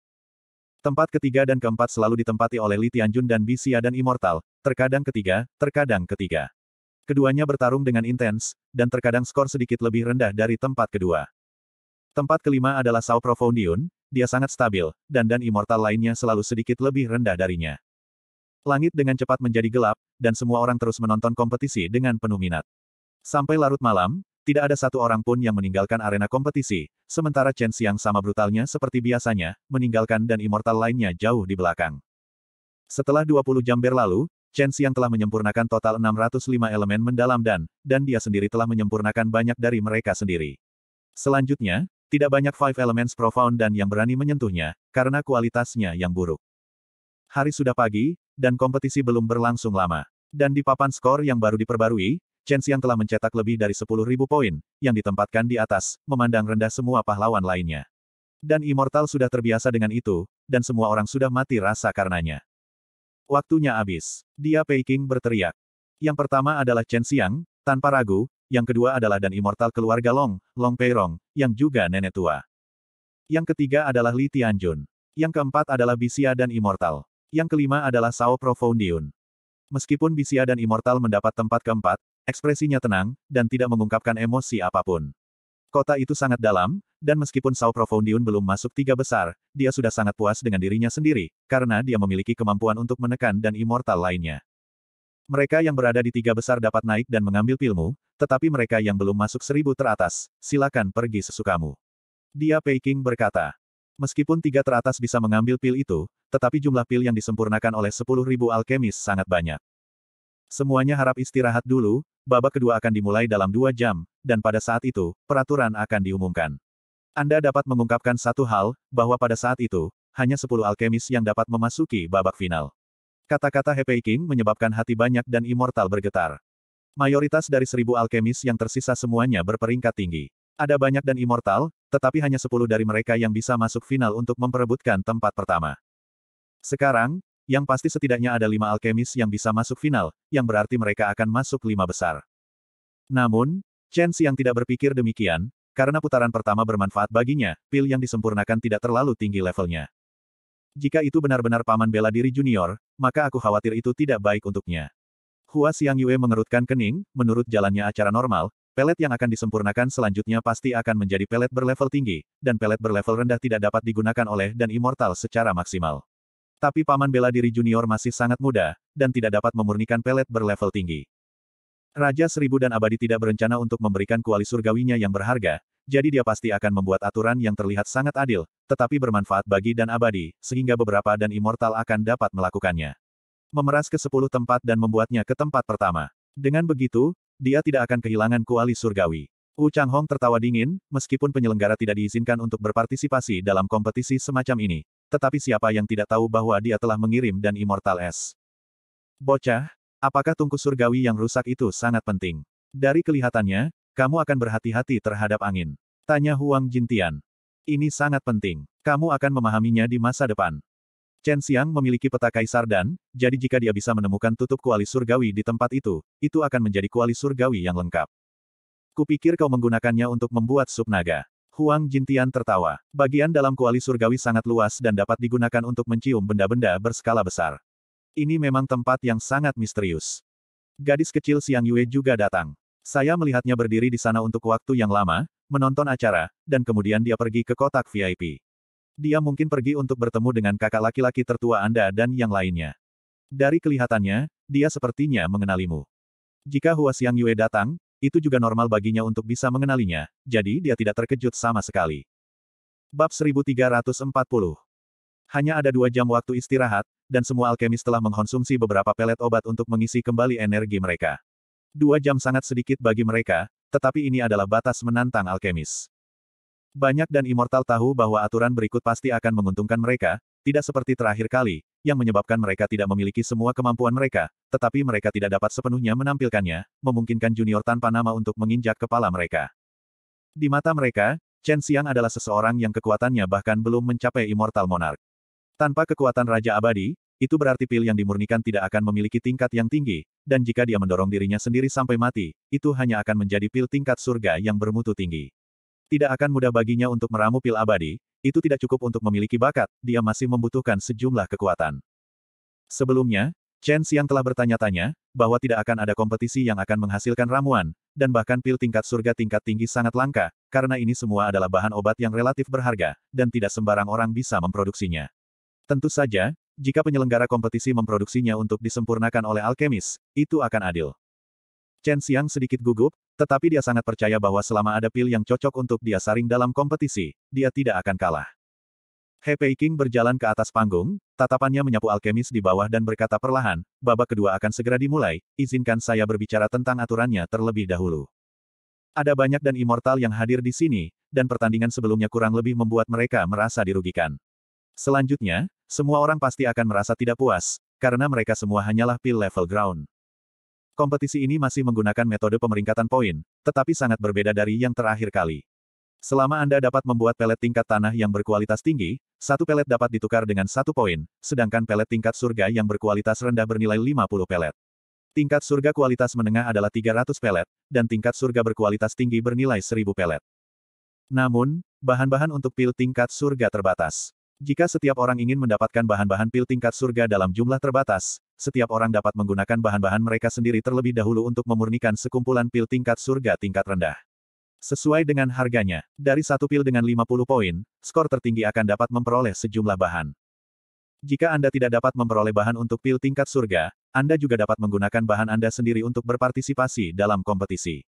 A: Tempat ketiga dan keempat selalu ditempati oleh Li Tianjun dan Bixia dan Immortal, terkadang ketiga, terkadang ketiga. Keduanya bertarung dengan intens, dan terkadang skor sedikit lebih rendah dari tempat kedua. Tempat kelima adalah Sao Profoundion, dia sangat stabil, dan dan immortal lainnya selalu sedikit lebih rendah darinya. Langit dengan cepat menjadi gelap, dan semua orang terus menonton kompetisi dengan penuh minat. Sampai larut malam, tidak ada satu orang pun yang meninggalkan arena kompetisi, sementara Chen Xiang sama brutalnya seperti biasanya, meninggalkan dan immortal lainnya jauh di belakang. Setelah 20 jam berlalu, Chen Xiang telah menyempurnakan total 605 elemen mendalam dan, dan dia sendiri telah menyempurnakan banyak dari mereka sendiri. Selanjutnya, tidak banyak Five Elements Profound dan yang berani menyentuhnya, karena kualitasnya yang buruk. Hari sudah pagi, dan kompetisi belum berlangsung lama. Dan di papan skor yang baru diperbarui, Chen Xiang telah mencetak lebih dari 10.000 poin, yang ditempatkan di atas, memandang rendah semua pahlawan lainnya. Dan Immortal sudah terbiasa dengan itu, dan semua orang sudah mati rasa karenanya. Waktunya habis. Dia Peking berteriak. Yang pertama adalah Chen Xiang, tanpa ragu, yang kedua adalah dan immortal keluarga Long, Long Peirong, yang juga nenek tua. Yang ketiga adalah Li Tianjun. Yang keempat adalah Bisia dan Immortal. Yang kelima adalah Sao Profoundiun. Meskipun Bisia dan Immortal mendapat tempat keempat, ekspresinya tenang, dan tidak mengungkapkan emosi apapun. Kota itu sangat dalam, dan meskipun Sao Profoundion belum masuk tiga besar, dia sudah sangat puas dengan dirinya sendiri, karena dia memiliki kemampuan untuk menekan dan immortal lainnya. Mereka yang berada di tiga besar dapat naik dan mengambil pilmu, tetapi mereka yang belum masuk seribu teratas, silakan pergi sesukamu. Dia Peking berkata. Meskipun tiga teratas bisa mengambil pil itu, tetapi jumlah pil yang disempurnakan oleh sepuluh ribu alkemis sangat banyak. Semuanya harap istirahat dulu, babak kedua akan dimulai dalam dua jam, dan pada saat itu, peraturan akan diumumkan. Anda dapat mengungkapkan satu hal, bahwa pada saat itu, hanya sepuluh alkemis yang dapat memasuki babak final. Kata-kata Hepei King menyebabkan hati banyak dan immortal bergetar. Mayoritas dari seribu alkemis yang tersisa semuanya berperingkat tinggi. Ada banyak dan immortal, tetapi hanya sepuluh dari mereka yang bisa masuk final untuk memperebutkan tempat pertama. Sekarang, yang pasti setidaknya ada lima alkemis yang bisa masuk final, yang berarti mereka akan masuk lima besar. Namun, Chen yang tidak berpikir demikian, karena putaran pertama bermanfaat baginya, pil yang disempurnakan tidak terlalu tinggi levelnya. Jika itu benar-benar paman bela diri junior, maka aku khawatir itu tidak baik untuknya. Hua Xiang Yue mengerutkan kening, menurut jalannya acara normal, Pelet yang akan disempurnakan selanjutnya pasti akan menjadi pelet berlevel tinggi, dan pelet berlevel rendah tidak dapat digunakan oleh dan immortal secara maksimal. Tapi paman bela diri junior masih sangat muda, dan tidak dapat memurnikan pelet berlevel tinggi. Raja Seribu dan Abadi tidak berencana untuk memberikan kuali surgawinya yang berharga, jadi dia pasti akan membuat aturan yang terlihat sangat adil, tetapi bermanfaat bagi dan abadi, sehingga beberapa dan immortal akan dapat melakukannya. Memeras ke sepuluh tempat dan membuatnya ke tempat pertama. Dengan begitu, dia tidak akan kehilangan kuali surgawi. Wu Hong tertawa dingin, meskipun penyelenggara tidak diizinkan untuk berpartisipasi dalam kompetisi semacam ini tetapi siapa yang tidak tahu bahwa dia telah mengirim dan Immortal S. Bocah, apakah tungku surgawi yang rusak itu sangat penting? Dari kelihatannya, kamu akan berhati-hati terhadap angin. Tanya Huang Jintian. Ini sangat penting. Kamu akan memahaminya di masa depan. Chen Xiang memiliki peta kaisar dan, jadi jika dia bisa menemukan tutup kuali surgawi di tempat itu, itu akan menjadi kuali surgawi yang lengkap. Kupikir kau menggunakannya untuk membuat sup naga. Huang Jintian tertawa. Bagian dalam kuali surgawi sangat luas dan dapat digunakan untuk mencium benda-benda berskala besar. Ini memang tempat yang sangat misterius. Gadis kecil Siang Yue juga datang. Saya melihatnya berdiri di sana untuk waktu yang lama, menonton acara, dan kemudian dia pergi ke kotak VIP. Dia mungkin pergi untuk bertemu dengan kakak laki-laki tertua Anda dan yang lainnya. Dari kelihatannya, dia sepertinya mengenalimu. Jika Hua Siang Yue datang, itu juga normal baginya untuk bisa mengenalinya, jadi dia tidak terkejut sama sekali. Bab 1340 Hanya ada dua jam waktu istirahat, dan semua alkemis telah mengkonsumsi beberapa pelet obat untuk mengisi kembali energi mereka. Dua jam sangat sedikit bagi mereka, tetapi ini adalah batas menantang alkemis. Banyak dan Immortal tahu bahwa aturan berikut pasti akan menguntungkan mereka, tidak seperti terakhir kali, yang menyebabkan mereka tidak memiliki semua kemampuan mereka, tetapi mereka tidak dapat sepenuhnya menampilkannya, memungkinkan junior tanpa nama untuk menginjak kepala mereka. Di mata mereka, Chen Xiang adalah seseorang yang kekuatannya bahkan belum mencapai Immortal Monarch. Tanpa kekuatan Raja Abadi, itu berarti pil yang dimurnikan tidak akan memiliki tingkat yang tinggi, dan jika dia mendorong dirinya sendiri sampai mati, itu hanya akan menjadi pil tingkat surga yang bermutu tinggi. Tidak akan mudah baginya untuk meramu pil abadi, itu tidak cukup untuk memiliki bakat, dia masih membutuhkan sejumlah kekuatan. Sebelumnya, Chen Xiang telah bertanya-tanya, bahwa tidak akan ada kompetisi yang akan menghasilkan ramuan, dan bahkan pil tingkat surga tingkat tinggi sangat langka, karena ini semua adalah bahan obat yang relatif berharga, dan tidak sembarang orang bisa memproduksinya. Tentu saja, jika penyelenggara kompetisi memproduksinya untuk disempurnakan oleh alkemis, itu akan adil. Chen Xiang sedikit gugup, tetapi dia sangat percaya bahwa selama ada pil yang cocok untuk dia saring dalam kompetisi, dia tidak akan kalah. He Peiking berjalan ke atas panggung, tatapannya menyapu alkemis di bawah dan berkata perlahan, babak kedua akan segera dimulai, izinkan saya berbicara tentang aturannya terlebih dahulu. Ada banyak dan immortal yang hadir di sini, dan pertandingan sebelumnya kurang lebih membuat mereka merasa dirugikan. Selanjutnya, semua orang pasti akan merasa tidak puas, karena mereka semua hanyalah pil level ground. Kompetisi ini masih menggunakan metode pemeringkatan poin, tetapi sangat berbeda dari yang terakhir kali. Selama Anda dapat membuat pelet tingkat tanah yang berkualitas tinggi, satu pelet dapat ditukar dengan satu poin, sedangkan pelet tingkat surga yang berkualitas rendah bernilai 50 pelet. Tingkat surga kualitas menengah adalah 300 pelet, dan tingkat surga berkualitas tinggi bernilai 1000 pelet. Namun, bahan-bahan untuk pil tingkat surga terbatas. Jika setiap orang ingin mendapatkan bahan-bahan pil tingkat surga dalam jumlah terbatas, setiap orang dapat menggunakan bahan-bahan mereka sendiri terlebih dahulu untuk memurnikan sekumpulan pil tingkat surga tingkat rendah. Sesuai dengan harganya, dari satu pil dengan 50 poin, skor tertinggi akan dapat memperoleh sejumlah bahan. Jika Anda tidak dapat memperoleh bahan untuk pil tingkat surga, Anda juga dapat menggunakan bahan Anda sendiri untuk berpartisipasi dalam kompetisi.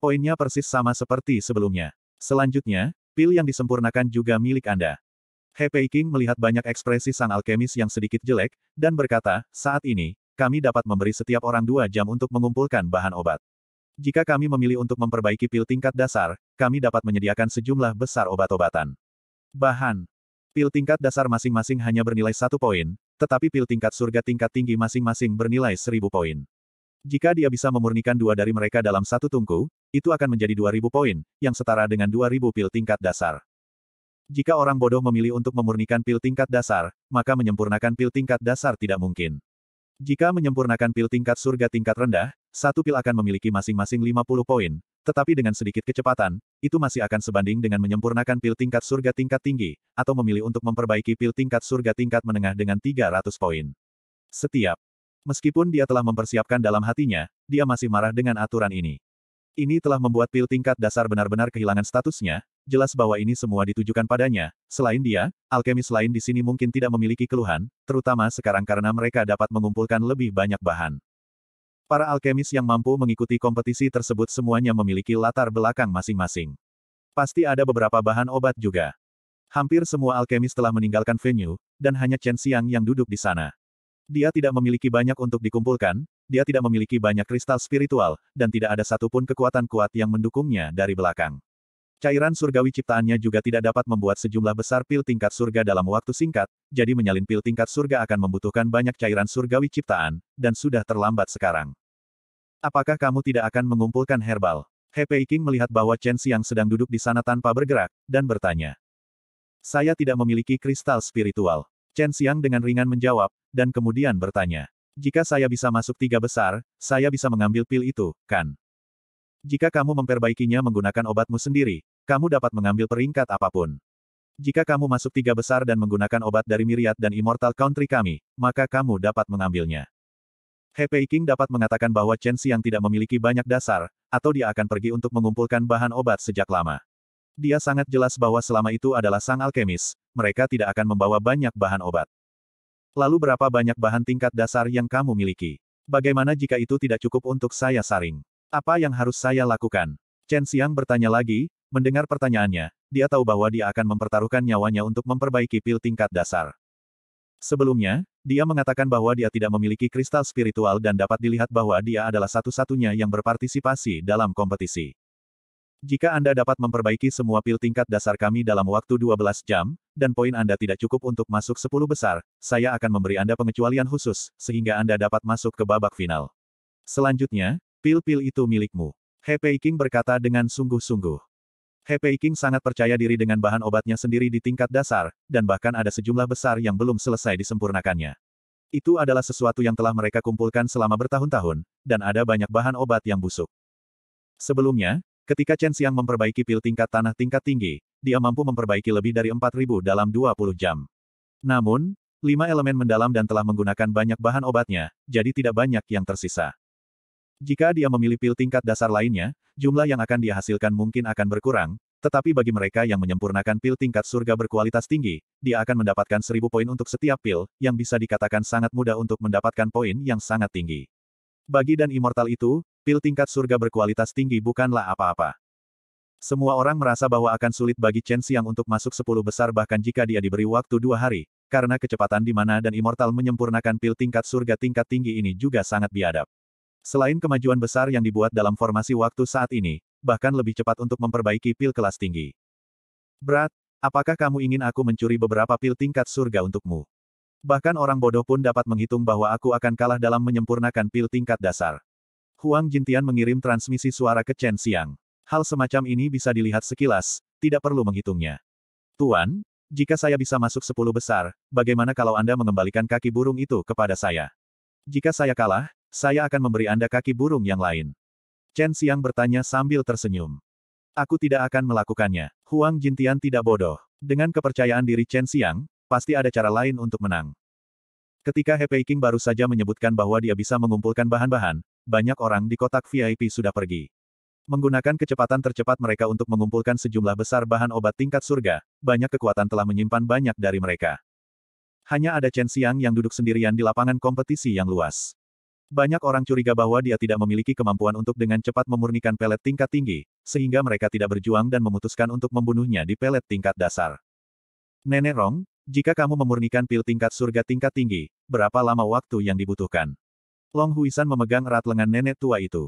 A: Poinnya persis sama seperti sebelumnya. Selanjutnya, pil yang disempurnakan juga milik Anda. He Pei King melihat banyak ekspresi sang alkemis yang sedikit jelek, dan berkata, saat ini, kami dapat memberi setiap orang dua jam untuk mengumpulkan bahan obat. Jika kami memilih untuk memperbaiki pil tingkat dasar, kami dapat menyediakan sejumlah besar obat-obatan. Bahan Pil tingkat dasar masing-masing hanya bernilai satu poin, tetapi pil tingkat surga tingkat tinggi masing-masing bernilai seribu poin. Jika dia bisa memurnikan dua dari mereka dalam satu tungku, itu akan menjadi dua ribu poin, yang setara dengan dua ribu pil tingkat dasar. Jika orang bodoh memilih untuk memurnikan pil tingkat dasar, maka menyempurnakan pil tingkat dasar tidak mungkin. Jika menyempurnakan pil tingkat surga tingkat rendah, satu pil akan memiliki masing-masing 50 poin, tetapi dengan sedikit kecepatan, itu masih akan sebanding dengan menyempurnakan pil tingkat surga tingkat tinggi, atau memilih untuk memperbaiki pil tingkat surga tingkat menengah dengan 300 poin. Setiap. Meskipun dia telah mempersiapkan dalam hatinya, dia masih marah dengan aturan ini. Ini telah membuat pil tingkat dasar benar-benar kehilangan statusnya, jelas bahwa ini semua ditujukan padanya. Selain dia, alkemis lain di sini mungkin tidak memiliki keluhan, terutama sekarang karena mereka dapat mengumpulkan lebih banyak bahan. Para alkemis yang mampu mengikuti kompetisi tersebut semuanya memiliki latar belakang masing-masing. Pasti ada beberapa bahan obat juga. Hampir semua alkemis telah meninggalkan venue, dan hanya Chen Xiang yang duduk di sana. Dia tidak memiliki banyak untuk dikumpulkan, dia tidak memiliki banyak kristal spiritual, dan tidak ada satupun kekuatan kuat yang mendukungnya dari belakang. Cairan surgawi ciptaannya juga tidak dapat membuat sejumlah besar pil tingkat surga dalam waktu singkat, jadi menyalin pil tingkat surga akan membutuhkan banyak cairan surgawi ciptaan, dan sudah terlambat sekarang. Apakah kamu tidak akan mengumpulkan herbal? He Pei King melihat bahwa Chen Xiang sedang duduk di sana tanpa bergerak, dan bertanya. Saya tidak memiliki kristal spiritual. Chen Xiang dengan ringan menjawab, dan kemudian bertanya. Jika saya bisa masuk tiga besar, saya bisa mengambil pil itu, kan? Jika kamu memperbaikinya menggunakan obatmu sendiri, kamu dapat mengambil peringkat apapun. Jika kamu masuk tiga besar dan menggunakan obat dari Miriat dan Immortal Country kami, maka kamu dapat mengambilnya. Pei King dapat mengatakan bahwa Chen Xiang tidak memiliki banyak dasar, atau dia akan pergi untuk mengumpulkan bahan obat sejak lama. Dia sangat jelas bahwa selama itu adalah sang alkemis, mereka tidak akan membawa banyak bahan obat. Lalu berapa banyak bahan tingkat dasar yang kamu miliki? Bagaimana jika itu tidak cukup untuk saya saring? Apa yang harus saya lakukan? Chen Xiang bertanya lagi, Mendengar pertanyaannya, dia tahu bahwa dia akan mempertaruhkan nyawanya untuk memperbaiki pil tingkat dasar. Sebelumnya, dia mengatakan bahwa dia tidak memiliki kristal spiritual dan dapat dilihat bahwa dia adalah satu-satunya yang berpartisipasi dalam kompetisi. Jika Anda dapat memperbaiki semua pil tingkat dasar kami dalam waktu 12 jam, dan poin Anda tidak cukup untuk masuk 10 besar, saya akan memberi Anda pengecualian khusus, sehingga Anda dapat masuk ke babak final. Selanjutnya, pil-pil itu milikmu. He Pei King berkata dengan sungguh-sungguh. He Peiking sangat percaya diri dengan bahan obatnya sendiri di tingkat dasar, dan bahkan ada sejumlah besar yang belum selesai disempurnakannya. Itu adalah sesuatu yang telah mereka kumpulkan selama bertahun-tahun, dan ada banyak bahan obat yang busuk. Sebelumnya, ketika Chen Xiang memperbaiki pil tingkat tanah tingkat tinggi, dia mampu memperbaiki lebih dari 4.000 dalam 20 jam. Namun, lima elemen mendalam dan telah menggunakan banyak bahan obatnya, jadi tidak banyak yang tersisa. Jika dia memilih pil tingkat dasar lainnya, jumlah yang akan dia hasilkan mungkin akan berkurang, tetapi bagi mereka yang menyempurnakan pil tingkat surga berkualitas tinggi, dia akan mendapatkan seribu poin untuk setiap pil, yang bisa dikatakan sangat mudah untuk mendapatkan poin yang sangat tinggi. Bagi dan immortal itu, pil tingkat surga berkualitas tinggi bukanlah apa-apa. Semua orang merasa bahwa akan sulit bagi Chen Xiang untuk masuk sepuluh besar bahkan jika dia diberi waktu dua hari, karena kecepatan di mana dan immortal menyempurnakan pil tingkat surga tingkat tinggi ini juga sangat biadab. Selain kemajuan besar yang dibuat dalam formasi waktu saat ini, bahkan lebih cepat untuk memperbaiki pil kelas tinggi. Berat, apakah kamu ingin aku mencuri beberapa pil tingkat surga untukmu? Bahkan orang bodoh pun dapat menghitung bahwa aku akan kalah dalam menyempurnakan pil tingkat dasar. Huang Jintian mengirim transmisi suara ke Chen Xiang. Hal semacam ini bisa dilihat sekilas, tidak perlu menghitungnya. Tuan, jika saya bisa masuk sepuluh besar, bagaimana kalau Anda mengembalikan kaki burung itu kepada saya? Jika saya kalah, saya akan memberi Anda kaki burung yang lain. Chen Xiang bertanya sambil tersenyum. Aku tidak akan melakukannya. Huang Jintian tidak bodoh. Dengan kepercayaan diri Chen Xiang, pasti ada cara lain untuk menang. Ketika He Peiking baru saja menyebutkan bahwa dia bisa mengumpulkan bahan-bahan, banyak orang di kotak VIP sudah pergi. Menggunakan kecepatan tercepat mereka untuk mengumpulkan sejumlah besar bahan obat tingkat surga, banyak kekuatan telah menyimpan banyak dari mereka. Hanya ada Chen Xiang yang duduk sendirian di lapangan kompetisi yang luas. Banyak orang curiga bahwa dia tidak memiliki kemampuan untuk dengan cepat memurnikan pelet tingkat tinggi, sehingga mereka tidak berjuang dan memutuskan untuk membunuhnya di pelet tingkat dasar. Nenek Rong, jika kamu memurnikan pil tingkat surga tingkat tinggi, berapa lama waktu yang dibutuhkan? Long Huisan memegang erat lengan nenek tua itu.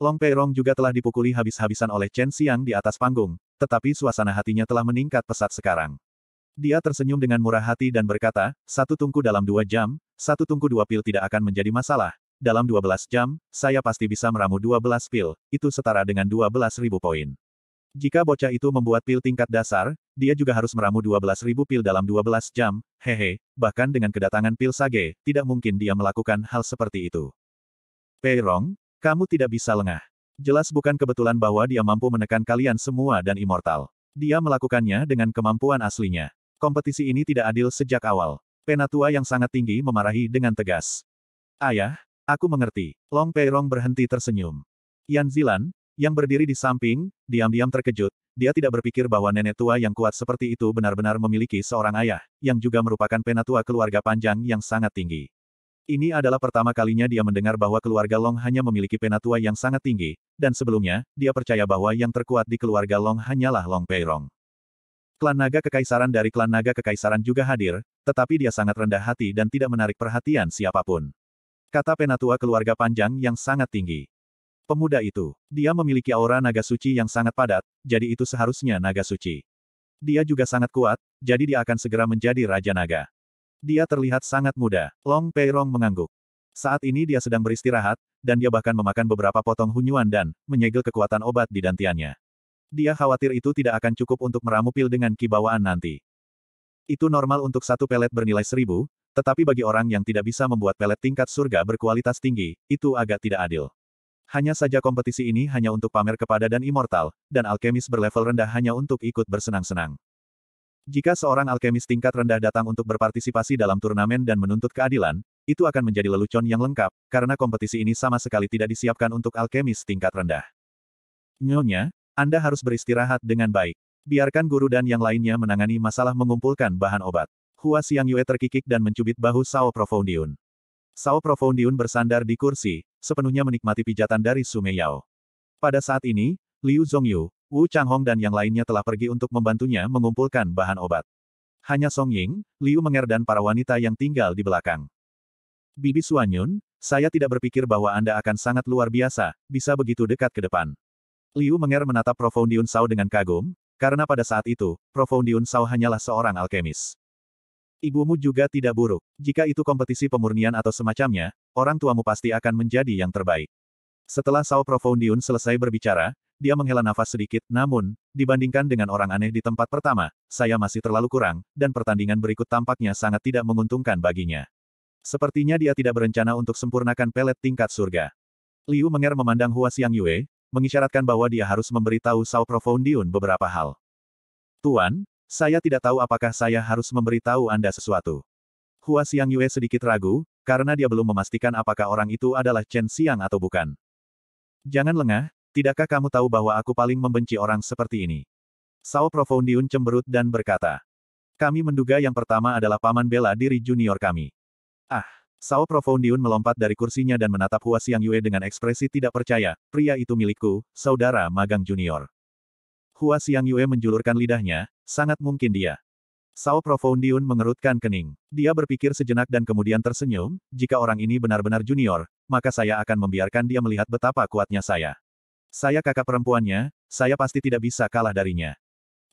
A: Long Pei Peirong juga telah dipukuli habis-habisan oleh Chen Xiang di atas panggung, tetapi suasana hatinya telah meningkat pesat sekarang. Dia tersenyum dengan murah hati dan berkata, satu tungku dalam dua jam, satu tungku dua pil tidak akan menjadi masalah, dalam 12 jam, saya pasti bisa meramu 12 pil, itu setara dengan 12.000 poin. Jika bocah itu membuat pil tingkat dasar, dia juga harus meramu 12.000 pil dalam 12 jam, hehe, bahkan dengan kedatangan pil sage, tidak mungkin dia melakukan hal seperti itu. Peirong, kamu tidak bisa lengah. Jelas bukan kebetulan bahwa dia mampu menekan kalian semua dan immortal. Dia melakukannya dengan kemampuan aslinya. Kompetisi ini tidak adil sejak awal. Penatua yang sangat tinggi memarahi dengan tegas. Ayah, Aku mengerti. Long Peirong berhenti tersenyum. Yan Zilan, yang berdiri di samping, diam-diam terkejut, dia tidak berpikir bahwa nenek tua yang kuat seperti itu benar-benar memiliki seorang ayah, yang juga merupakan penatua keluarga panjang yang sangat tinggi. Ini adalah pertama kalinya dia mendengar bahwa keluarga Long hanya memiliki penatua yang sangat tinggi, dan sebelumnya, dia percaya bahwa yang terkuat di keluarga Long hanyalah Long Peirong. Klan Naga Kekaisaran dari Klan Naga Kekaisaran juga hadir, tetapi dia sangat rendah hati dan tidak menarik perhatian siapapun. Kata penatua keluarga panjang yang sangat tinggi. Pemuda itu, dia memiliki aura naga suci yang sangat padat, jadi itu seharusnya naga suci. Dia juga sangat kuat, jadi dia akan segera menjadi Raja Naga. Dia terlihat sangat muda. Long Peirong mengangguk. Saat ini dia sedang beristirahat, dan dia bahkan memakan beberapa potong hunyuan dan menyegel kekuatan obat di dantiannya. Dia khawatir itu tidak akan cukup untuk meramu pil dengan kibawaan nanti. Itu normal untuk satu pelet bernilai seribu, tetapi bagi orang yang tidak bisa membuat pelet tingkat surga berkualitas tinggi, itu agak tidak adil. Hanya saja kompetisi ini hanya untuk pamer kepada dan immortal, dan alkemis berlevel rendah hanya untuk ikut bersenang-senang. Jika seorang alkemis tingkat rendah datang untuk berpartisipasi dalam turnamen dan menuntut keadilan, itu akan menjadi lelucon yang lengkap, karena kompetisi ini sama sekali tidak disiapkan untuk alkemis tingkat rendah. Nyonya, Anda harus beristirahat dengan baik. Biarkan guru dan yang lainnya menangani masalah mengumpulkan bahan obat. Hua Yue terkikik dan mencubit bahu Sao Profoundiun. Sao Profoundiun bersandar di kursi, sepenuhnya menikmati pijatan dari Sumeyao. Pada saat ini, Liu Zongyu, Wu Changhong dan yang lainnya telah pergi untuk membantunya mengumpulkan bahan obat. Hanya Song Ying, Liu Menger dan para wanita yang tinggal di belakang. Bibi Suanyun, saya tidak berpikir bahwa Anda akan sangat luar biasa, bisa begitu dekat ke depan. Liu Menger menatap Profoundiun Sao dengan kagum, karena pada saat itu, Profoundiun Sao hanyalah seorang alkemis. Ibumu juga tidak buruk. Jika itu kompetisi pemurnian atau semacamnya, orang tuamu pasti akan menjadi yang terbaik. Setelah Sao Profoundiun selesai berbicara, dia menghela nafas sedikit, namun, dibandingkan dengan orang aneh di tempat pertama, saya masih terlalu kurang, dan pertandingan berikut tampaknya sangat tidak menguntungkan baginya. Sepertinya dia tidak berencana untuk sempurnakan pelet tingkat surga. Liu Menger memandang Hua Xiang Yue, mengisyaratkan bahwa dia harus memberitahu Sao Profoundiun beberapa hal. Tuan, saya tidak tahu apakah saya harus memberitahu Anda sesuatu. Hua Xiang Yue sedikit ragu, karena dia belum memastikan apakah orang itu adalah Chen Xiang atau bukan. Jangan lengah, tidakkah kamu tahu bahwa aku paling membenci orang seperti ini? Sao Profoundiun cemberut dan berkata. Kami menduga yang pertama adalah paman bela diri junior kami. Ah, Sao Profoundiun melompat dari kursinya dan menatap Hua Xiang Yue dengan ekspresi tidak percaya, pria itu milikku, saudara magang junior. Hua Xiang Yue menjulurkan lidahnya, Sangat mungkin dia. Sao Profoundiun mengerutkan kening. Dia berpikir sejenak dan kemudian tersenyum, jika orang ini benar-benar junior, maka saya akan membiarkan dia melihat betapa kuatnya saya. Saya kakak perempuannya, saya pasti tidak bisa kalah darinya.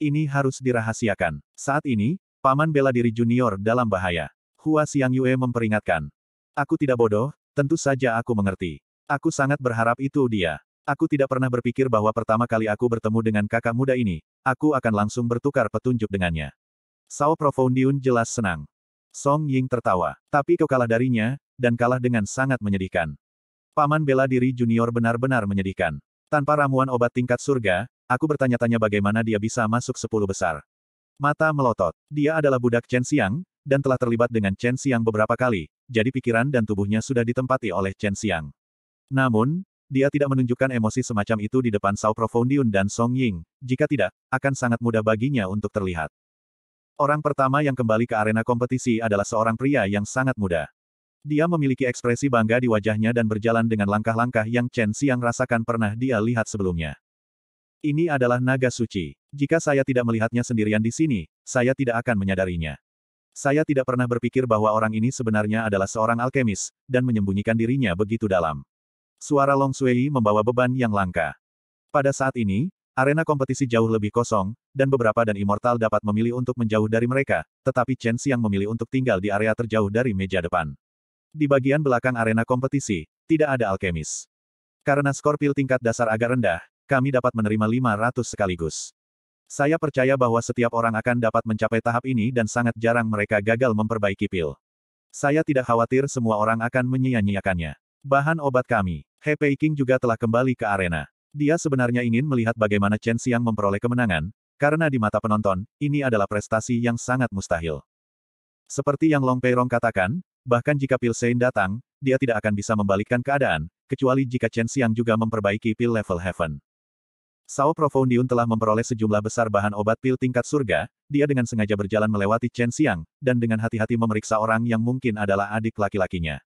A: Ini harus dirahasiakan. Saat ini, paman bela diri junior dalam bahaya. Hua Xiang Yue memperingatkan. Aku tidak bodoh, tentu saja aku mengerti. Aku sangat berharap itu dia. Aku tidak pernah berpikir bahwa pertama kali aku bertemu dengan kakak muda ini, aku akan langsung bertukar petunjuk dengannya. Sao Profoundiun jelas senang. Song Ying tertawa, tapi kau kalah darinya, dan kalah dengan sangat menyedihkan. Paman bela diri junior benar-benar menyedihkan. Tanpa ramuan obat tingkat surga, aku bertanya-tanya bagaimana dia bisa masuk sepuluh besar. Mata melotot. Dia adalah budak Chen Xiang, dan telah terlibat dengan Chen Xiang beberapa kali, jadi pikiran dan tubuhnya sudah ditempati oleh Chen Xiang. Namun, dia tidak menunjukkan emosi semacam itu di depan Sao Profoundiun dan Song Ying, jika tidak, akan sangat mudah baginya untuk terlihat. Orang pertama yang kembali ke arena kompetisi adalah seorang pria yang sangat muda. Dia memiliki ekspresi bangga di wajahnya dan berjalan dengan langkah-langkah yang Chen Xiang rasakan pernah dia lihat sebelumnya. Ini adalah naga suci. Jika saya tidak melihatnya sendirian di sini, saya tidak akan menyadarinya. Saya tidak pernah berpikir bahwa orang ini sebenarnya adalah seorang alkemis, dan menyembunyikan dirinya begitu dalam. Suara Long Sui membawa beban yang langka. Pada saat ini, arena kompetisi jauh lebih kosong, dan beberapa dan Immortal dapat memilih untuk menjauh dari mereka, tetapi Chen Xiang memilih untuk tinggal di area terjauh dari meja depan. Di bagian belakang arena kompetisi, tidak ada alkemis. Karena skor pil tingkat dasar agak rendah, kami dapat menerima 500 sekaligus. Saya percaya bahwa setiap orang akan dapat mencapai tahap ini dan sangat jarang mereka gagal memperbaiki pil. Saya tidak khawatir semua orang akan menyia-nyiakannya. Bahan obat kami. He Peking juga telah kembali ke arena. Dia sebenarnya ingin melihat bagaimana Chen Xiang memperoleh kemenangan, karena di mata penonton, ini adalah prestasi yang sangat mustahil. Seperti yang Long Pei Rong katakan, bahkan jika Pil Sein datang, dia tidak akan bisa membalikkan keadaan, kecuali jika Chen Xiang juga memperbaiki Pil Level Heaven. Sao Profoundiun telah memperoleh sejumlah besar bahan obat pil tingkat surga, dia dengan sengaja berjalan melewati Chen Xiang, dan dengan hati-hati memeriksa orang yang mungkin adalah adik laki-lakinya.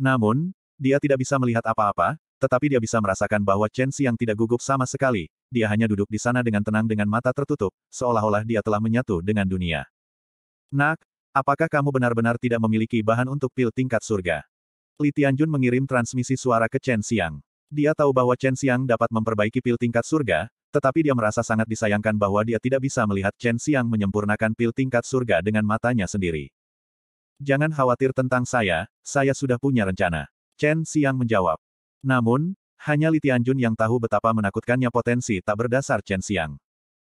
A: Namun, dia tidak bisa melihat apa-apa, tetapi dia bisa merasakan bahwa Chen Xiang tidak gugup sama sekali, dia hanya duduk di sana dengan tenang dengan mata tertutup, seolah-olah dia telah menyatu dengan dunia. Nak, apakah kamu benar-benar tidak memiliki bahan untuk pil tingkat surga? Li Tianjun mengirim transmisi suara ke Chen Xiang. Dia tahu bahwa Chen Xiang dapat memperbaiki pil tingkat surga, tetapi dia merasa sangat disayangkan bahwa dia tidak bisa melihat Chen Xiang menyempurnakan pil tingkat surga dengan matanya sendiri. Jangan khawatir tentang saya, saya sudah punya rencana. Chen Xiang menjawab. Namun, hanya Li Tianjun yang tahu betapa menakutkannya potensi tak berdasar Chen Xiang.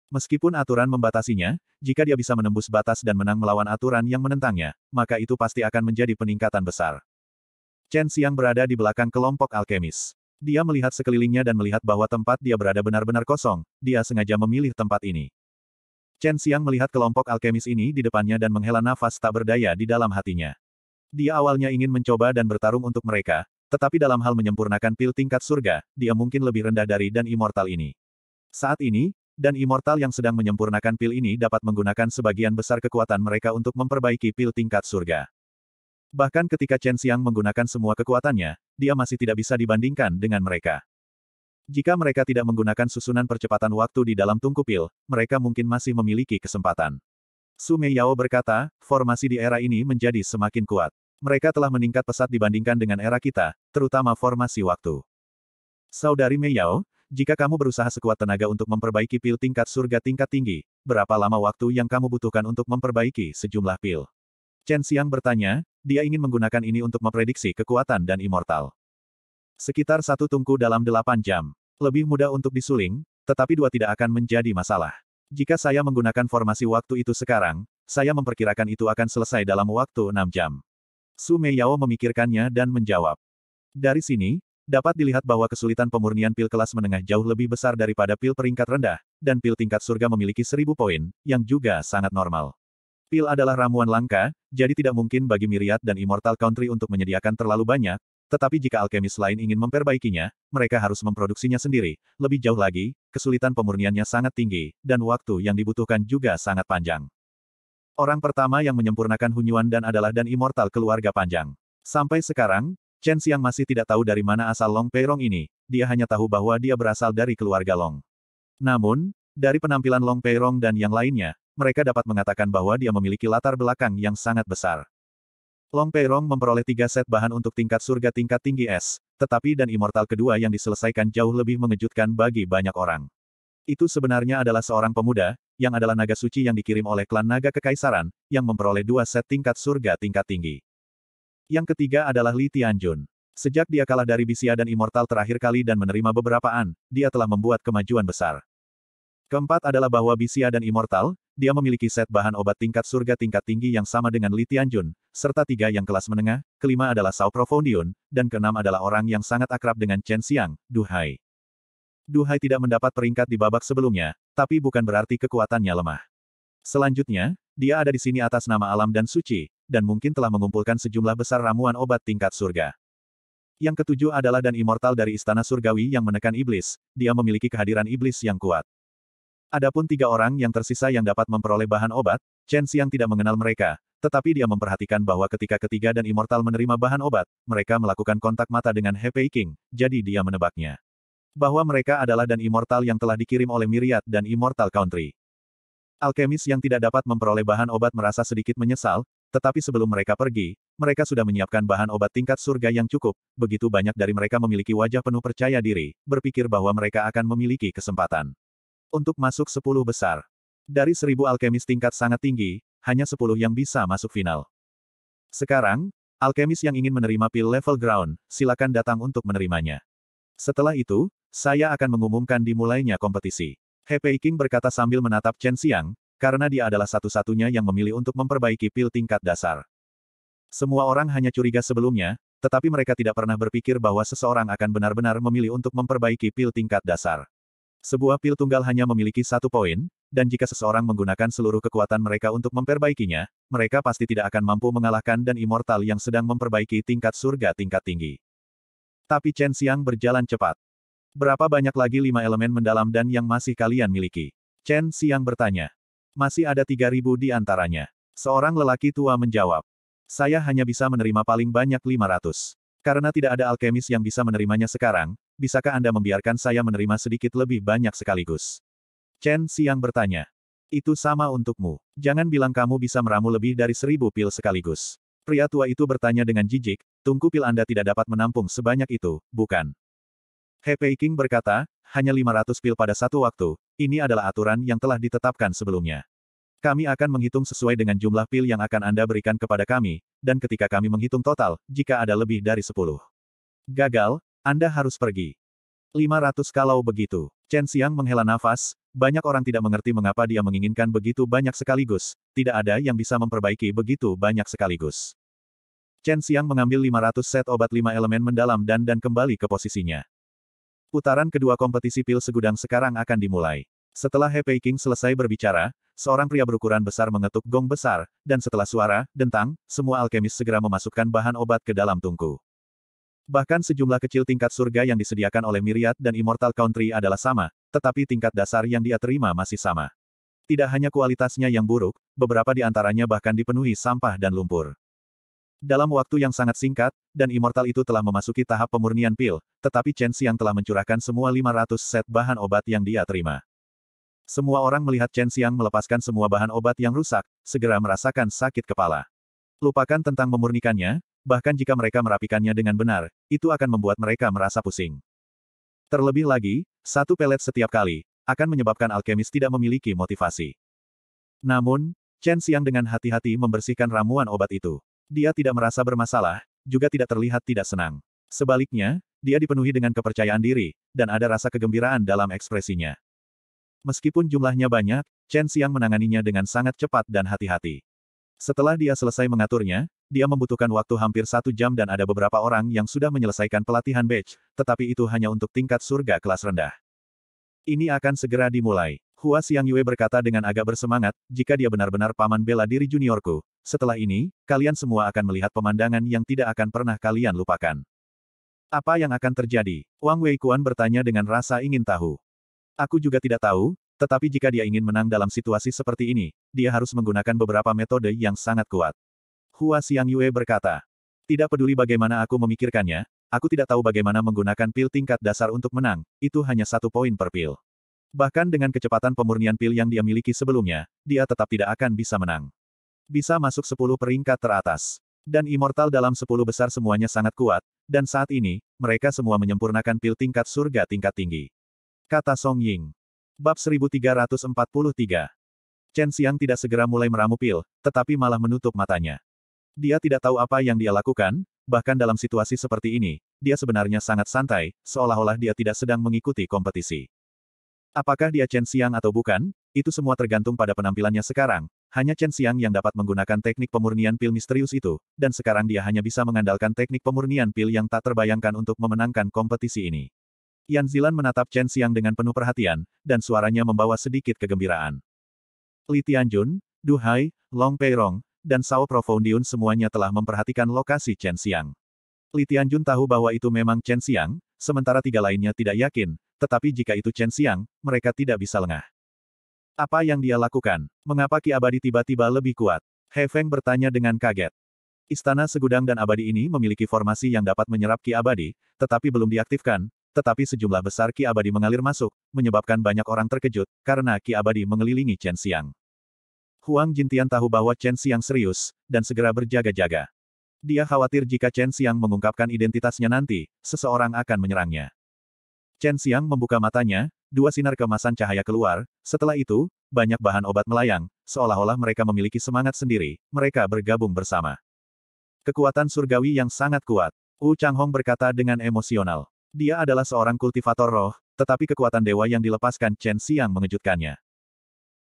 A: Meskipun aturan membatasinya, jika dia bisa menembus batas dan menang melawan aturan yang menentangnya, maka itu pasti akan menjadi peningkatan besar. Chen Xiang berada di belakang kelompok alkemis. Dia melihat sekelilingnya dan melihat bahwa tempat dia berada benar-benar kosong, dia sengaja memilih tempat ini. Chen Xiang melihat kelompok alkemis ini di depannya dan menghela nafas tak berdaya di dalam hatinya. Dia awalnya ingin mencoba dan bertarung untuk mereka, tetapi dalam hal menyempurnakan pil tingkat surga, dia mungkin lebih rendah dari dan immortal ini. Saat ini, dan immortal yang sedang menyempurnakan pil ini dapat menggunakan sebagian besar kekuatan mereka untuk memperbaiki pil tingkat surga. Bahkan ketika Chen Xiang menggunakan semua kekuatannya, dia masih tidak bisa dibandingkan dengan mereka. Jika mereka tidak menggunakan susunan percepatan waktu di dalam tungku pil, mereka mungkin masih memiliki kesempatan. Su Meiyao berkata, formasi di era ini menjadi semakin kuat. Mereka telah meningkat pesat dibandingkan dengan era kita, terutama formasi waktu. Saudari Mei Yao, jika kamu berusaha sekuat tenaga untuk memperbaiki pil tingkat surga tingkat tinggi, berapa lama waktu yang kamu butuhkan untuk memperbaiki sejumlah pil? Chen Xiang bertanya, dia ingin menggunakan ini untuk memprediksi kekuatan dan immortal. Sekitar satu tungku dalam delapan jam. Lebih mudah untuk disuling, tetapi dua tidak akan menjadi masalah. Jika saya menggunakan formasi waktu itu sekarang, saya memperkirakan itu akan selesai dalam waktu enam jam. Su Meiyao memikirkannya dan menjawab. Dari sini, dapat dilihat bahwa kesulitan pemurnian pil kelas menengah jauh lebih besar daripada pil peringkat rendah, dan pil tingkat surga memiliki seribu poin, yang juga sangat normal. Pil adalah ramuan langka, jadi tidak mungkin bagi Myriad dan Immortal Country untuk menyediakan terlalu banyak, tetapi jika alkemis lain ingin memperbaikinya, mereka harus memproduksinya sendiri. Lebih jauh lagi, kesulitan pemurniannya sangat tinggi, dan waktu yang dibutuhkan juga sangat panjang. Orang pertama yang menyempurnakan Hunyuan dan adalah dan immortal keluarga panjang. Sampai sekarang, Chen Xiang masih tidak tahu dari mana asal Long Peirong ini, dia hanya tahu bahwa dia berasal dari keluarga Long. Namun, dari penampilan Long Peirong dan yang lainnya, mereka dapat mengatakan bahwa dia memiliki latar belakang yang sangat besar. Long Peirong memperoleh tiga set bahan untuk tingkat surga tingkat tinggi es, tetapi dan immortal kedua yang diselesaikan jauh lebih mengejutkan bagi banyak orang. Itu sebenarnya adalah seorang pemuda, yang adalah naga suci yang dikirim oleh klan naga kekaisaran, yang memperoleh dua set tingkat surga tingkat tinggi. Yang ketiga adalah Li Tianjun. Sejak dia kalah dari Bisia dan Immortal terakhir kali dan menerima beberapa an, dia telah membuat kemajuan besar. Keempat adalah bahwa Bisia dan Immortal, dia memiliki set bahan obat tingkat surga tingkat tinggi yang sama dengan Li Tianjun, serta tiga yang kelas menengah, kelima adalah Sao Profondion, dan keenam adalah orang yang sangat akrab dengan Chen Xiang, Duhai. Duhai tidak mendapat peringkat di babak sebelumnya, tapi bukan berarti kekuatannya lemah. Selanjutnya, dia ada di sini atas nama alam dan suci, dan mungkin telah mengumpulkan sejumlah besar ramuan obat tingkat surga. Yang ketujuh adalah dan immortal dari istana surgawi yang menekan iblis, dia memiliki kehadiran iblis yang kuat. Adapun tiga orang yang tersisa yang dapat memperoleh bahan obat, Chen Xiang tidak mengenal mereka, tetapi dia memperhatikan bahwa ketika ketiga dan immortal menerima bahan obat, mereka melakukan kontak mata dengan He Pei King, jadi dia menebaknya bahwa mereka adalah dan immortal yang telah dikirim oleh Myriad dan Immortal Country. Alkemis yang tidak dapat memperoleh bahan obat merasa sedikit menyesal, tetapi sebelum mereka pergi, mereka sudah menyiapkan bahan obat tingkat surga yang cukup, begitu banyak dari mereka memiliki wajah penuh percaya diri, berpikir bahwa mereka akan memiliki kesempatan untuk masuk sepuluh besar. Dari seribu alkemis tingkat sangat tinggi, hanya sepuluh yang bisa masuk final. Sekarang, alkemis yang ingin menerima pil level ground, silakan datang untuk menerimanya. Setelah itu, saya akan mengumumkan dimulainya kompetisi. He Peiking berkata sambil menatap Chen Xiang, karena dia adalah satu-satunya yang memilih untuk memperbaiki pil tingkat dasar. Semua orang hanya curiga sebelumnya, tetapi mereka tidak pernah berpikir bahwa seseorang akan benar-benar memilih untuk memperbaiki pil tingkat dasar. Sebuah pil tunggal hanya memiliki satu poin, dan jika seseorang menggunakan seluruh kekuatan mereka untuk memperbaikinya, mereka pasti tidak akan mampu mengalahkan dan immortal yang sedang memperbaiki tingkat surga tingkat tinggi. Tapi Chen Xiang berjalan cepat. Berapa banyak lagi lima elemen mendalam dan yang masih kalian miliki? Chen Xiang bertanya. Masih ada tiga ribu di antaranya. Seorang lelaki tua menjawab. Saya hanya bisa menerima paling banyak lima ratus. Karena tidak ada alkemis yang bisa menerimanya sekarang, bisakah Anda membiarkan saya menerima sedikit lebih banyak sekaligus? Chen Xiang bertanya. Itu sama untukmu. Jangan bilang kamu bisa meramu lebih dari seribu pil sekaligus. Pria tua itu bertanya dengan jijik, tungku pil Anda tidak dapat menampung sebanyak itu, bukan? He Pei King berkata, hanya 500 pil pada satu waktu, ini adalah aturan yang telah ditetapkan sebelumnya. Kami akan menghitung sesuai dengan jumlah pil yang akan Anda berikan kepada kami, dan ketika kami menghitung total, jika ada lebih dari 10. Gagal, Anda harus pergi. 500 kalau begitu. Chen Xiang menghela nafas, banyak orang tidak mengerti mengapa dia menginginkan begitu banyak sekaligus, tidak ada yang bisa memperbaiki begitu banyak sekaligus. Chen Xiang mengambil 500 set obat 5 elemen mendalam dan dan kembali ke posisinya. Putaran kedua kompetisi pil segudang sekarang akan dimulai. Setelah He Pei King selesai berbicara, seorang pria berukuran besar mengetuk gong besar, dan setelah suara, dentang, semua alkemis segera memasukkan bahan obat ke dalam tungku. Bahkan sejumlah kecil tingkat surga yang disediakan oleh Myriad dan Immortal Country adalah sama, tetapi tingkat dasar yang dia terima masih sama. Tidak hanya kualitasnya yang buruk, beberapa di antaranya bahkan dipenuhi sampah dan lumpur. Dalam waktu yang sangat singkat, dan Immortal itu telah memasuki tahap pemurnian pil, tetapi Chen Xiang telah mencurahkan semua 500 set bahan obat yang dia terima. Semua orang melihat Chen Xiang melepaskan semua bahan obat yang rusak, segera merasakan sakit kepala. Lupakan tentang memurnikannya, bahkan jika mereka merapikannya dengan benar, itu akan membuat mereka merasa pusing. Terlebih lagi, satu pelet setiap kali, akan menyebabkan alkemis tidak memiliki motivasi. Namun, Chen Xiang dengan hati-hati membersihkan ramuan obat itu. Dia tidak merasa bermasalah, juga tidak terlihat tidak senang. Sebaliknya, dia dipenuhi dengan kepercayaan diri, dan ada rasa kegembiraan dalam ekspresinya. Meskipun jumlahnya banyak, Chen Xiang menanganinya dengan sangat cepat dan hati-hati. Setelah dia selesai mengaturnya, dia membutuhkan waktu hampir satu jam dan ada beberapa orang yang sudah menyelesaikan pelatihan batch, tetapi itu hanya untuk tingkat surga kelas rendah. Ini akan segera dimulai. Hua Xiang Yue berkata dengan agak bersemangat, jika dia benar-benar paman bela diri juniorku, setelah ini, kalian semua akan melihat pemandangan yang tidak akan pernah kalian lupakan. Apa yang akan terjadi? Wang Wei Kuan bertanya dengan rasa ingin tahu. Aku juga tidak tahu, tetapi jika dia ingin menang dalam situasi seperti ini, dia harus menggunakan beberapa metode yang sangat kuat. Hua Xiang Yue berkata, Tidak peduli bagaimana aku memikirkannya, aku tidak tahu bagaimana menggunakan pil tingkat dasar untuk menang, itu hanya satu poin per pil. Bahkan dengan kecepatan pemurnian pil yang dia miliki sebelumnya, dia tetap tidak akan bisa menang. Bisa masuk 10 peringkat teratas. Dan immortal dalam 10 besar semuanya sangat kuat, dan saat ini, mereka semua menyempurnakan pil tingkat surga tingkat tinggi. Kata Song Ying. Bab 1343 Chen Xiang tidak segera mulai meramu pil, tetapi malah menutup matanya. Dia tidak tahu apa yang dia lakukan, bahkan dalam situasi seperti ini, dia sebenarnya sangat santai, seolah-olah dia tidak sedang mengikuti kompetisi. Apakah dia Chen Xiang atau bukan, itu semua tergantung pada penampilannya sekarang, hanya Chen Xiang yang dapat menggunakan teknik pemurnian pil misterius itu, dan sekarang dia hanya bisa mengandalkan teknik pemurnian pil yang tak terbayangkan untuk memenangkan kompetisi ini. Yan Zilan menatap Chen Xiang dengan penuh perhatian, dan suaranya membawa sedikit kegembiraan. Li Tianjun, Du Hai, Long Peirong, dan Sao Profoundiun semuanya telah memperhatikan lokasi Chen Xiang. Li Tianjun tahu bahwa itu memang Chen Xiang, sementara tiga lainnya tidak yakin, tetapi jika itu Chen Xiang, mereka tidak bisa lengah. Apa yang dia lakukan? Mengapa Ki Abadi tiba-tiba lebih kuat? He Feng bertanya dengan kaget. Istana Segudang dan Abadi ini memiliki formasi yang dapat menyerap Ki Abadi, tetapi belum diaktifkan, tetapi sejumlah besar ki abadi mengalir masuk, menyebabkan banyak orang terkejut, karena ki abadi mengelilingi Chen Xiang. Huang Jintian tahu bahwa Chen Xiang serius, dan segera berjaga-jaga. Dia khawatir jika Chen Xiang mengungkapkan identitasnya nanti, seseorang akan menyerangnya. Chen Xiang membuka matanya, dua sinar kemasan cahaya keluar, setelah itu, banyak bahan obat melayang, seolah-olah mereka memiliki semangat sendiri, mereka bergabung bersama. Kekuatan surgawi yang sangat kuat, Wu Changhong berkata dengan emosional. Dia adalah seorang kultivator roh, tetapi kekuatan dewa yang dilepaskan Chen Xiang mengejutkannya.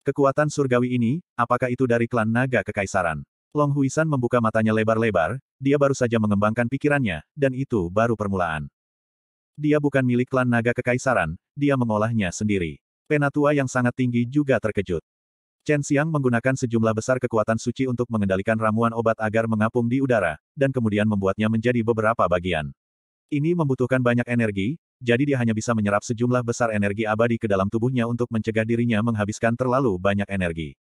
A: Kekuatan surgawi ini, apakah itu dari klan naga kekaisaran? Long Huisan membuka matanya lebar-lebar, dia baru saja mengembangkan pikirannya, dan itu baru permulaan. Dia bukan milik klan naga kekaisaran, dia mengolahnya sendiri. Penatua yang sangat tinggi juga terkejut. Chen Xiang menggunakan sejumlah besar kekuatan suci untuk mengendalikan ramuan obat agar mengapung di udara, dan kemudian membuatnya menjadi beberapa bagian. Ini membutuhkan banyak energi, jadi dia hanya bisa menyerap sejumlah besar energi abadi ke dalam tubuhnya untuk mencegah dirinya menghabiskan terlalu banyak energi.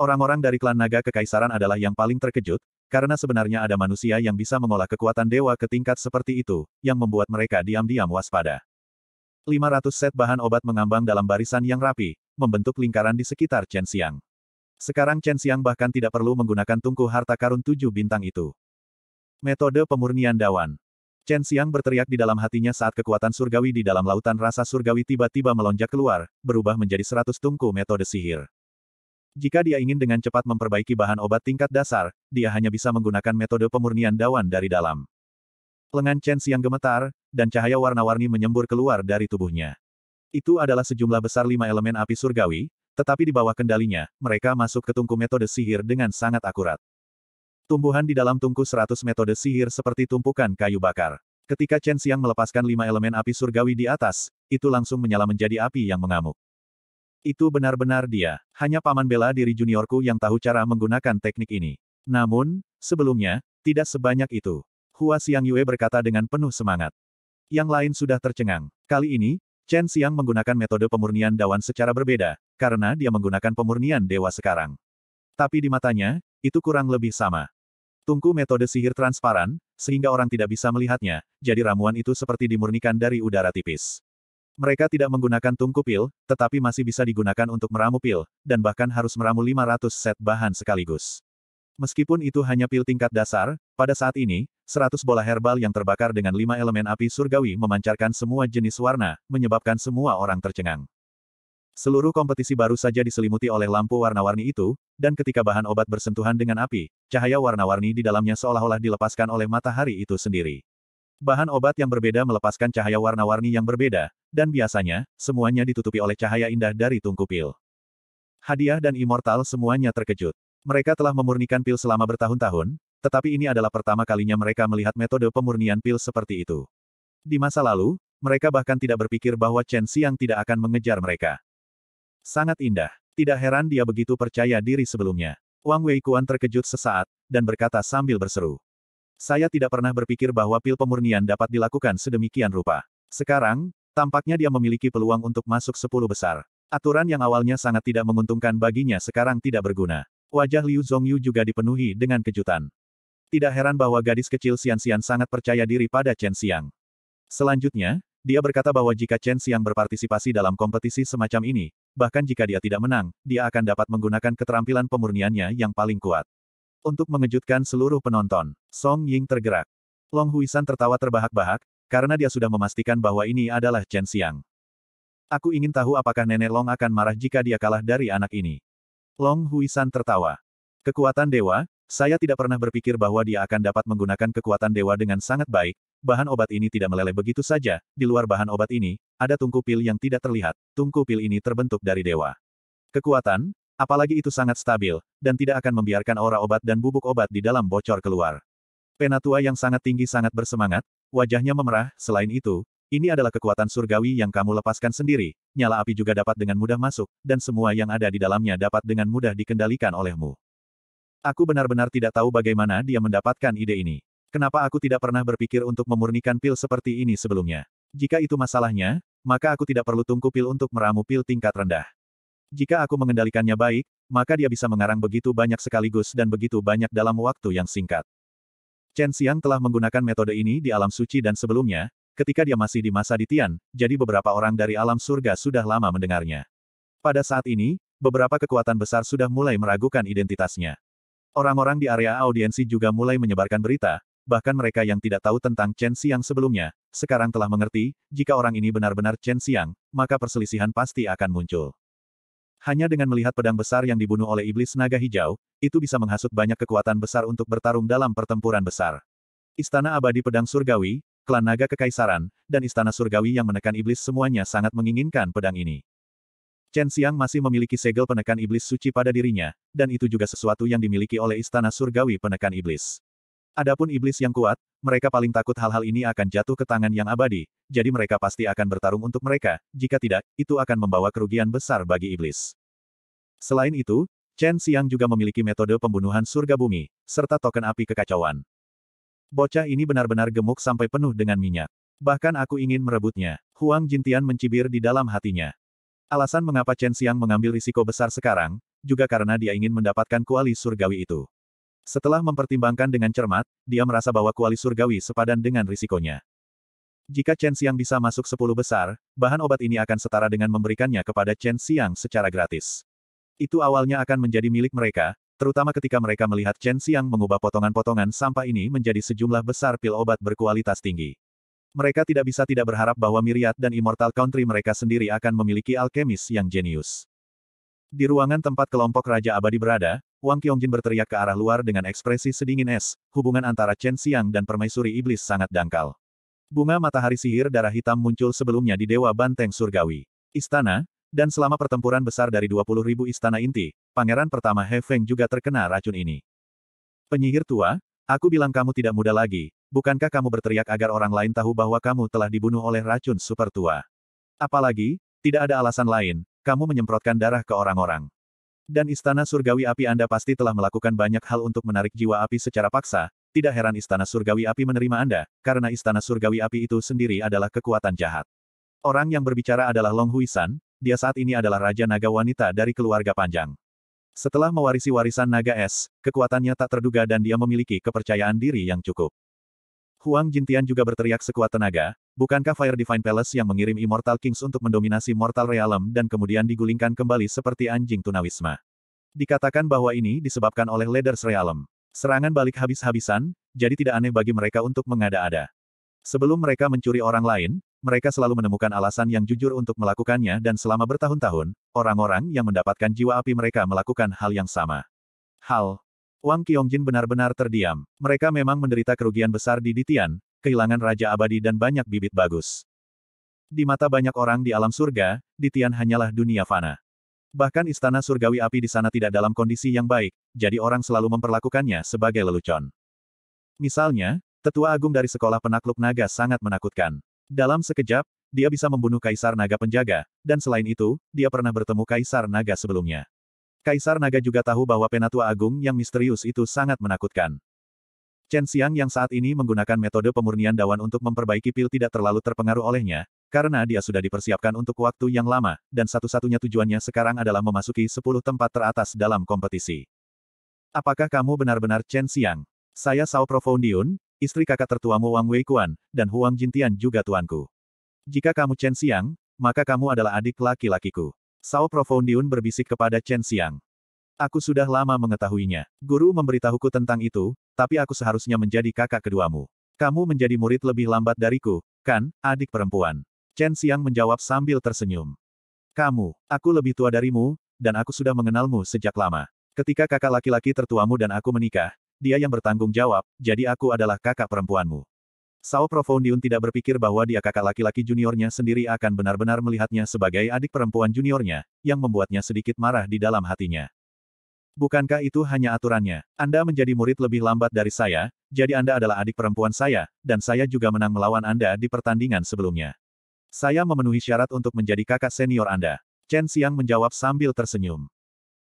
A: Orang-orang dari klan naga kekaisaran adalah yang paling terkejut, karena sebenarnya ada manusia yang bisa mengolah kekuatan dewa ke tingkat seperti itu, yang membuat mereka diam-diam waspada. 500 set bahan obat mengambang dalam barisan yang rapi, membentuk lingkaran di sekitar Chen Xiang. Sekarang Chen Xiang bahkan tidak perlu menggunakan tungku harta karun tujuh bintang itu. Metode pemurnian dawan Chen Xiang berteriak di dalam hatinya saat kekuatan surgawi di dalam lautan rasa surgawi tiba-tiba melonjak keluar, berubah menjadi seratus tungku metode sihir. Jika dia ingin dengan cepat memperbaiki bahan obat tingkat dasar, dia hanya bisa menggunakan metode pemurnian dawan dari dalam. Lengan Chen Xiang gemetar, dan cahaya warna-warni menyembur keluar dari tubuhnya. Itu adalah sejumlah besar lima elemen api surgawi, tetapi di bawah kendalinya, mereka masuk ke tungku metode sihir dengan sangat akurat. Tumbuhan di dalam tungku seratus metode sihir seperti tumpukan kayu bakar. Ketika Chen Xiang melepaskan lima elemen api surgawi di atas, itu langsung menyala menjadi api yang mengamuk. Itu benar-benar dia. Hanya paman bela diri juniorku yang tahu cara menggunakan teknik ini. Namun, sebelumnya, tidak sebanyak itu. Hua Xiang Yue berkata dengan penuh semangat. Yang lain sudah tercengang. Kali ini, Chen Xiang menggunakan metode pemurnian dawan secara berbeda, karena dia menggunakan pemurnian dewa sekarang. Tapi di matanya, itu kurang lebih sama. Tungku metode sihir transparan, sehingga orang tidak bisa melihatnya, jadi ramuan itu seperti dimurnikan dari udara tipis. Mereka tidak menggunakan tungku pil, tetapi masih bisa digunakan untuk meramu pil, dan bahkan harus meramu 500 set bahan sekaligus. Meskipun itu hanya pil tingkat dasar, pada saat ini, 100 bola herbal yang terbakar dengan lima elemen api surgawi memancarkan semua jenis warna, menyebabkan semua orang tercengang. Seluruh kompetisi baru saja diselimuti oleh lampu warna-warni itu, dan ketika bahan obat bersentuhan dengan api, cahaya warna-warni di dalamnya seolah-olah dilepaskan oleh matahari itu sendiri. Bahan obat yang berbeda melepaskan cahaya warna-warni yang berbeda, dan biasanya, semuanya ditutupi oleh cahaya indah dari tungku pil. Hadiah dan Immortal semuanya terkejut. Mereka telah memurnikan pil selama bertahun-tahun, tetapi ini adalah pertama kalinya mereka melihat metode pemurnian pil seperti itu. Di masa lalu, mereka bahkan tidak berpikir bahwa Chen Xiang tidak akan mengejar mereka. Sangat indah. Tidak heran dia begitu percaya diri sebelumnya. Wang Wei Kuan terkejut sesaat, dan berkata sambil berseru. Saya tidak pernah berpikir bahwa pil pemurnian dapat dilakukan sedemikian rupa. Sekarang, tampaknya dia memiliki peluang untuk masuk sepuluh besar. Aturan yang awalnya sangat tidak menguntungkan baginya sekarang tidak berguna. Wajah Liu Zongyu juga dipenuhi dengan kejutan. Tidak heran bahwa gadis kecil Xian Xian sangat percaya diri pada Chen Xiang. Selanjutnya, dia berkata bahwa jika Chen Xiang berpartisipasi dalam kompetisi semacam ini, bahkan jika dia tidak menang, dia akan dapat menggunakan keterampilan pemurniannya yang paling kuat. Untuk mengejutkan seluruh penonton, Song Ying tergerak. Long Huisan tertawa terbahak-bahak, karena dia sudah memastikan bahwa ini adalah Chen Xiang. Aku ingin tahu apakah nenek Long akan marah jika dia kalah dari anak ini. Long Huisan tertawa. Kekuatan dewa, saya tidak pernah berpikir bahwa dia akan dapat menggunakan kekuatan dewa dengan sangat baik, Bahan obat ini tidak meleleh begitu saja, di luar bahan obat ini, ada tungku pil yang tidak terlihat, tungku pil ini terbentuk dari dewa. Kekuatan, apalagi itu sangat stabil, dan tidak akan membiarkan aura obat dan bubuk obat di dalam bocor keluar. Penatua yang sangat tinggi sangat bersemangat, wajahnya memerah, selain itu, ini adalah kekuatan surgawi yang kamu lepaskan sendiri, nyala api juga dapat dengan mudah masuk, dan semua yang ada di dalamnya dapat dengan mudah dikendalikan olehmu. Aku benar-benar tidak tahu bagaimana dia mendapatkan ide ini. Kenapa aku tidak pernah berpikir untuk memurnikan pil seperti ini sebelumnya? Jika itu masalahnya, maka aku tidak perlu tungku pil untuk meramu pil tingkat rendah. Jika aku mengendalikannya baik, maka dia bisa mengarang begitu banyak sekaligus dan begitu banyak dalam waktu yang singkat. Chen Xiang telah menggunakan metode ini di alam suci dan sebelumnya, ketika dia masih di masa di Tian, jadi beberapa orang dari alam surga sudah lama mendengarnya. Pada saat ini, beberapa kekuatan besar sudah mulai meragukan identitasnya. Orang-orang di area audiensi juga mulai menyebarkan berita, bahkan mereka yang tidak tahu tentang Chen Xiang sebelumnya, sekarang telah mengerti, jika orang ini benar-benar Chen Xiang, maka perselisihan pasti akan muncul. Hanya dengan melihat pedang besar yang dibunuh oleh iblis naga hijau, itu bisa menghasut banyak kekuatan besar untuk bertarung dalam pertempuran besar. Istana Abadi Pedang Surgawi, klan naga kekaisaran, dan istana surgawi yang menekan iblis semuanya sangat menginginkan pedang ini. Chen Xiang masih memiliki segel penekan iblis suci pada dirinya, dan itu juga sesuatu yang dimiliki oleh istana surgawi penekan iblis. Adapun iblis yang kuat, mereka paling takut hal-hal ini akan jatuh ke tangan yang abadi, jadi mereka pasti akan bertarung untuk mereka, jika tidak, itu akan membawa kerugian besar bagi iblis. Selain itu, Chen Xiang juga memiliki metode pembunuhan surga bumi, serta token api kekacauan. Bocah ini benar-benar gemuk sampai penuh dengan minyak. Bahkan aku ingin merebutnya. Huang Jintian mencibir di dalam hatinya. Alasan mengapa Chen Xiang mengambil risiko besar sekarang, juga karena dia ingin mendapatkan kuali surgawi itu. Setelah mempertimbangkan dengan cermat, dia merasa bahwa kuali surgawi sepadan dengan risikonya. Jika Chen Xiang bisa masuk sepuluh besar, bahan obat ini akan setara dengan memberikannya kepada Chen Xiang secara gratis. Itu awalnya akan menjadi milik mereka, terutama ketika mereka melihat Chen Xiang mengubah potongan-potongan sampah ini menjadi sejumlah besar pil obat berkualitas tinggi. Mereka tidak bisa tidak berharap bahwa Miriat dan Immortal Country mereka sendiri akan memiliki alkemis yang jenius. Di ruangan tempat kelompok Raja Abadi berada, Wang Qiongjin berteriak ke arah luar dengan ekspresi sedingin es, hubungan antara Chen Xiang dan permaisuri iblis sangat dangkal. Bunga matahari sihir darah hitam muncul sebelumnya di Dewa Banteng Surgawi. Istana, dan selama pertempuran besar dari 20.000 istana inti, pangeran pertama He Feng juga terkena racun ini. Penyihir tua, aku bilang kamu tidak muda lagi, bukankah kamu berteriak agar orang lain tahu bahwa kamu telah dibunuh oleh racun super tua? Apalagi, tidak ada alasan lain, kamu menyemprotkan darah ke orang-orang. Dan istana surgawi api Anda pasti telah melakukan banyak hal untuk menarik jiwa api secara paksa, tidak heran istana surgawi api menerima Anda, karena istana surgawi api itu sendiri adalah kekuatan jahat. Orang yang berbicara adalah Long Huisan, dia saat ini adalah Raja Naga Wanita dari keluarga panjang. Setelah mewarisi warisan naga es, kekuatannya tak terduga dan dia memiliki kepercayaan diri yang cukup. Huang Jintian juga berteriak sekuat tenaga, bukankah Fire Divine Palace yang mengirim Immortal Kings untuk mendominasi Mortal Realm dan kemudian digulingkan kembali seperti anjing tunawisma. Dikatakan bahwa ini disebabkan oleh Leaders Realm. Serangan balik habis-habisan, jadi tidak aneh bagi mereka untuk mengada-ada. Sebelum mereka mencuri orang lain, mereka selalu menemukan alasan yang jujur untuk melakukannya dan selama bertahun-tahun, orang-orang yang mendapatkan jiwa api mereka melakukan hal yang sama. Hal Wang Qiongjin benar-benar terdiam. Mereka memang menderita kerugian besar di Ditian, kehilangan Raja Abadi dan banyak bibit bagus. Di mata banyak orang di alam surga, Ditian hanyalah dunia fana. Bahkan istana surgawi api di sana tidak dalam kondisi yang baik, jadi orang selalu memperlakukannya sebagai lelucon. Misalnya, tetua agung dari sekolah penakluk naga sangat menakutkan. Dalam sekejap, dia bisa membunuh kaisar naga penjaga, dan selain itu, dia pernah bertemu kaisar naga sebelumnya. Kaisar Naga juga tahu bahwa Penatua Agung yang misterius itu sangat menakutkan. Chen Xiang yang saat ini menggunakan metode pemurnian dawan untuk memperbaiki pil tidak terlalu terpengaruh olehnya, karena dia sudah dipersiapkan untuk waktu yang lama, dan satu-satunya tujuannya sekarang adalah memasuki 10 tempat teratas dalam kompetisi. Apakah kamu benar-benar Chen Xiang? Saya Sao Profoundiun, istri kakak tertuamu Wang Kuan, dan Huang Jintian juga tuanku. Jika kamu Chen Xiang, maka kamu adalah adik laki-lakiku. Sao Profoundiun berbisik kepada Chen Xiang. Aku sudah lama mengetahuinya. Guru memberitahuku tentang itu, tapi aku seharusnya menjadi kakak keduamu. Kamu menjadi murid lebih lambat dariku, kan, adik perempuan? Chen Xiang menjawab sambil tersenyum. Kamu, aku lebih tua darimu, dan aku sudah mengenalmu sejak lama. Ketika kakak laki-laki tertuamu dan aku menikah, dia yang bertanggung jawab, jadi aku adalah kakak perempuanmu. Sao Profoundiun tidak berpikir bahwa dia kakak laki-laki juniornya sendiri akan benar-benar melihatnya sebagai adik perempuan juniornya, yang membuatnya sedikit marah di dalam hatinya. Bukankah itu hanya aturannya? Anda menjadi murid lebih lambat dari saya, jadi Anda adalah adik perempuan saya, dan saya juga menang melawan Anda di pertandingan sebelumnya. Saya memenuhi syarat untuk menjadi kakak senior Anda. Chen Xiang menjawab sambil tersenyum.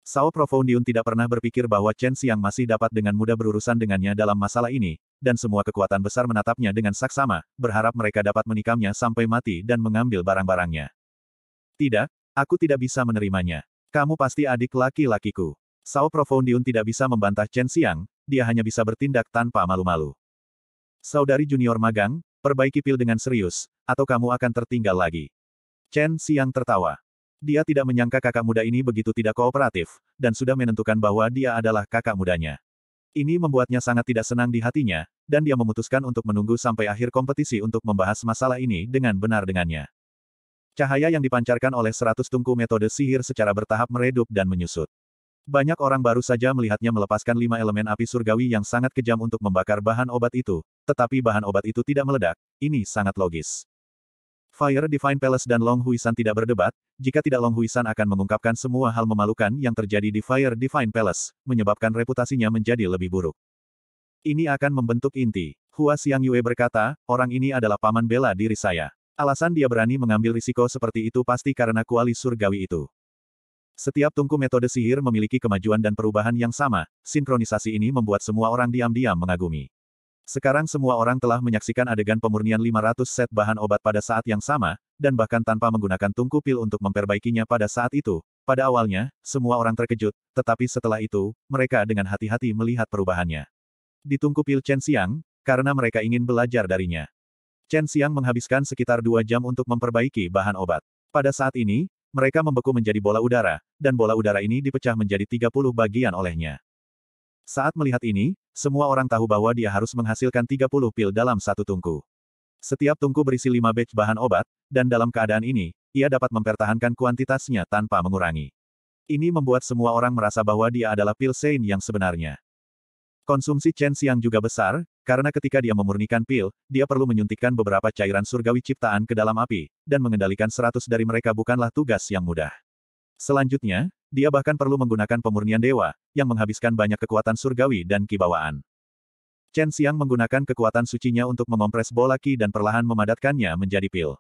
A: Sao Profoundion tidak pernah berpikir bahwa Chen Xiang masih dapat dengan mudah berurusan dengannya dalam masalah ini, dan semua kekuatan besar menatapnya dengan saksama, berharap mereka dapat menikamnya sampai mati dan mengambil barang-barangnya. Tidak, aku tidak bisa menerimanya. Kamu pasti adik laki-lakiku. Sao Profoundion tidak bisa membantah Chen Xiang, dia hanya bisa bertindak tanpa malu-malu. Saudari junior magang, perbaiki pil dengan serius, atau kamu akan tertinggal lagi. Chen Xiang tertawa. Dia tidak menyangka kakak muda ini begitu tidak kooperatif, dan sudah menentukan bahwa dia adalah kakak mudanya. Ini membuatnya sangat tidak senang di hatinya, dan dia memutuskan untuk menunggu sampai akhir kompetisi untuk membahas masalah ini dengan benar dengannya. Cahaya yang dipancarkan oleh seratus tungku metode sihir secara bertahap meredup dan menyusut. Banyak orang baru saja melihatnya melepaskan lima elemen api surgawi yang sangat kejam untuk membakar bahan obat itu, tetapi bahan obat itu tidak meledak, ini sangat logis. Fire Divine Palace dan Long Huisan tidak berdebat, jika tidak Long Huisan akan mengungkapkan semua hal memalukan yang terjadi di Fire Divine Palace, menyebabkan reputasinya menjadi lebih buruk. Ini akan membentuk inti. Hua Xiang Yue berkata, orang ini adalah paman bela diri saya. Alasan dia berani mengambil risiko seperti itu pasti karena kuali surgawi itu. Setiap tungku metode sihir memiliki kemajuan dan perubahan yang sama, sinkronisasi ini membuat semua orang diam-diam mengagumi. Sekarang semua orang telah menyaksikan adegan pemurnian 500 set bahan obat pada saat yang sama, dan bahkan tanpa menggunakan tungku pil untuk memperbaikinya pada saat itu. Pada awalnya, semua orang terkejut, tetapi setelah itu, mereka dengan hati-hati melihat perubahannya. Di tungku pil Chen Xiang, karena mereka ingin belajar darinya. Chen Xiang menghabiskan sekitar dua jam untuk memperbaiki bahan obat. Pada saat ini, mereka membeku menjadi bola udara, dan bola udara ini dipecah menjadi 30 bagian olehnya. Saat melihat ini, semua orang tahu bahwa dia harus menghasilkan 30 pil dalam satu tungku. Setiap tungku berisi 5 batch bahan obat, dan dalam keadaan ini, ia dapat mempertahankan kuantitasnya tanpa mengurangi. Ini membuat semua orang merasa bahwa dia adalah pil sein yang sebenarnya. Konsumsi Chen Xiang juga besar, karena ketika dia memurnikan pil, dia perlu menyuntikkan beberapa cairan surgawi ciptaan ke dalam api, dan mengendalikan seratus dari mereka bukanlah tugas yang mudah. Selanjutnya, dia bahkan perlu menggunakan pemurnian dewa, yang menghabiskan banyak kekuatan surgawi dan kibawaan. Chen Xiang menggunakan kekuatan sucinya untuk mengompres bola ki dan perlahan memadatkannya menjadi pil.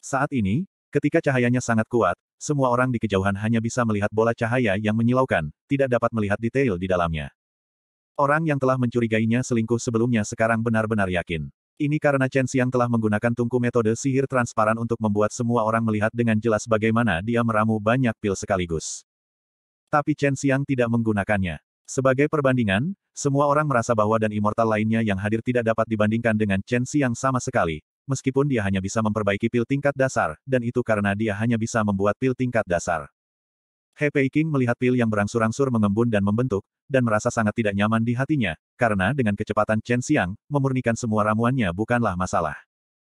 A: Saat ini, ketika cahayanya sangat kuat, semua orang di kejauhan hanya bisa melihat bola cahaya yang menyilaukan, tidak dapat melihat detail di dalamnya. Orang yang telah mencurigainya selingkuh sebelumnya sekarang benar-benar yakin. Ini karena Chen Xiang telah menggunakan tungku metode sihir transparan untuk membuat semua orang melihat dengan jelas bagaimana dia meramu banyak pil sekaligus. Tapi Chen Xiang tidak menggunakannya. Sebagai perbandingan, semua orang merasa bahwa dan immortal lainnya yang hadir tidak dapat dibandingkan dengan Chen Xiang sama sekali, meskipun dia hanya bisa memperbaiki pil tingkat dasar, dan itu karena dia hanya bisa membuat pil tingkat dasar. He Peiking melihat pil yang berangsur-angsur mengembun dan membentuk, dan merasa sangat tidak nyaman di hatinya, karena dengan kecepatan Chen Xiang, memurnikan semua ramuannya bukanlah masalah.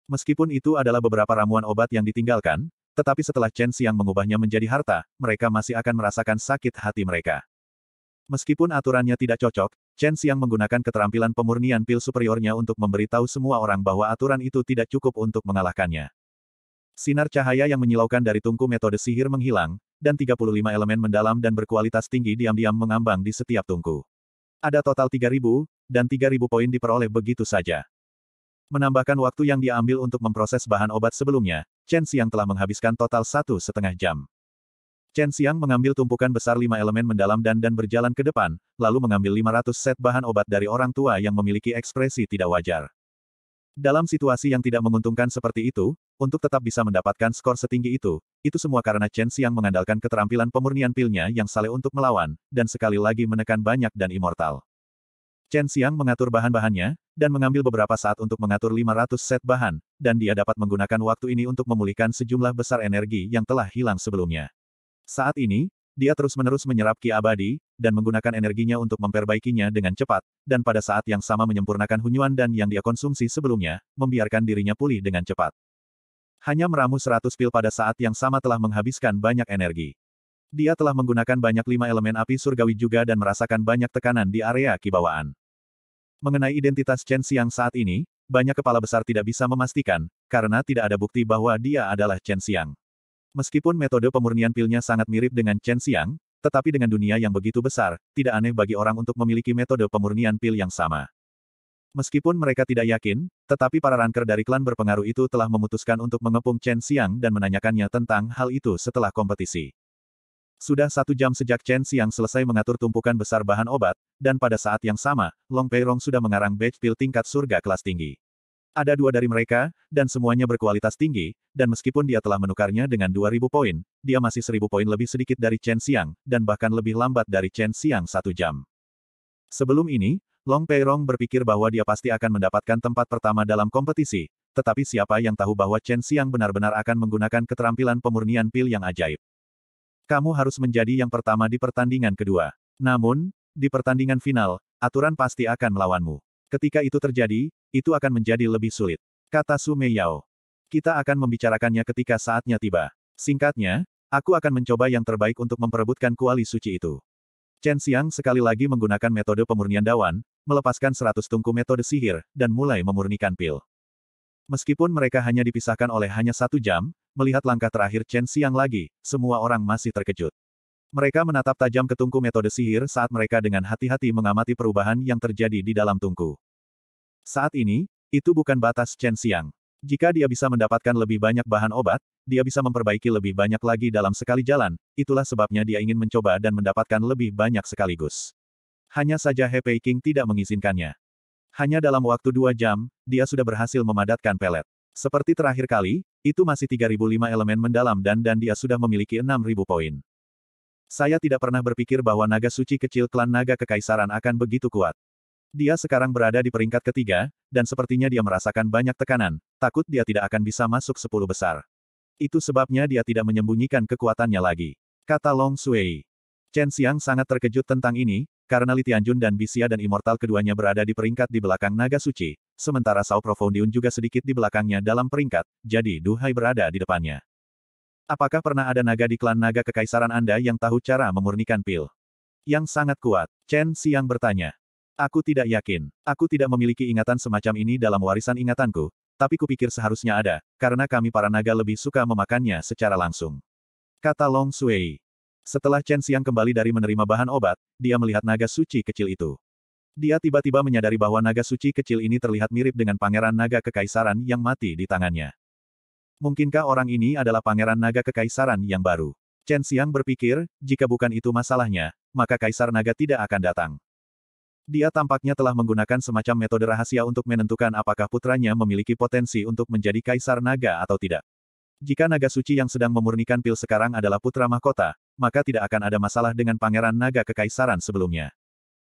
A: Meskipun itu adalah beberapa ramuan obat yang ditinggalkan, tetapi setelah Chen Xiang mengubahnya menjadi harta, mereka masih akan merasakan sakit hati mereka. Meskipun aturannya tidak cocok, Chen Xiang menggunakan keterampilan pemurnian pil superiornya untuk memberitahu semua orang bahwa aturan itu tidak cukup untuk mengalahkannya. Sinar cahaya yang menyilaukan dari tungku metode sihir menghilang, dan 35 elemen mendalam dan berkualitas tinggi diam-diam mengambang di setiap tungku. Ada total 3.000, dan 3.000 poin diperoleh begitu saja. Menambahkan waktu yang diambil untuk memproses bahan obat sebelumnya, Chen Xiang telah menghabiskan total satu setengah jam. Chen Xiang mengambil tumpukan besar lima elemen mendalam dan dan berjalan ke depan, lalu mengambil 500 set bahan obat dari orang tua yang memiliki ekspresi tidak wajar. Dalam situasi yang tidak menguntungkan seperti itu, untuk tetap bisa mendapatkan skor setinggi itu, itu semua karena Chen Xiang mengandalkan keterampilan pemurnian pilnya yang saleh untuk melawan, dan sekali lagi menekan banyak dan immortal. Chen Xiang mengatur bahan-bahannya, dan mengambil beberapa saat untuk mengatur 500 set bahan, dan dia dapat menggunakan waktu ini untuk memulihkan sejumlah besar energi yang telah hilang sebelumnya. Saat ini, dia terus-menerus menyerap ki abadi, dan menggunakan energinya untuk memperbaikinya dengan cepat, dan pada saat yang sama menyempurnakan hunyuan dan yang dia konsumsi sebelumnya, membiarkan dirinya pulih dengan cepat. Hanya meramu 100 pil pada saat yang sama telah menghabiskan banyak energi. Dia telah menggunakan banyak lima elemen api surgawi juga dan merasakan banyak tekanan di area kibawaan. Mengenai identitas Chen Xiang saat ini, banyak kepala besar tidak bisa memastikan, karena tidak ada bukti bahwa dia adalah Chen Xiang. Meskipun metode pemurnian pilnya sangat mirip dengan Chen Xiang, tetapi dengan dunia yang begitu besar, tidak aneh bagi orang untuk memiliki metode pemurnian pil yang sama. Meskipun mereka tidak yakin, tetapi para ranker dari klan berpengaruh itu telah memutuskan untuk mengepung Chen Xiang dan menanyakannya tentang hal itu setelah kompetisi. Sudah satu jam sejak Chen Xiang selesai mengatur tumpukan besar bahan obat, dan pada saat yang sama, Long Peirong sudah mengarang batch pil tingkat surga kelas tinggi. Ada dua dari mereka, dan semuanya berkualitas tinggi, dan meskipun dia telah menukarnya dengan 2.000 poin, dia masih 1.000 poin lebih sedikit dari Chen Xiang, dan bahkan lebih lambat dari Chen Xiang satu jam. Sebelum ini, Long Peirong berpikir bahwa dia pasti akan mendapatkan tempat pertama dalam kompetisi, tetapi siapa yang tahu bahwa Chen Xiang benar-benar akan menggunakan keterampilan pemurnian pil yang ajaib. Kamu harus menjadi yang pertama di pertandingan kedua. Namun, di pertandingan final, aturan pasti akan melawanmu. Ketika itu terjadi, itu akan menjadi lebih sulit. Kata Sume Yao. Kita akan membicarakannya ketika saatnya tiba. Singkatnya, aku akan mencoba yang terbaik untuk memperebutkan kuali suci itu. Chen Xiang sekali lagi menggunakan metode pemurnian dawan, melepaskan seratus tungku metode sihir, dan mulai memurnikan pil. Meskipun mereka hanya dipisahkan oleh hanya satu jam, melihat langkah terakhir Chen Xiang lagi, semua orang masih terkejut. Mereka menatap tajam ke tungku metode sihir saat mereka dengan hati-hati mengamati perubahan yang terjadi di dalam tungku. Saat ini, itu bukan batas Chen Xiang. Jika dia bisa mendapatkan lebih banyak bahan obat, dia bisa memperbaiki lebih banyak lagi dalam sekali jalan, itulah sebabnya dia ingin mencoba dan mendapatkan lebih banyak sekaligus. Hanya saja He Pei King tidak mengizinkannya. Hanya dalam waktu dua jam, dia sudah berhasil memadatkan pelet. Seperti terakhir kali, itu masih 3005 elemen mendalam dan dan dia sudah memiliki 6000 poin. Saya tidak pernah berpikir bahwa naga suci kecil klan naga kekaisaran akan begitu kuat. Dia sekarang berada di peringkat ketiga, dan sepertinya dia merasakan banyak tekanan, takut dia tidak akan bisa masuk sepuluh besar. Itu sebabnya dia tidak menyembunyikan kekuatannya lagi. Kata Long Sui. Chen Xiang sangat terkejut tentang ini, karena Tianjun dan Bisia dan Immortal keduanya berada di peringkat di belakang Naga Suci, sementara Sao Profoundiun juga sedikit di belakangnya dalam peringkat, jadi Duhai berada di depannya. Apakah pernah ada naga di klan naga kekaisaran Anda yang tahu cara memurnikan pil? Yang sangat kuat, Chen Xiang bertanya. Aku tidak yakin. Aku tidak memiliki ingatan semacam ini dalam warisan ingatanku, tapi kupikir seharusnya ada, karena kami para naga lebih suka memakannya secara langsung. Kata Long Suei. Setelah Chen Xiang kembali dari menerima bahan obat, dia melihat naga suci kecil itu. Dia tiba-tiba menyadari bahwa naga suci kecil ini terlihat mirip dengan pangeran naga kekaisaran yang mati di tangannya. Mungkinkah orang ini adalah pangeran naga kekaisaran yang baru? Chen Xiang berpikir, jika bukan itu masalahnya, maka kaisar naga tidak akan datang. Dia tampaknya telah menggunakan semacam metode rahasia untuk menentukan apakah putranya memiliki potensi untuk menjadi kaisar naga atau tidak. Jika naga suci yang sedang memurnikan pil sekarang adalah putra mahkota, maka tidak akan ada masalah dengan Pangeran Naga Kekaisaran sebelumnya.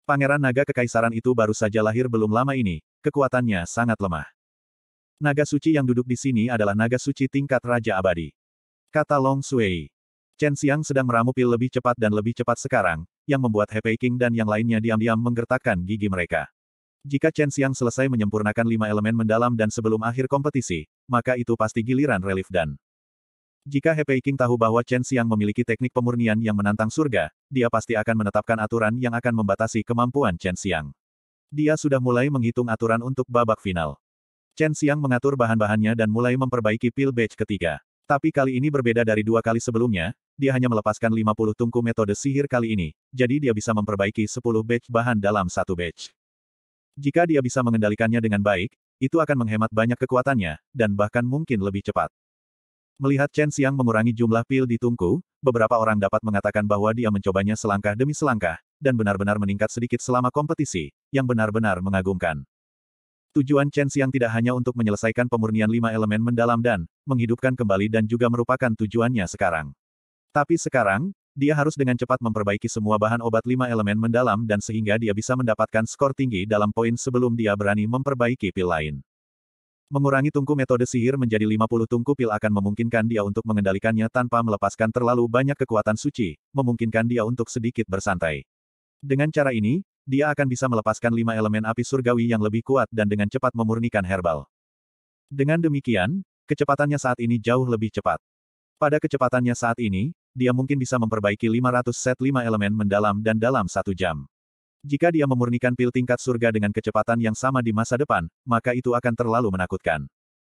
A: Pangeran Naga Kekaisaran itu baru saja lahir belum lama ini, kekuatannya sangat lemah. Naga suci yang duduk di sini adalah naga suci tingkat Raja Abadi. Kata Long Sui. Chen Xiang sedang meramu pil lebih cepat dan lebih cepat sekarang, yang membuat Hepei King dan yang lainnya diam-diam menggertakkan gigi mereka. Jika Chen Xiang selesai menyempurnakan lima elemen mendalam dan sebelum akhir kompetisi, maka itu pasti giliran relief dan jika He Peiking tahu bahwa Chen Xiang memiliki teknik pemurnian yang menantang surga, dia pasti akan menetapkan aturan yang akan membatasi kemampuan Chen Xiang. Dia sudah mulai menghitung aturan untuk babak final. Chen Xiang mengatur bahan-bahannya dan mulai memperbaiki pil batch ketiga. Tapi kali ini berbeda dari dua kali sebelumnya, dia hanya melepaskan 50 tungku metode sihir kali ini, jadi dia bisa memperbaiki 10 batch bahan dalam satu batch. Jika dia bisa mengendalikannya dengan baik, itu akan menghemat banyak kekuatannya, dan bahkan mungkin lebih cepat. Melihat Chen Xiang mengurangi jumlah pil di tungku, beberapa orang dapat mengatakan bahwa dia mencobanya selangkah demi selangkah, dan benar-benar meningkat sedikit selama kompetisi, yang benar-benar mengagumkan. Tujuan Chen Xiang tidak hanya untuk menyelesaikan pemurnian lima elemen mendalam dan menghidupkan kembali dan juga merupakan tujuannya sekarang. Tapi sekarang, dia harus dengan cepat memperbaiki semua bahan obat lima elemen mendalam dan sehingga dia bisa mendapatkan skor tinggi dalam poin sebelum dia berani memperbaiki pil lain. Mengurangi tungku metode sihir menjadi 50 tungku pil akan memungkinkan dia untuk mengendalikannya tanpa melepaskan terlalu banyak kekuatan suci, memungkinkan dia untuk sedikit bersantai. Dengan cara ini, dia akan bisa melepaskan lima elemen api surgawi yang lebih kuat dan dengan cepat memurnikan herbal. Dengan demikian, kecepatannya saat ini jauh lebih cepat. Pada kecepatannya saat ini, dia mungkin bisa memperbaiki 500 set lima elemen mendalam dan dalam satu jam. Jika dia memurnikan pil tingkat surga dengan kecepatan yang sama di masa depan, maka itu akan terlalu menakutkan.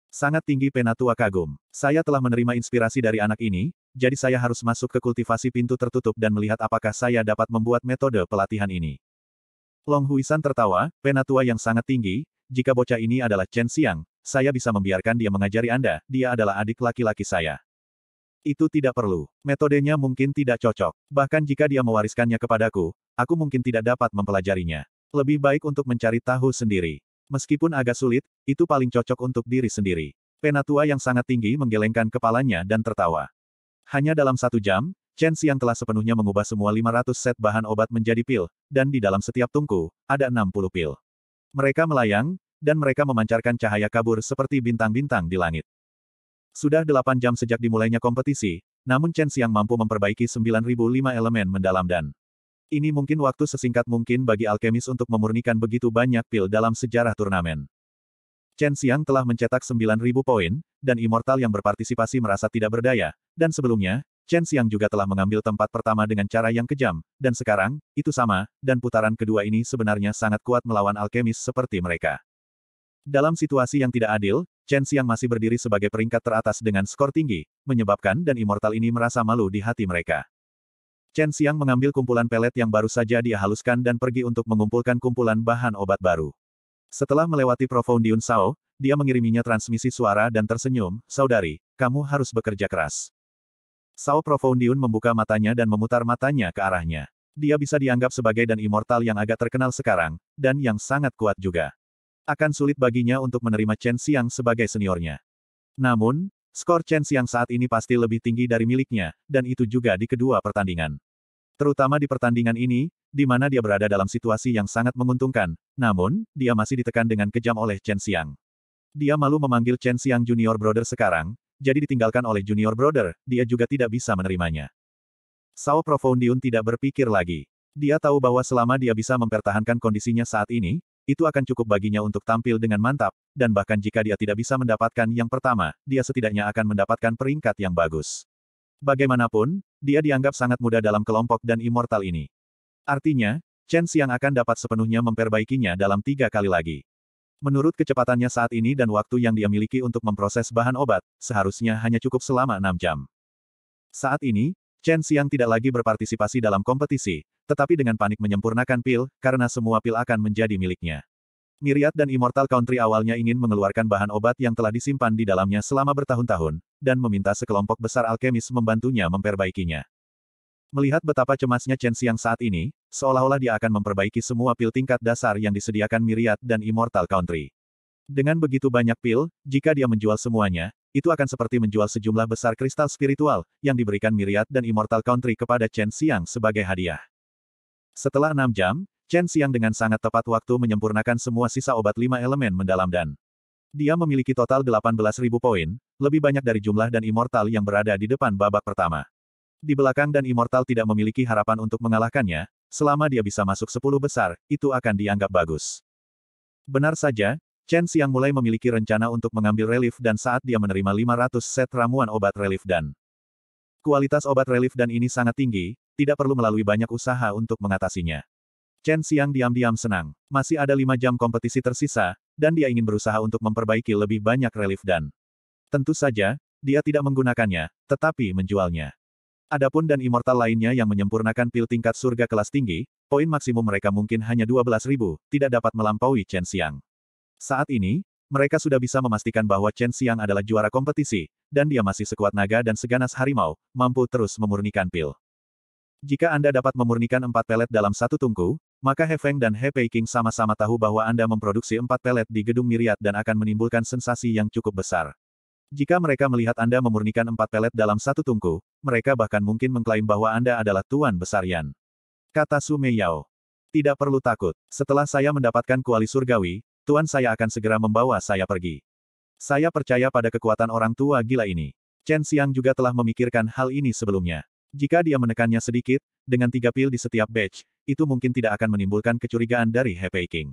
A: Sangat tinggi Penatua kagum. Saya telah menerima inspirasi dari anak ini, jadi saya harus masuk ke kultivasi pintu tertutup dan melihat apakah saya dapat membuat metode pelatihan ini. Long Huisan tertawa, Penatua yang sangat tinggi, jika bocah ini adalah Chen Xiang, saya bisa membiarkan dia mengajari Anda, dia adalah adik laki-laki saya. Itu tidak perlu. Metodenya mungkin tidak cocok. Bahkan jika dia mewariskannya kepadaku, aku mungkin tidak dapat mempelajarinya. Lebih baik untuk mencari tahu sendiri. Meskipun agak sulit, itu paling cocok untuk diri sendiri. Penatua yang sangat tinggi menggelengkan kepalanya dan tertawa. Hanya dalam satu jam, Chen Xiang telah sepenuhnya mengubah semua 500 set bahan obat menjadi pil, dan di dalam setiap tungku, ada 60 pil. Mereka melayang, dan mereka memancarkan cahaya kabur seperti bintang-bintang di langit. Sudah delapan jam sejak dimulainya kompetisi, namun Chen Xiang mampu memperbaiki 9005 elemen mendalam dan ini mungkin waktu sesingkat mungkin bagi alkemis untuk memurnikan begitu banyak pil dalam sejarah turnamen. Chen Xiang telah mencetak 9000 poin, dan Immortal yang berpartisipasi merasa tidak berdaya, dan sebelumnya, Chen Xiang juga telah mengambil tempat pertama dengan cara yang kejam, dan sekarang, itu sama, dan putaran kedua ini sebenarnya sangat kuat melawan alkemis seperti mereka. Dalam situasi yang tidak adil, Chen Xiang masih berdiri sebagai peringkat teratas dengan skor tinggi, menyebabkan dan immortal ini merasa malu di hati mereka. Chen Xiang mengambil kumpulan pelet yang baru saja dia haluskan dan pergi untuk mengumpulkan kumpulan bahan obat baru. Setelah melewati Profoundion Sao, dia mengiriminya transmisi suara dan tersenyum, Saudari, kamu harus bekerja keras. Sao Profoundion membuka matanya dan memutar matanya ke arahnya. Dia bisa dianggap sebagai dan immortal yang agak terkenal sekarang, dan yang sangat kuat juga akan sulit baginya untuk menerima Chen Xiang sebagai seniornya. Namun, skor Chen Xiang saat ini pasti lebih tinggi dari miliknya, dan itu juga di kedua pertandingan. Terutama di pertandingan ini, di mana dia berada dalam situasi yang sangat menguntungkan, namun, dia masih ditekan dengan kejam oleh Chen Xiang. Dia malu memanggil Chen Xiang Junior Brother sekarang, jadi ditinggalkan oleh Junior Brother, dia juga tidak bisa menerimanya. Sao Profoundion tidak berpikir lagi. Dia tahu bahwa selama dia bisa mempertahankan kondisinya saat ini, itu akan cukup baginya untuk tampil dengan mantap, dan bahkan jika dia tidak bisa mendapatkan yang pertama, dia setidaknya akan mendapatkan peringkat yang bagus. Bagaimanapun, dia dianggap sangat muda dalam kelompok dan immortal ini. Artinya, Chen Xiang akan dapat sepenuhnya memperbaikinya dalam tiga kali lagi. Menurut kecepatannya saat ini dan waktu yang dia miliki untuk memproses bahan obat, seharusnya hanya cukup selama enam jam. Saat ini, Chen Xiang tidak lagi berpartisipasi dalam kompetisi, tetapi dengan panik menyempurnakan pil, karena semua pil akan menjadi miliknya. Miriat dan Immortal Country awalnya ingin mengeluarkan bahan obat yang telah disimpan di dalamnya selama bertahun-tahun, dan meminta sekelompok besar alkemis membantunya memperbaikinya. Melihat betapa cemasnya Chen Xiang saat ini, seolah-olah dia akan memperbaiki semua pil tingkat dasar yang disediakan Miriat dan Immortal Country. Dengan begitu banyak pil, jika dia menjual semuanya, itu akan seperti menjual sejumlah besar kristal spiritual, yang diberikan Miriat dan Immortal Country kepada Chen Xiang sebagai hadiah. Setelah enam jam, Chen Xiang dengan sangat tepat waktu menyempurnakan semua sisa obat lima elemen mendalam dan dia memiliki total 18.000 poin, lebih banyak dari jumlah dan immortal yang berada di depan babak pertama. Di belakang dan immortal tidak memiliki harapan untuk mengalahkannya, selama dia bisa masuk 10 besar, itu akan dianggap bagus. Benar saja, Chen Xiang mulai memiliki rencana untuk mengambil relief dan saat dia menerima 500 set ramuan obat relief dan kualitas obat relief dan ini sangat tinggi, tidak perlu melalui banyak usaha untuk mengatasinya. Chen Xiang diam-diam senang. Masih ada lima jam kompetisi tersisa, dan dia ingin berusaha untuk memperbaiki lebih banyak relief dan. Tentu saja, dia tidak menggunakannya, tetapi menjualnya. Adapun dan immortal lainnya yang menyempurnakan pil tingkat surga kelas tinggi, poin maksimum mereka mungkin hanya ribu, tidak dapat melampaui Chen Xiang. Saat ini, mereka sudah bisa memastikan bahwa Chen Xiang adalah juara kompetisi, dan dia masih sekuat naga dan seganas harimau, mampu terus memurnikan pil. Jika Anda dapat memurnikan empat pelet dalam satu tungku, maka He Feng dan He Peiking sama-sama tahu bahwa Anda memproduksi empat pelet di gedung miriat dan akan menimbulkan sensasi yang cukup besar. Jika mereka melihat Anda memurnikan empat pelet dalam satu tungku, mereka bahkan mungkin mengklaim bahwa Anda adalah Tuan Besar Yan. Kata Su Meiyao. Tidak perlu takut, setelah saya mendapatkan kuali surgawi, Tuan saya akan segera membawa saya pergi. Saya percaya pada kekuatan orang tua gila ini. Chen Xiang juga telah memikirkan hal ini sebelumnya. Jika dia menekannya sedikit, dengan tiga pil di setiap batch, itu mungkin tidak akan menimbulkan kecurigaan dari Hepei King.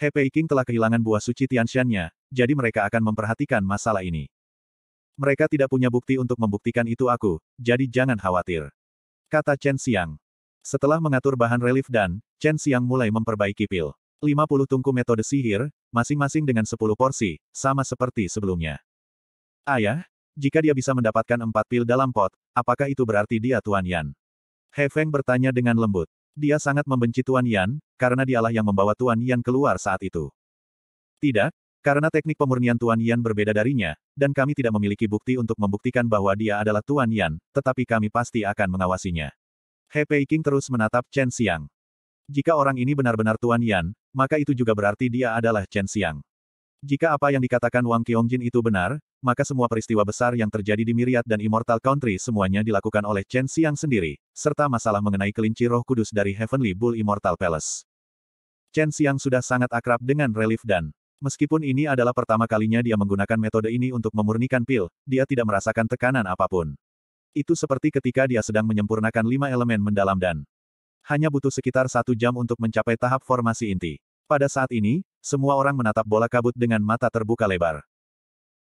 A: Hepei King telah kehilangan buah suci Tianxian-nya, jadi mereka akan memperhatikan masalah ini. Mereka tidak punya bukti untuk membuktikan itu aku, jadi jangan khawatir. Kata Chen Xiang. Setelah mengatur bahan relief dan, Chen Xiang mulai memperbaiki pil. 50 tungku metode sihir, masing-masing dengan 10 porsi, sama seperti sebelumnya. Ayah, jika dia bisa mendapatkan empat pil dalam pot, apakah itu berarti dia Tuan Yan? He Feng bertanya dengan lembut. Dia sangat membenci Tuan Yan, karena dialah yang membawa Tuan Yan keluar saat itu. Tidak, karena teknik pemurnian Tuan Yan berbeda darinya, dan kami tidak memiliki bukti untuk membuktikan bahwa dia adalah Tuan Yan, tetapi kami pasti akan mengawasinya. He King terus menatap Chen Xiang. Jika orang ini benar-benar Tuan Yan, maka itu juga berarti dia adalah Chen Xiang. Jika apa yang dikatakan Wang Jin itu benar, maka semua peristiwa besar yang terjadi di Miriat dan Immortal Country semuanya dilakukan oleh Chen Xiang sendiri, serta masalah mengenai kelinci roh kudus dari Heavenly Bull Immortal Palace. Chen Xiang sudah sangat akrab dengan relief dan Meskipun ini adalah pertama kalinya dia menggunakan metode ini untuk memurnikan pil, dia tidak merasakan tekanan apapun. Itu seperti ketika dia sedang menyempurnakan lima elemen mendalam dan hanya butuh sekitar satu jam untuk mencapai tahap formasi inti. Pada saat ini, semua orang menatap bola kabut dengan mata terbuka lebar.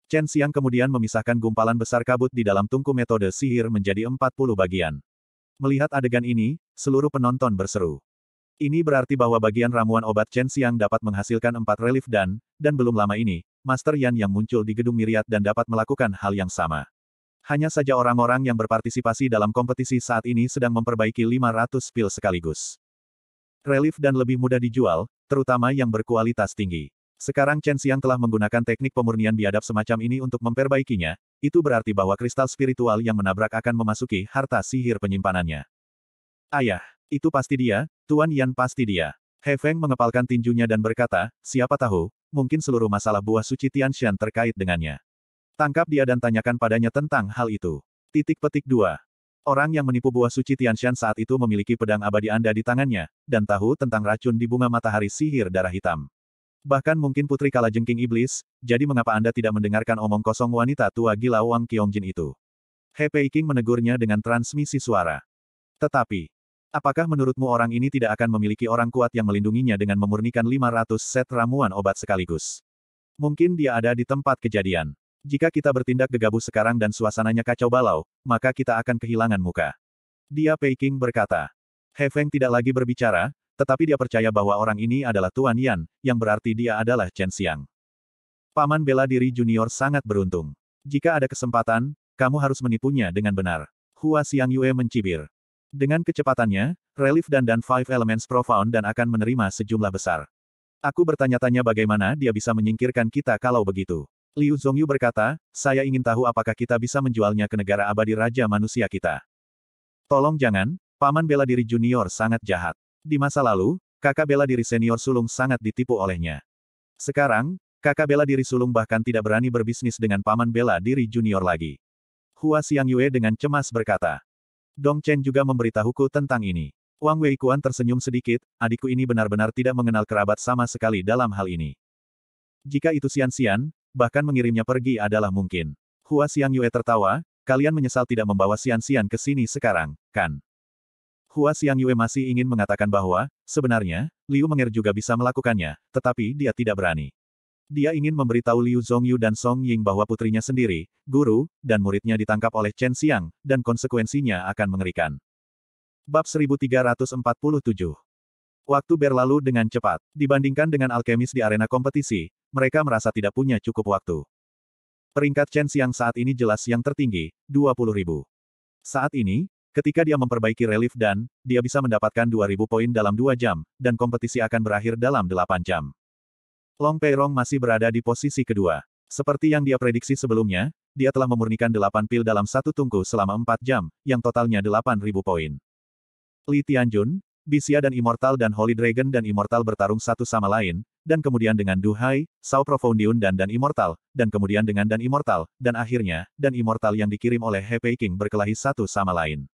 A: Chen Xiang kemudian memisahkan gumpalan besar kabut di dalam tungku metode sihir menjadi 40 bagian. Melihat adegan ini, seluruh penonton berseru. Ini berarti bahwa bagian ramuan obat Chen Xiang dapat menghasilkan empat relief dan, dan belum lama ini, Master Yan yang muncul di gedung Miriat dan dapat melakukan hal yang sama. Hanya saja orang-orang yang berpartisipasi dalam kompetisi saat ini sedang memperbaiki 500 pil sekaligus. Relief dan lebih mudah dijual, terutama yang berkualitas tinggi. Sekarang Chen Xiang telah menggunakan teknik pemurnian biadab semacam ini untuk memperbaikinya, itu berarti bahwa kristal spiritual yang menabrak akan memasuki harta sihir penyimpanannya. Ayah, itu pasti dia, Tuan Yan pasti dia. He Feng mengepalkan tinjunya dan berkata, siapa tahu, mungkin seluruh masalah buah suci Tian Xian terkait dengannya. Tangkap dia dan tanyakan padanya tentang hal itu. Titik petik dua. Orang yang menipu buah suci Tian Xian saat itu memiliki pedang abadi Anda di tangannya, dan tahu tentang racun di bunga matahari sihir darah hitam. Bahkan mungkin putri jengking iblis, jadi mengapa Anda tidak mendengarkan omong kosong wanita tua gila Wang Qiongjin itu? He Peiking menegurnya dengan transmisi suara. Tetapi, apakah menurutmu orang ini tidak akan memiliki orang kuat yang melindunginya dengan memurnikan 500 set ramuan obat sekaligus? Mungkin dia ada di tempat kejadian. Jika kita bertindak gegabah sekarang dan suasananya kacau balau, maka kita akan kehilangan muka. Dia Peiking berkata. He Feng tidak lagi berbicara, tetapi dia percaya bahwa orang ini adalah Tuan Yan, yang berarti dia adalah Chen Xiang. Paman bela diri junior sangat beruntung. Jika ada kesempatan, kamu harus menipunya dengan benar. Hua Xiang Yue mencibir. Dengan kecepatannya, relief dan dan Five Elements Profound dan akan menerima sejumlah besar. Aku bertanya-tanya bagaimana dia bisa menyingkirkan kita kalau begitu. Liu Zongyu berkata, saya ingin tahu apakah kita bisa menjualnya ke negara abadi Raja Manusia kita. Tolong jangan, Paman bela diri junior sangat jahat. Di masa lalu, kakak bela diri senior sulung sangat ditipu olehnya. Sekarang, kakak bela diri sulung bahkan tidak berani berbisnis dengan paman bela diri junior lagi. Hua Xiang Yue dengan cemas berkata. Dong Chen juga memberitahuku tentang ini. Wang Wei Kuan tersenyum sedikit, adikku ini benar-benar tidak mengenal kerabat sama sekali dalam hal ini. Jika itu Xian-Xian, bahkan mengirimnya pergi adalah mungkin. Hua Xiang Yue tertawa, kalian menyesal tidak membawa Xian-Xian ke sini sekarang, kan? Hua Yue masih ingin mengatakan bahwa, sebenarnya, Liu Menger juga bisa melakukannya, tetapi dia tidak berani. Dia ingin memberitahu Liu Zongyu dan Song Ying bahwa putrinya sendiri, guru, dan muridnya ditangkap oleh Chen Xiang, dan konsekuensinya akan mengerikan. Bab 1347 Waktu berlalu dengan cepat. Dibandingkan dengan alkemis di arena kompetisi, mereka merasa tidak punya cukup waktu. Peringkat Chen Xiang saat ini jelas yang tertinggi, 20.000. Saat ini, Ketika dia memperbaiki relief dan, dia bisa mendapatkan 2000 poin dalam 2 jam, dan kompetisi akan berakhir dalam 8 jam. Long Peirong masih berada di posisi kedua. Seperti yang dia prediksi sebelumnya, dia telah memurnikan 8 pil dalam satu tungku selama 4 jam, yang totalnya 8.000 poin. Li Tianjun, Bisia dan Immortal dan Holy Dragon dan Immortal bertarung satu sama lain, dan kemudian dengan Duhai, Sao Profoundion dan dan Immortal, dan kemudian dengan dan Immortal, dan akhirnya, dan Immortal yang dikirim oleh He King berkelahi satu sama lain.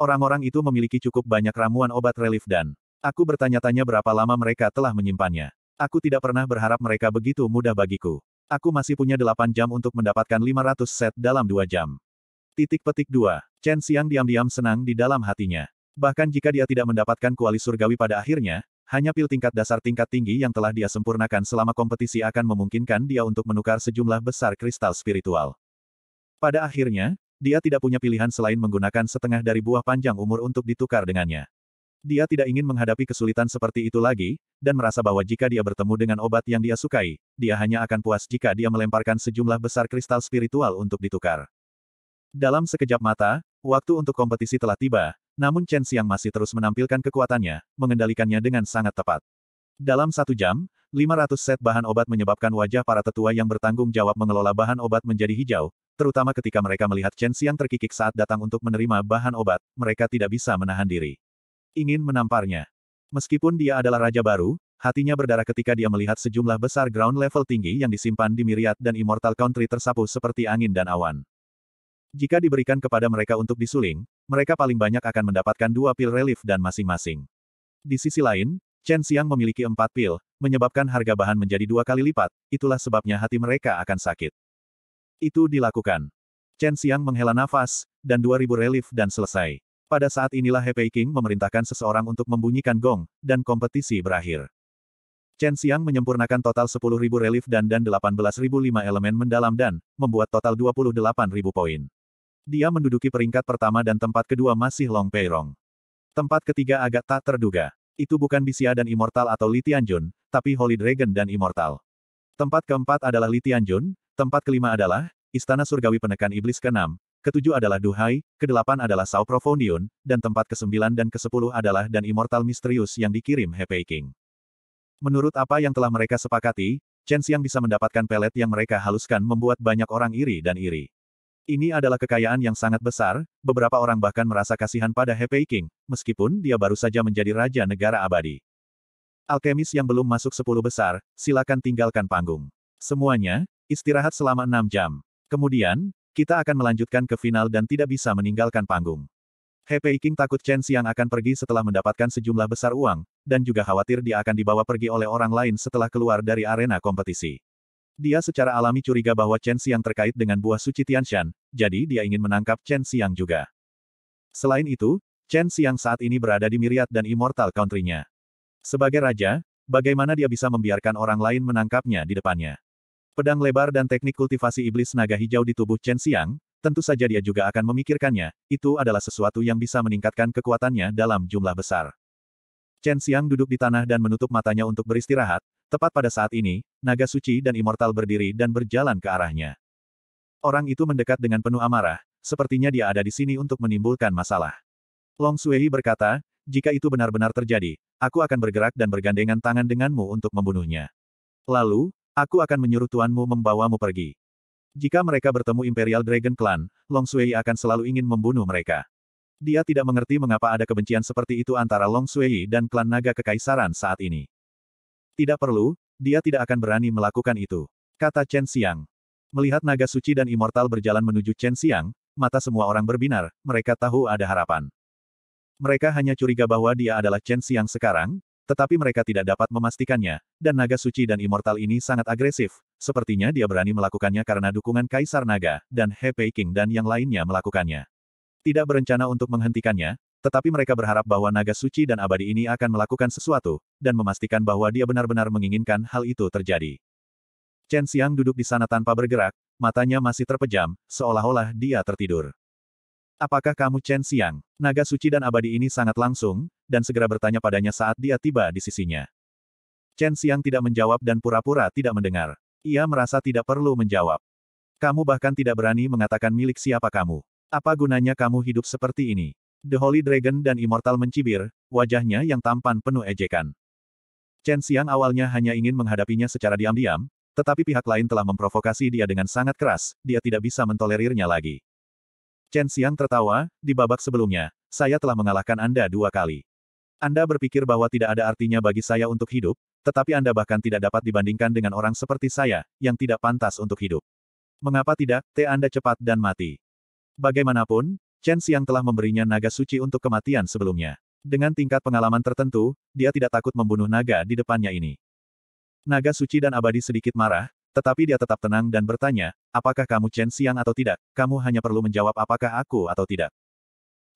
A: Orang-orang itu memiliki cukup banyak ramuan obat relief dan aku bertanya-tanya berapa lama mereka telah menyimpannya. Aku tidak pernah berharap mereka begitu mudah bagiku. Aku masih punya 8 jam untuk mendapatkan 500 set dalam 2 jam. Titik petik 2. Chen Xiang diam-diam senang di dalam hatinya. Bahkan jika dia tidak mendapatkan kuali surgawi pada akhirnya, hanya pil tingkat dasar tingkat tinggi yang telah dia sempurnakan selama kompetisi akan memungkinkan dia untuk menukar sejumlah besar kristal spiritual. Pada akhirnya, dia tidak punya pilihan selain menggunakan setengah dari buah panjang umur untuk ditukar dengannya. Dia tidak ingin menghadapi kesulitan seperti itu lagi, dan merasa bahwa jika dia bertemu dengan obat yang dia sukai, dia hanya akan puas jika dia melemparkan sejumlah besar kristal spiritual untuk ditukar. Dalam sekejap mata, waktu untuk kompetisi telah tiba, namun Chen Xiang masih terus menampilkan kekuatannya, mengendalikannya dengan sangat tepat. Dalam satu jam, 500 set bahan obat menyebabkan wajah para tetua yang bertanggung jawab mengelola bahan obat menjadi hijau, terutama ketika mereka melihat Chen Xiang terkikik saat datang untuk menerima bahan obat, mereka tidak bisa menahan diri. Ingin menamparnya. Meskipun dia adalah raja baru, hatinya berdarah ketika dia melihat sejumlah besar ground level tinggi yang disimpan di Myriad dan Immortal Country tersapu seperti angin dan awan. Jika diberikan kepada mereka untuk disuling, mereka paling banyak akan mendapatkan dua pil relief dan masing-masing. Di sisi lain, Chen Xiang memiliki empat pil, menyebabkan harga bahan menjadi dua kali lipat, itulah sebabnya hati mereka akan sakit. Itu dilakukan. Chen Xiang menghela nafas, dan 2000 relief dan selesai. Pada saat inilah Hepei King memerintahkan seseorang untuk membunyikan gong, dan kompetisi berakhir. Chen Xiang menyempurnakan total 10.000 relief dan dan 18.005 elemen mendalam dan, membuat total 28.000 poin. Dia menduduki peringkat pertama dan tempat kedua masih Long Pei Rong. Tempat ketiga agak tak terduga. Itu bukan Bisia dan Immortal atau Li Tianjun, tapi Holy Dragon dan Immortal. Tempat keempat adalah Li Tianjun, Tempat kelima adalah, Istana Surgawi Penekan Iblis ke-6, ketujuh adalah Duhai, kedelapan adalah Sao Profondion, dan tempat ke-9 dan ke-10 adalah Dan Immortal Misterius yang dikirim Hepei King. Menurut apa yang telah mereka sepakati, Chen yang bisa mendapatkan pelet yang mereka haluskan membuat banyak orang iri dan iri. Ini adalah kekayaan yang sangat besar, beberapa orang bahkan merasa kasihan pada Hepei King, meskipun dia baru saja menjadi raja negara abadi. Alkemis yang belum masuk sepuluh besar, silakan tinggalkan panggung. Semuanya, Istirahat selama enam jam. Kemudian, kita akan melanjutkan ke final dan tidak bisa meninggalkan panggung. He Peiking takut Chen Xiang akan pergi setelah mendapatkan sejumlah besar uang, dan juga khawatir dia akan dibawa pergi oleh orang lain setelah keluar dari arena kompetisi. Dia secara alami curiga bahwa Chen Xiang terkait dengan buah suci Tian Shan, jadi dia ingin menangkap Chen Xiang juga. Selain itu, Chen Xiang saat ini berada di Miriat dan Immortal Country-nya. Sebagai raja, bagaimana dia bisa membiarkan orang lain menangkapnya di depannya? Pedang lebar dan teknik kultivasi iblis naga hijau di tubuh Chen Xiang, tentu saja dia juga akan memikirkannya, itu adalah sesuatu yang bisa meningkatkan kekuatannya dalam jumlah besar. Chen Xiang duduk di tanah dan menutup matanya untuk beristirahat, tepat pada saat ini, naga suci dan immortal berdiri dan berjalan ke arahnya. Orang itu mendekat dengan penuh amarah, sepertinya dia ada di sini untuk menimbulkan masalah. Long Sui berkata, jika itu benar-benar terjadi, aku akan bergerak dan bergandengan tangan denganmu untuk membunuhnya. Lalu, Aku akan menyuruh tuanmu membawamu pergi. Jika mereka bertemu Imperial Dragon Clan, Long Sui akan selalu ingin membunuh mereka. Dia tidak mengerti mengapa ada kebencian seperti itu antara Long Sui dan klan naga kekaisaran saat ini. Tidak perlu, dia tidak akan berani melakukan itu. Kata Chen Xiang. Melihat naga suci dan immortal berjalan menuju Chen Xiang, mata semua orang berbinar, mereka tahu ada harapan. Mereka hanya curiga bahwa dia adalah Chen Xiang sekarang, tetapi mereka tidak dapat memastikannya, dan naga suci dan immortal ini sangat agresif, sepertinya dia berani melakukannya karena dukungan Kaisar Naga, dan He King dan yang lainnya melakukannya. Tidak berencana untuk menghentikannya, tetapi mereka berharap bahwa naga suci dan abadi ini akan melakukan sesuatu, dan memastikan bahwa dia benar-benar menginginkan hal itu terjadi. Chen Xiang duduk di sana tanpa bergerak, matanya masih terpejam, seolah-olah dia tertidur. Apakah kamu Chen Xiang? Naga suci dan abadi ini sangat langsung, dan segera bertanya padanya saat dia tiba di sisinya. Chen Xiang tidak menjawab dan pura-pura tidak mendengar. Ia merasa tidak perlu menjawab. Kamu bahkan tidak berani mengatakan milik siapa kamu. Apa gunanya kamu hidup seperti ini? The Holy Dragon dan Immortal mencibir, wajahnya yang tampan penuh ejekan. Chen Xiang awalnya hanya ingin menghadapinya secara diam-diam, tetapi pihak lain telah memprovokasi dia dengan sangat keras, dia tidak bisa mentolerirnya lagi. Chen Xiang tertawa, di babak sebelumnya, saya telah mengalahkan Anda dua kali. Anda berpikir bahwa tidak ada artinya bagi saya untuk hidup, tetapi Anda bahkan tidak dapat dibandingkan dengan orang seperti saya, yang tidak pantas untuk hidup. Mengapa tidak, T Anda cepat dan mati. Bagaimanapun, Chen Xiang telah memberinya naga suci untuk kematian sebelumnya. Dengan tingkat pengalaman tertentu, dia tidak takut membunuh naga di depannya ini. Naga suci dan abadi sedikit marah, tetapi dia tetap tenang dan bertanya, apakah kamu Chen Xiang atau tidak, kamu hanya perlu menjawab apakah aku atau tidak.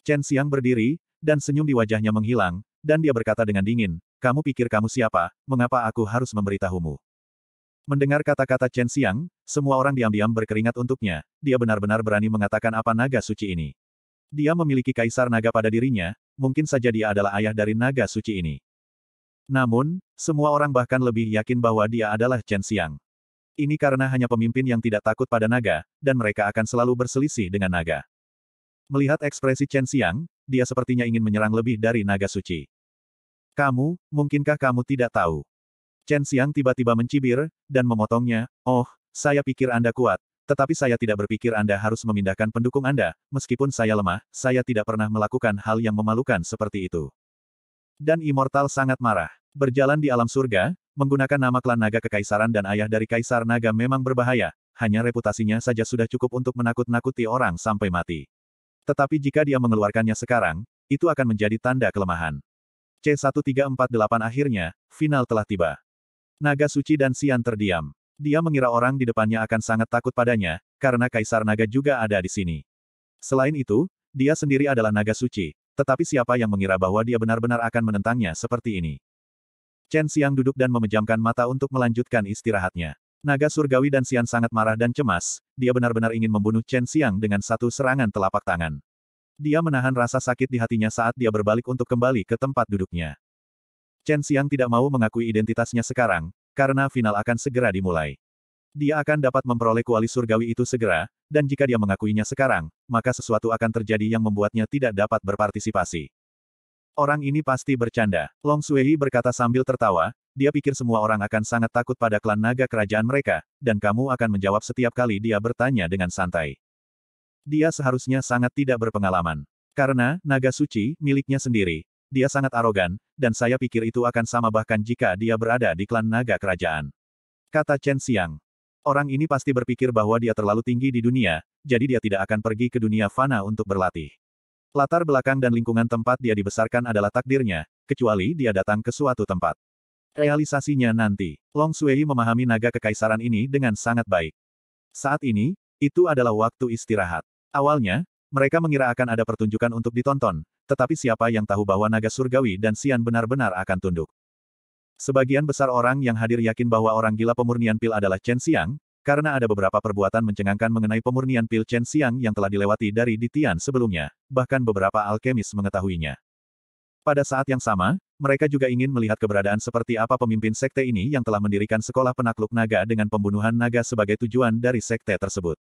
A: Chen Xiang berdiri, dan senyum di wajahnya menghilang, dan dia berkata dengan dingin, kamu pikir kamu siapa, mengapa aku harus memberitahumu. Mendengar kata-kata Chen Xiang, semua orang diam-diam berkeringat untuknya, dia benar-benar berani mengatakan apa naga suci ini. Dia memiliki kaisar naga pada dirinya, mungkin saja dia adalah ayah dari naga suci ini. Namun, semua orang bahkan lebih yakin bahwa dia adalah Chen Xiang. Ini karena hanya pemimpin yang tidak takut pada naga, dan mereka akan selalu berselisih dengan naga. Melihat ekspresi Chen Xiang, dia sepertinya ingin menyerang lebih dari naga suci. Kamu, mungkinkah kamu tidak tahu? Chen Xiang tiba-tiba mencibir, dan memotongnya, oh, saya pikir Anda kuat, tetapi saya tidak berpikir Anda harus memindahkan pendukung Anda, meskipun saya lemah, saya tidak pernah melakukan hal yang memalukan seperti itu. Dan Immortal sangat marah. Berjalan di alam surga, Menggunakan nama klan naga kekaisaran dan ayah dari kaisar naga memang berbahaya, hanya reputasinya saja sudah cukup untuk menakut-nakuti orang sampai mati. Tetapi jika dia mengeluarkannya sekarang, itu akan menjadi tanda kelemahan. C1348 akhirnya, final telah tiba. Naga suci dan Sian terdiam. Dia mengira orang di depannya akan sangat takut padanya, karena Kaisar Naga juga ada di sini. Selain itu, dia sendiri adalah Naga Suci, tetapi siapa yang mengira bahwa dia benar-benar akan menentangnya seperti ini? Chen Xiang duduk dan memejamkan mata untuk melanjutkan istirahatnya. Naga surgawi dan Xian sangat marah dan cemas, dia benar-benar ingin membunuh Chen Xiang dengan satu serangan telapak tangan. Dia menahan rasa sakit di hatinya saat dia berbalik untuk kembali ke tempat duduknya. Chen Xiang tidak mau mengakui identitasnya sekarang, karena final akan segera dimulai. Dia akan dapat memperoleh kuali surgawi itu segera, dan jika dia mengakuinya sekarang, maka sesuatu akan terjadi yang membuatnya tidak dapat berpartisipasi. Orang ini pasti bercanda. Long Suehi berkata sambil tertawa, dia pikir semua orang akan sangat takut pada klan naga kerajaan mereka, dan kamu akan menjawab setiap kali dia bertanya dengan santai. Dia seharusnya sangat tidak berpengalaman. Karena, naga suci, miliknya sendiri. Dia sangat arogan, dan saya pikir itu akan sama bahkan jika dia berada di klan naga kerajaan. Kata Chen Xiang. Orang ini pasti berpikir bahwa dia terlalu tinggi di dunia, jadi dia tidak akan pergi ke dunia fana untuk berlatih. Latar belakang dan lingkungan tempat dia dibesarkan adalah takdirnya, kecuali dia datang ke suatu tempat. Realisasinya nanti, Long Sui memahami naga kekaisaran ini dengan sangat baik. Saat ini, itu adalah waktu istirahat. Awalnya, mereka mengira akan ada pertunjukan untuk ditonton, tetapi siapa yang tahu bahwa naga surgawi dan sian benar-benar akan tunduk. Sebagian besar orang yang hadir yakin bahwa orang gila pemurnian pil adalah Chen Xiang, karena ada beberapa perbuatan mencengangkan mengenai pemurnian pil Chen Xiang yang telah dilewati dari Ditian sebelumnya, bahkan beberapa alkemis mengetahuinya. Pada saat yang sama, mereka juga ingin melihat keberadaan seperti apa pemimpin sekte ini yang telah mendirikan sekolah penakluk naga dengan pembunuhan naga sebagai tujuan dari sekte tersebut.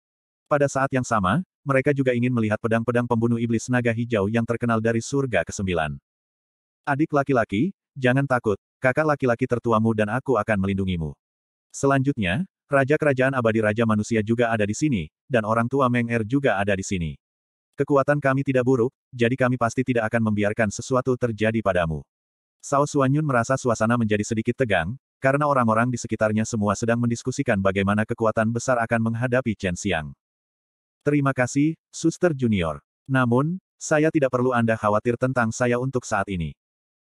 A: Pada saat yang sama, mereka juga ingin melihat pedang-pedang pembunuh iblis naga hijau yang terkenal dari surga ke-9. Adik laki-laki, jangan takut, kakak laki-laki tertuamu dan aku akan melindungimu. Selanjutnya, Raja Kerajaan Abadi Raja Manusia juga ada di sini, dan orang tua Meng Er juga ada di sini. Kekuatan kami tidak buruk, jadi kami pasti tidak akan membiarkan sesuatu terjadi padamu. Sao Suanyun merasa suasana menjadi sedikit tegang, karena orang-orang di sekitarnya semua sedang mendiskusikan bagaimana kekuatan besar akan menghadapi Chen Xiang. Terima kasih, Suster Junior. Namun, saya tidak perlu Anda khawatir tentang saya untuk saat ini.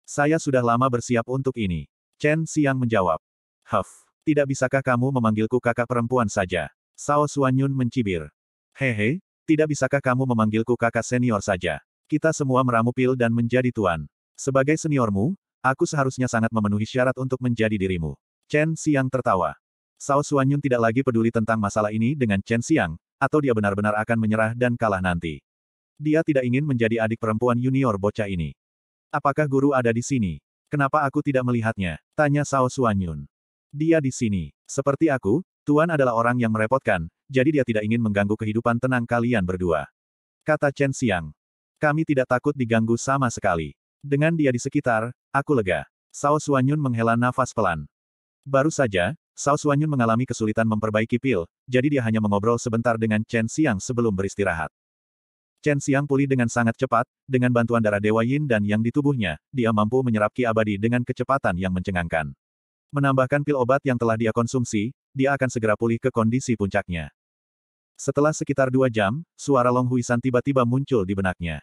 A: Saya sudah lama bersiap untuk ini. Chen Xiang menjawab. Huff. Tidak bisakah kamu memanggilku kakak perempuan saja? Sao Suanyun mencibir. Hehe, tidak bisakah kamu memanggilku kakak senior saja? Kita semua meramu pil dan menjadi tuan. Sebagai seniormu, aku seharusnya sangat memenuhi syarat untuk menjadi dirimu. Chen Xiang tertawa. Sao Suanyun tidak lagi peduli tentang masalah ini dengan Chen Xiang, atau dia benar-benar akan menyerah dan kalah nanti. Dia tidak ingin menjadi adik perempuan junior bocah ini. Apakah guru ada di sini? Kenapa aku tidak melihatnya? Tanya Sao Suanyun. Dia di sini. Seperti aku, Tuan adalah orang yang merepotkan, jadi dia tidak ingin mengganggu kehidupan tenang kalian berdua. Kata Chen Xiang. Kami tidak takut diganggu sama sekali. Dengan dia di sekitar, aku lega. Sao Suanyun menghela nafas pelan. Baru saja, Sao Suanyun mengalami kesulitan memperbaiki pil, jadi dia hanya mengobrol sebentar dengan Chen Xiang sebelum beristirahat. Chen Xiang pulih dengan sangat cepat, dengan bantuan darah Dewa Yin dan Yang di tubuhnya, dia mampu menyerap Ki Abadi dengan kecepatan yang mencengangkan. Menambahkan pil obat yang telah dia konsumsi, dia akan segera pulih ke kondisi puncaknya. Setelah sekitar dua jam, suara Long Huisan tiba-tiba muncul di benaknya.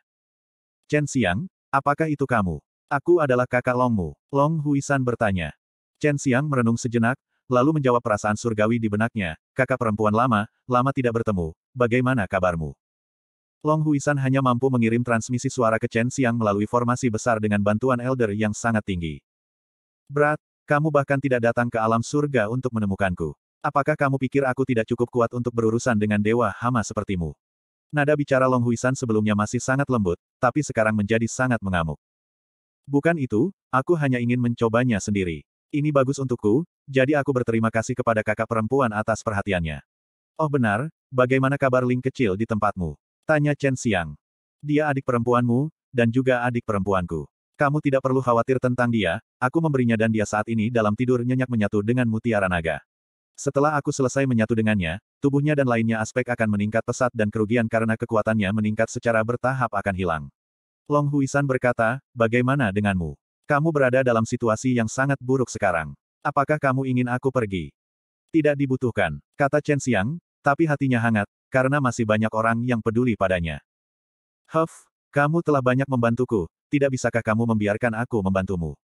A: Chen Xiang, apakah itu kamu? Aku adalah kakak Longmu. Long Huisan bertanya. Chen Xiang merenung sejenak, lalu menjawab perasaan surgawi di benaknya, kakak perempuan lama, lama tidak bertemu, bagaimana kabarmu? Long Huisan hanya mampu mengirim transmisi suara ke Chen Xiang melalui formasi besar dengan bantuan elder yang sangat tinggi. Berat, kamu bahkan tidak datang ke alam surga untuk menemukanku. Apakah kamu pikir aku tidak cukup kuat untuk berurusan dengan dewa hama sepertimu? Nada bicara Long Huisan sebelumnya masih sangat lembut, tapi sekarang menjadi sangat mengamuk. Bukan itu, aku hanya ingin mencobanya sendiri. Ini bagus untukku, jadi aku berterima kasih kepada kakak perempuan atas perhatiannya. Oh benar, bagaimana kabar Ling kecil di tempatmu? Tanya Chen Xiang. Dia adik perempuanmu, dan juga adik perempuanku. Kamu tidak perlu khawatir tentang dia, aku memberinya dan dia saat ini dalam tidur nyenyak menyatu dengan mutiara naga. Setelah aku selesai menyatu dengannya, tubuhnya dan lainnya aspek akan meningkat pesat dan kerugian karena kekuatannya meningkat secara bertahap akan hilang. Long Huisan berkata, bagaimana denganmu? Kamu berada dalam situasi yang sangat buruk sekarang. Apakah kamu ingin aku pergi? Tidak dibutuhkan, kata Chen Xiang, tapi hatinya hangat, karena masih banyak orang yang peduli padanya. Huff, kamu telah banyak membantuku, tidak bisakah kamu membiarkan aku membantumu?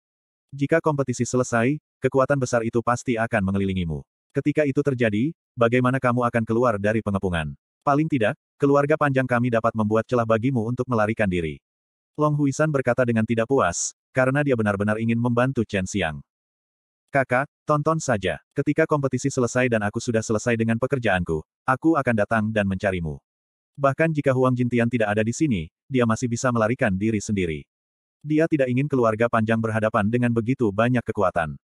A: Jika kompetisi selesai, kekuatan besar itu pasti akan mengelilingimu. Ketika itu terjadi, bagaimana kamu akan keluar dari pengepungan? Paling tidak, keluarga panjang kami dapat membuat celah bagimu untuk melarikan diri. Long Huisan berkata dengan tidak puas, karena dia benar-benar ingin membantu Chen Xiang. Kakak, tonton saja. Ketika kompetisi selesai dan aku sudah selesai dengan pekerjaanku, aku akan datang dan mencarimu. Bahkan jika Huang Jintian tidak ada di sini, dia masih bisa melarikan diri sendiri. Dia tidak ingin keluarga panjang berhadapan dengan begitu banyak kekuatan.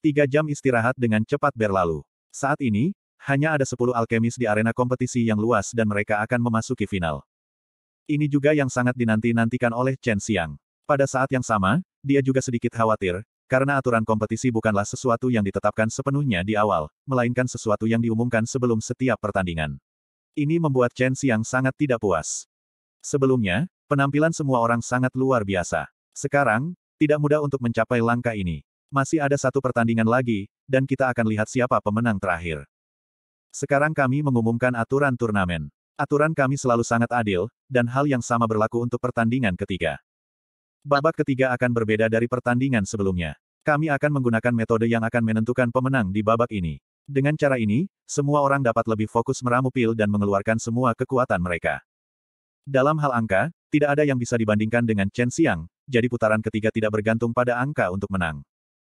A: Tiga jam istirahat dengan cepat berlalu. Saat ini, hanya ada sepuluh alkemis di arena kompetisi yang luas dan mereka akan memasuki final. Ini juga yang sangat dinanti-nantikan oleh Chen Xiang. Pada saat yang sama, dia juga sedikit khawatir, karena aturan kompetisi bukanlah sesuatu yang ditetapkan sepenuhnya di awal, melainkan sesuatu yang diumumkan sebelum setiap pertandingan. Ini membuat Chen Xiang sangat tidak puas. Sebelumnya, penampilan semua orang sangat luar biasa. Sekarang, tidak mudah untuk mencapai langkah ini. Masih ada satu pertandingan lagi, dan kita akan lihat siapa pemenang terakhir. Sekarang kami mengumumkan aturan turnamen. Aturan kami selalu sangat adil, dan hal yang sama berlaku untuk pertandingan ketiga. Babak ketiga akan berbeda dari pertandingan sebelumnya. Kami akan menggunakan metode yang akan menentukan pemenang di babak ini. Dengan cara ini, semua orang dapat lebih fokus meramu pil dan mengeluarkan semua kekuatan mereka. Dalam hal angka, tidak ada yang bisa dibandingkan dengan Chen Xiang, jadi putaran ketiga tidak bergantung pada angka untuk menang.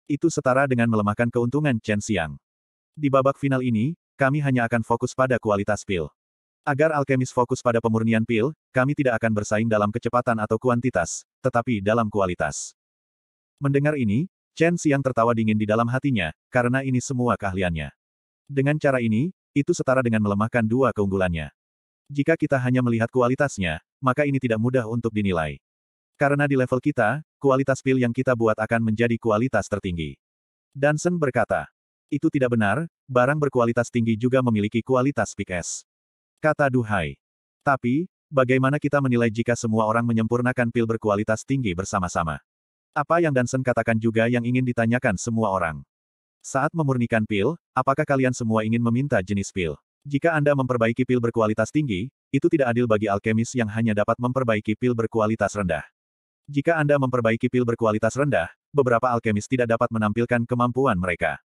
A: Itu setara dengan melemahkan keuntungan Chen Xiang. Di babak final ini, kami hanya akan fokus pada kualitas pil. Agar alkemis fokus pada pemurnian pil, kami tidak akan bersaing dalam kecepatan atau kuantitas, tetapi dalam kualitas. Mendengar ini, Chen Xiang tertawa dingin di dalam hatinya, karena ini semua keahliannya. Dengan cara ini, itu setara dengan melemahkan dua keunggulannya. Jika kita hanya melihat kualitasnya, maka ini tidak mudah untuk dinilai. Karena di level kita, kualitas pil yang kita buat akan menjadi kualitas tertinggi. Danson berkata, itu tidak benar, barang berkualitas tinggi juga memiliki kualitas pik es. Kata Duhai. Tapi, bagaimana kita menilai jika semua orang menyempurnakan pil berkualitas tinggi bersama-sama? Apa yang Danson katakan juga yang ingin ditanyakan semua orang. Saat memurnikan pil, apakah kalian semua ingin meminta jenis pil? Jika Anda memperbaiki pil berkualitas tinggi, itu tidak adil bagi alkemis yang hanya dapat memperbaiki pil berkualitas rendah. Jika Anda memperbaiki pil berkualitas rendah, beberapa alkemis tidak dapat menampilkan kemampuan mereka.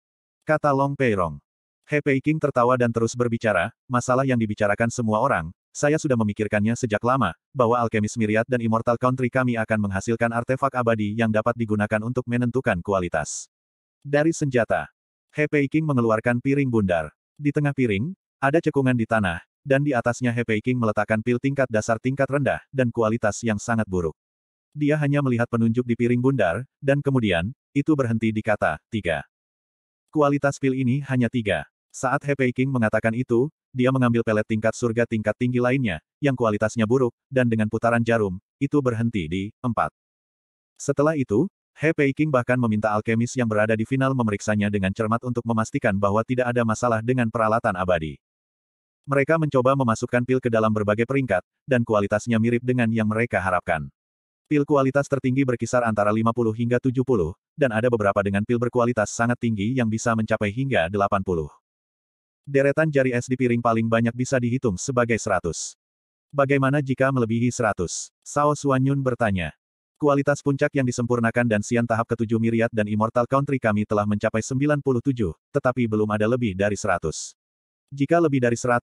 A: Kata Long Peirong. He Peiking tertawa dan terus berbicara, masalah yang dibicarakan semua orang, saya sudah memikirkannya sejak lama, bahwa alkemis Miriat dan Immortal Country kami akan menghasilkan artefak abadi yang dapat digunakan untuk menentukan kualitas. Dari senjata, He Peiking mengeluarkan piring bundar. Di tengah piring, ada cekungan di tanah, dan di atasnya He Peiking meletakkan pil tingkat dasar tingkat rendah, dan kualitas yang sangat buruk. Dia hanya melihat penunjuk di piring bundar, dan kemudian, itu berhenti di kata, tiga. Kualitas pil ini hanya tiga. Saat He Peking mengatakan itu, dia mengambil pelet tingkat surga tingkat tinggi lainnya, yang kualitasnya buruk, dan dengan putaran jarum, itu berhenti di empat. Setelah itu, He Peking bahkan meminta alkemis yang berada di final memeriksanya dengan cermat untuk memastikan bahwa tidak ada masalah dengan peralatan abadi. Mereka mencoba memasukkan pil ke dalam berbagai peringkat, dan kualitasnya mirip dengan yang mereka harapkan. Pil kualitas tertinggi berkisar antara 50 hingga 70, dan ada beberapa dengan pil berkualitas sangat tinggi yang bisa mencapai hingga 80. Deretan jari es di piring paling banyak bisa dihitung sebagai 100. Bagaimana jika melebihi 100? Sao Suanyun bertanya. Kualitas puncak yang disempurnakan dan sian tahap ketujuh miriat dan immortal country kami telah mencapai 97, tetapi belum ada lebih dari 100. Jika lebih dari 100,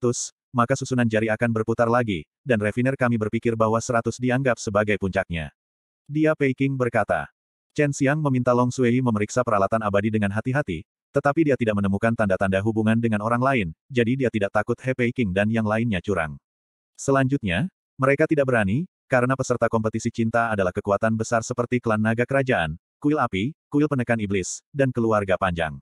A: maka susunan jari akan berputar lagi, dan refiner kami berpikir bahwa 100 dianggap sebagai puncaknya. Dia Peking berkata. Chen Xiang meminta Long Sui memeriksa peralatan abadi dengan hati-hati, tetapi dia tidak menemukan tanda-tanda hubungan dengan orang lain, jadi dia tidak takut He Peking dan yang lainnya curang. Selanjutnya, mereka tidak berani, karena peserta kompetisi cinta adalah kekuatan besar seperti klan naga kerajaan, kuil api, kuil penekan iblis, dan keluarga panjang.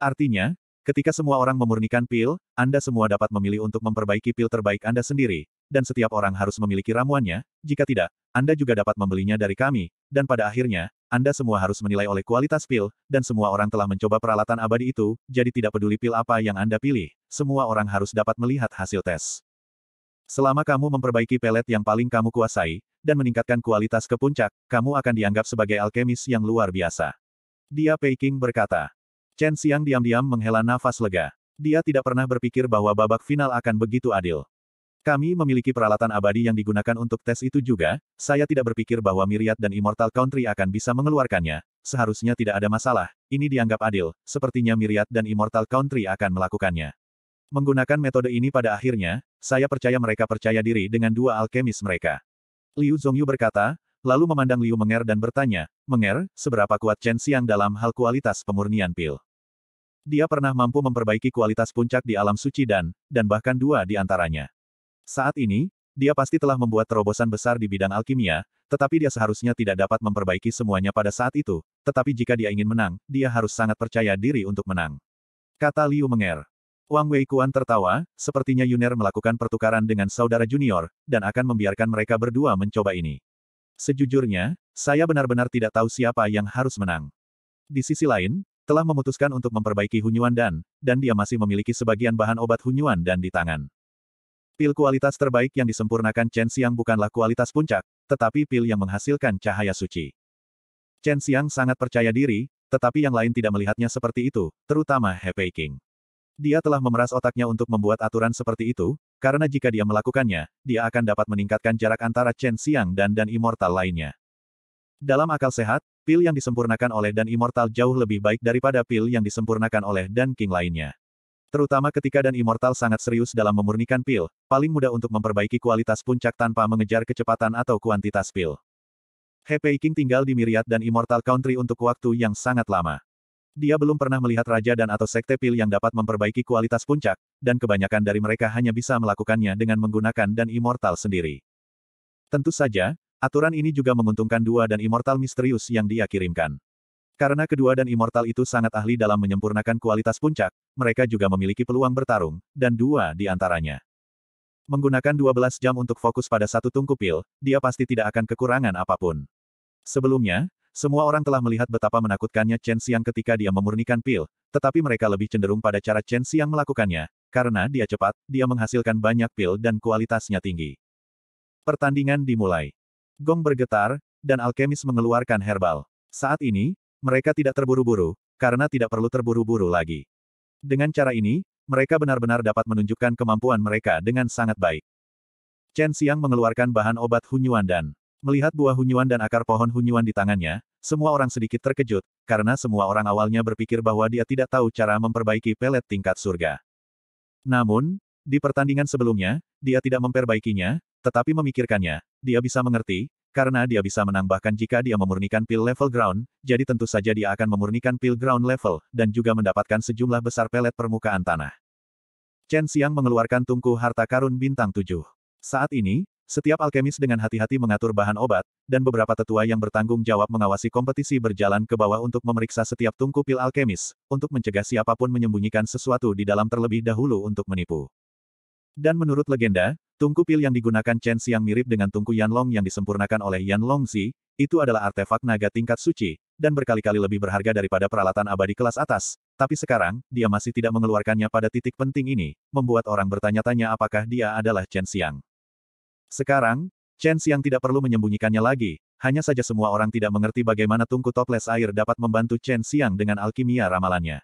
A: Artinya, Ketika semua orang memurnikan pil, Anda semua dapat memilih untuk memperbaiki pil terbaik Anda sendiri, dan setiap orang harus memiliki ramuannya, jika tidak, Anda juga dapat membelinya dari kami, dan pada akhirnya, Anda semua harus menilai oleh kualitas pil, dan semua orang telah mencoba peralatan abadi itu, jadi tidak peduli pil apa yang Anda pilih, semua orang harus dapat melihat hasil tes. Selama kamu memperbaiki pelet yang paling kamu kuasai, dan meningkatkan kualitas ke puncak, kamu akan dianggap sebagai alkemis yang luar biasa. Dia Peking berkata. Chen Xiang diam-diam menghela nafas lega. Dia tidak pernah berpikir bahwa babak final akan begitu adil. Kami memiliki peralatan abadi yang digunakan untuk tes itu juga, saya tidak berpikir bahwa Myriad dan Immortal Country akan bisa mengeluarkannya, seharusnya tidak ada masalah, ini dianggap adil, sepertinya Myriad dan Immortal Country akan melakukannya. Menggunakan metode ini pada akhirnya, saya percaya mereka percaya diri dengan dua alkemis mereka. Liu Zongyu berkata, lalu memandang Liu Menger dan bertanya, Menger, seberapa kuat Chen Xiang dalam hal kualitas pemurnian pil? Dia pernah mampu memperbaiki kualitas puncak di alam suci dan, dan bahkan dua di antaranya. Saat ini, dia pasti telah membuat terobosan besar di bidang alkimia, tetapi dia seharusnya tidak dapat memperbaiki semuanya pada saat itu, tetapi jika dia ingin menang, dia harus sangat percaya diri untuk menang. Kata Liu Menger. Wang Wei Kuan tertawa, sepertinya Yuner melakukan pertukaran dengan saudara junior, dan akan membiarkan mereka berdua mencoba ini. Sejujurnya, saya benar-benar tidak tahu siapa yang harus menang. Di sisi lain, telah memutuskan untuk memperbaiki Hunyuan dan, dan dia masih memiliki sebagian bahan obat Hunyuan dan di tangan. Pil kualitas terbaik yang disempurnakan Chen Xiang bukanlah kualitas puncak, tetapi pil yang menghasilkan cahaya suci. Chen Xiang sangat percaya diri, tetapi yang lain tidak melihatnya seperti itu, terutama He Pei King. Dia telah memeras otaknya untuk membuat aturan seperti itu, karena jika dia melakukannya, dia akan dapat meningkatkan jarak antara Chen Xiang dan Dan Immortal lainnya. Dalam akal sehat, pil yang disempurnakan oleh Dan Immortal jauh lebih baik daripada pil yang disempurnakan oleh Dan King lainnya. Terutama ketika Dan Immortal sangat serius dalam memurnikan pil, paling mudah untuk memperbaiki kualitas puncak tanpa mengejar kecepatan atau kuantitas pil. He Pei King tinggal di Miriat dan Immortal Country untuk waktu yang sangat lama. Dia belum pernah melihat raja dan atau sekte pil yang dapat memperbaiki kualitas puncak, dan kebanyakan dari mereka hanya bisa melakukannya dengan menggunakan dan immortal sendiri. Tentu saja, aturan ini juga menguntungkan dua dan immortal misterius yang dia kirimkan. Karena kedua dan immortal itu sangat ahli dalam menyempurnakan kualitas puncak, mereka juga memiliki peluang bertarung, dan dua di antaranya. Menggunakan 12 jam untuk fokus pada satu tungku pil, dia pasti tidak akan kekurangan apapun. Sebelumnya, semua orang telah melihat betapa menakutkannya Chen Xiang ketika dia memurnikan pil, tetapi mereka lebih cenderung pada cara Chen Xiang melakukannya, karena dia cepat, dia menghasilkan banyak pil dan kualitasnya tinggi. Pertandingan dimulai. Gong bergetar, dan alkemis mengeluarkan herbal. Saat ini, mereka tidak terburu-buru, karena tidak perlu terburu-buru lagi. Dengan cara ini, mereka benar-benar dapat menunjukkan kemampuan mereka dengan sangat baik. Chen Xiang mengeluarkan bahan obat Hunyuan dan Melihat buah hunyuan dan akar pohon hunyuan di tangannya, semua orang sedikit terkejut, karena semua orang awalnya berpikir bahwa dia tidak tahu cara memperbaiki pelet tingkat surga. Namun, di pertandingan sebelumnya, dia tidak memperbaikinya, tetapi memikirkannya, dia bisa mengerti, karena dia bisa menambahkan jika dia memurnikan pil level ground, jadi tentu saja dia akan memurnikan pil ground level, dan juga mendapatkan sejumlah besar pelet permukaan tanah. Chen Xiang mengeluarkan tungku harta karun bintang tujuh. Saat ini, setiap alkemis dengan hati-hati mengatur bahan obat, dan beberapa tetua yang bertanggung jawab mengawasi kompetisi berjalan ke bawah untuk memeriksa setiap tungku pil alkemis, untuk mencegah siapapun menyembunyikan sesuatu di dalam terlebih dahulu untuk menipu. Dan menurut legenda, tungku pil yang digunakan Chen Xiang mirip dengan tungku Yan Long yang disempurnakan oleh Yanlong Zi, itu adalah artefak naga tingkat suci, dan berkali-kali lebih berharga daripada peralatan abadi kelas atas, tapi sekarang, dia masih tidak mengeluarkannya pada titik penting ini, membuat orang bertanya-tanya apakah dia adalah Chen Xiang. Sekarang, Chen Xiang tidak perlu menyembunyikannya lagi, hanya saja semua orang tidak mengerti bagaimana tungku toples air dapat membantu Chen Xiang dengan alkimia ramalannya.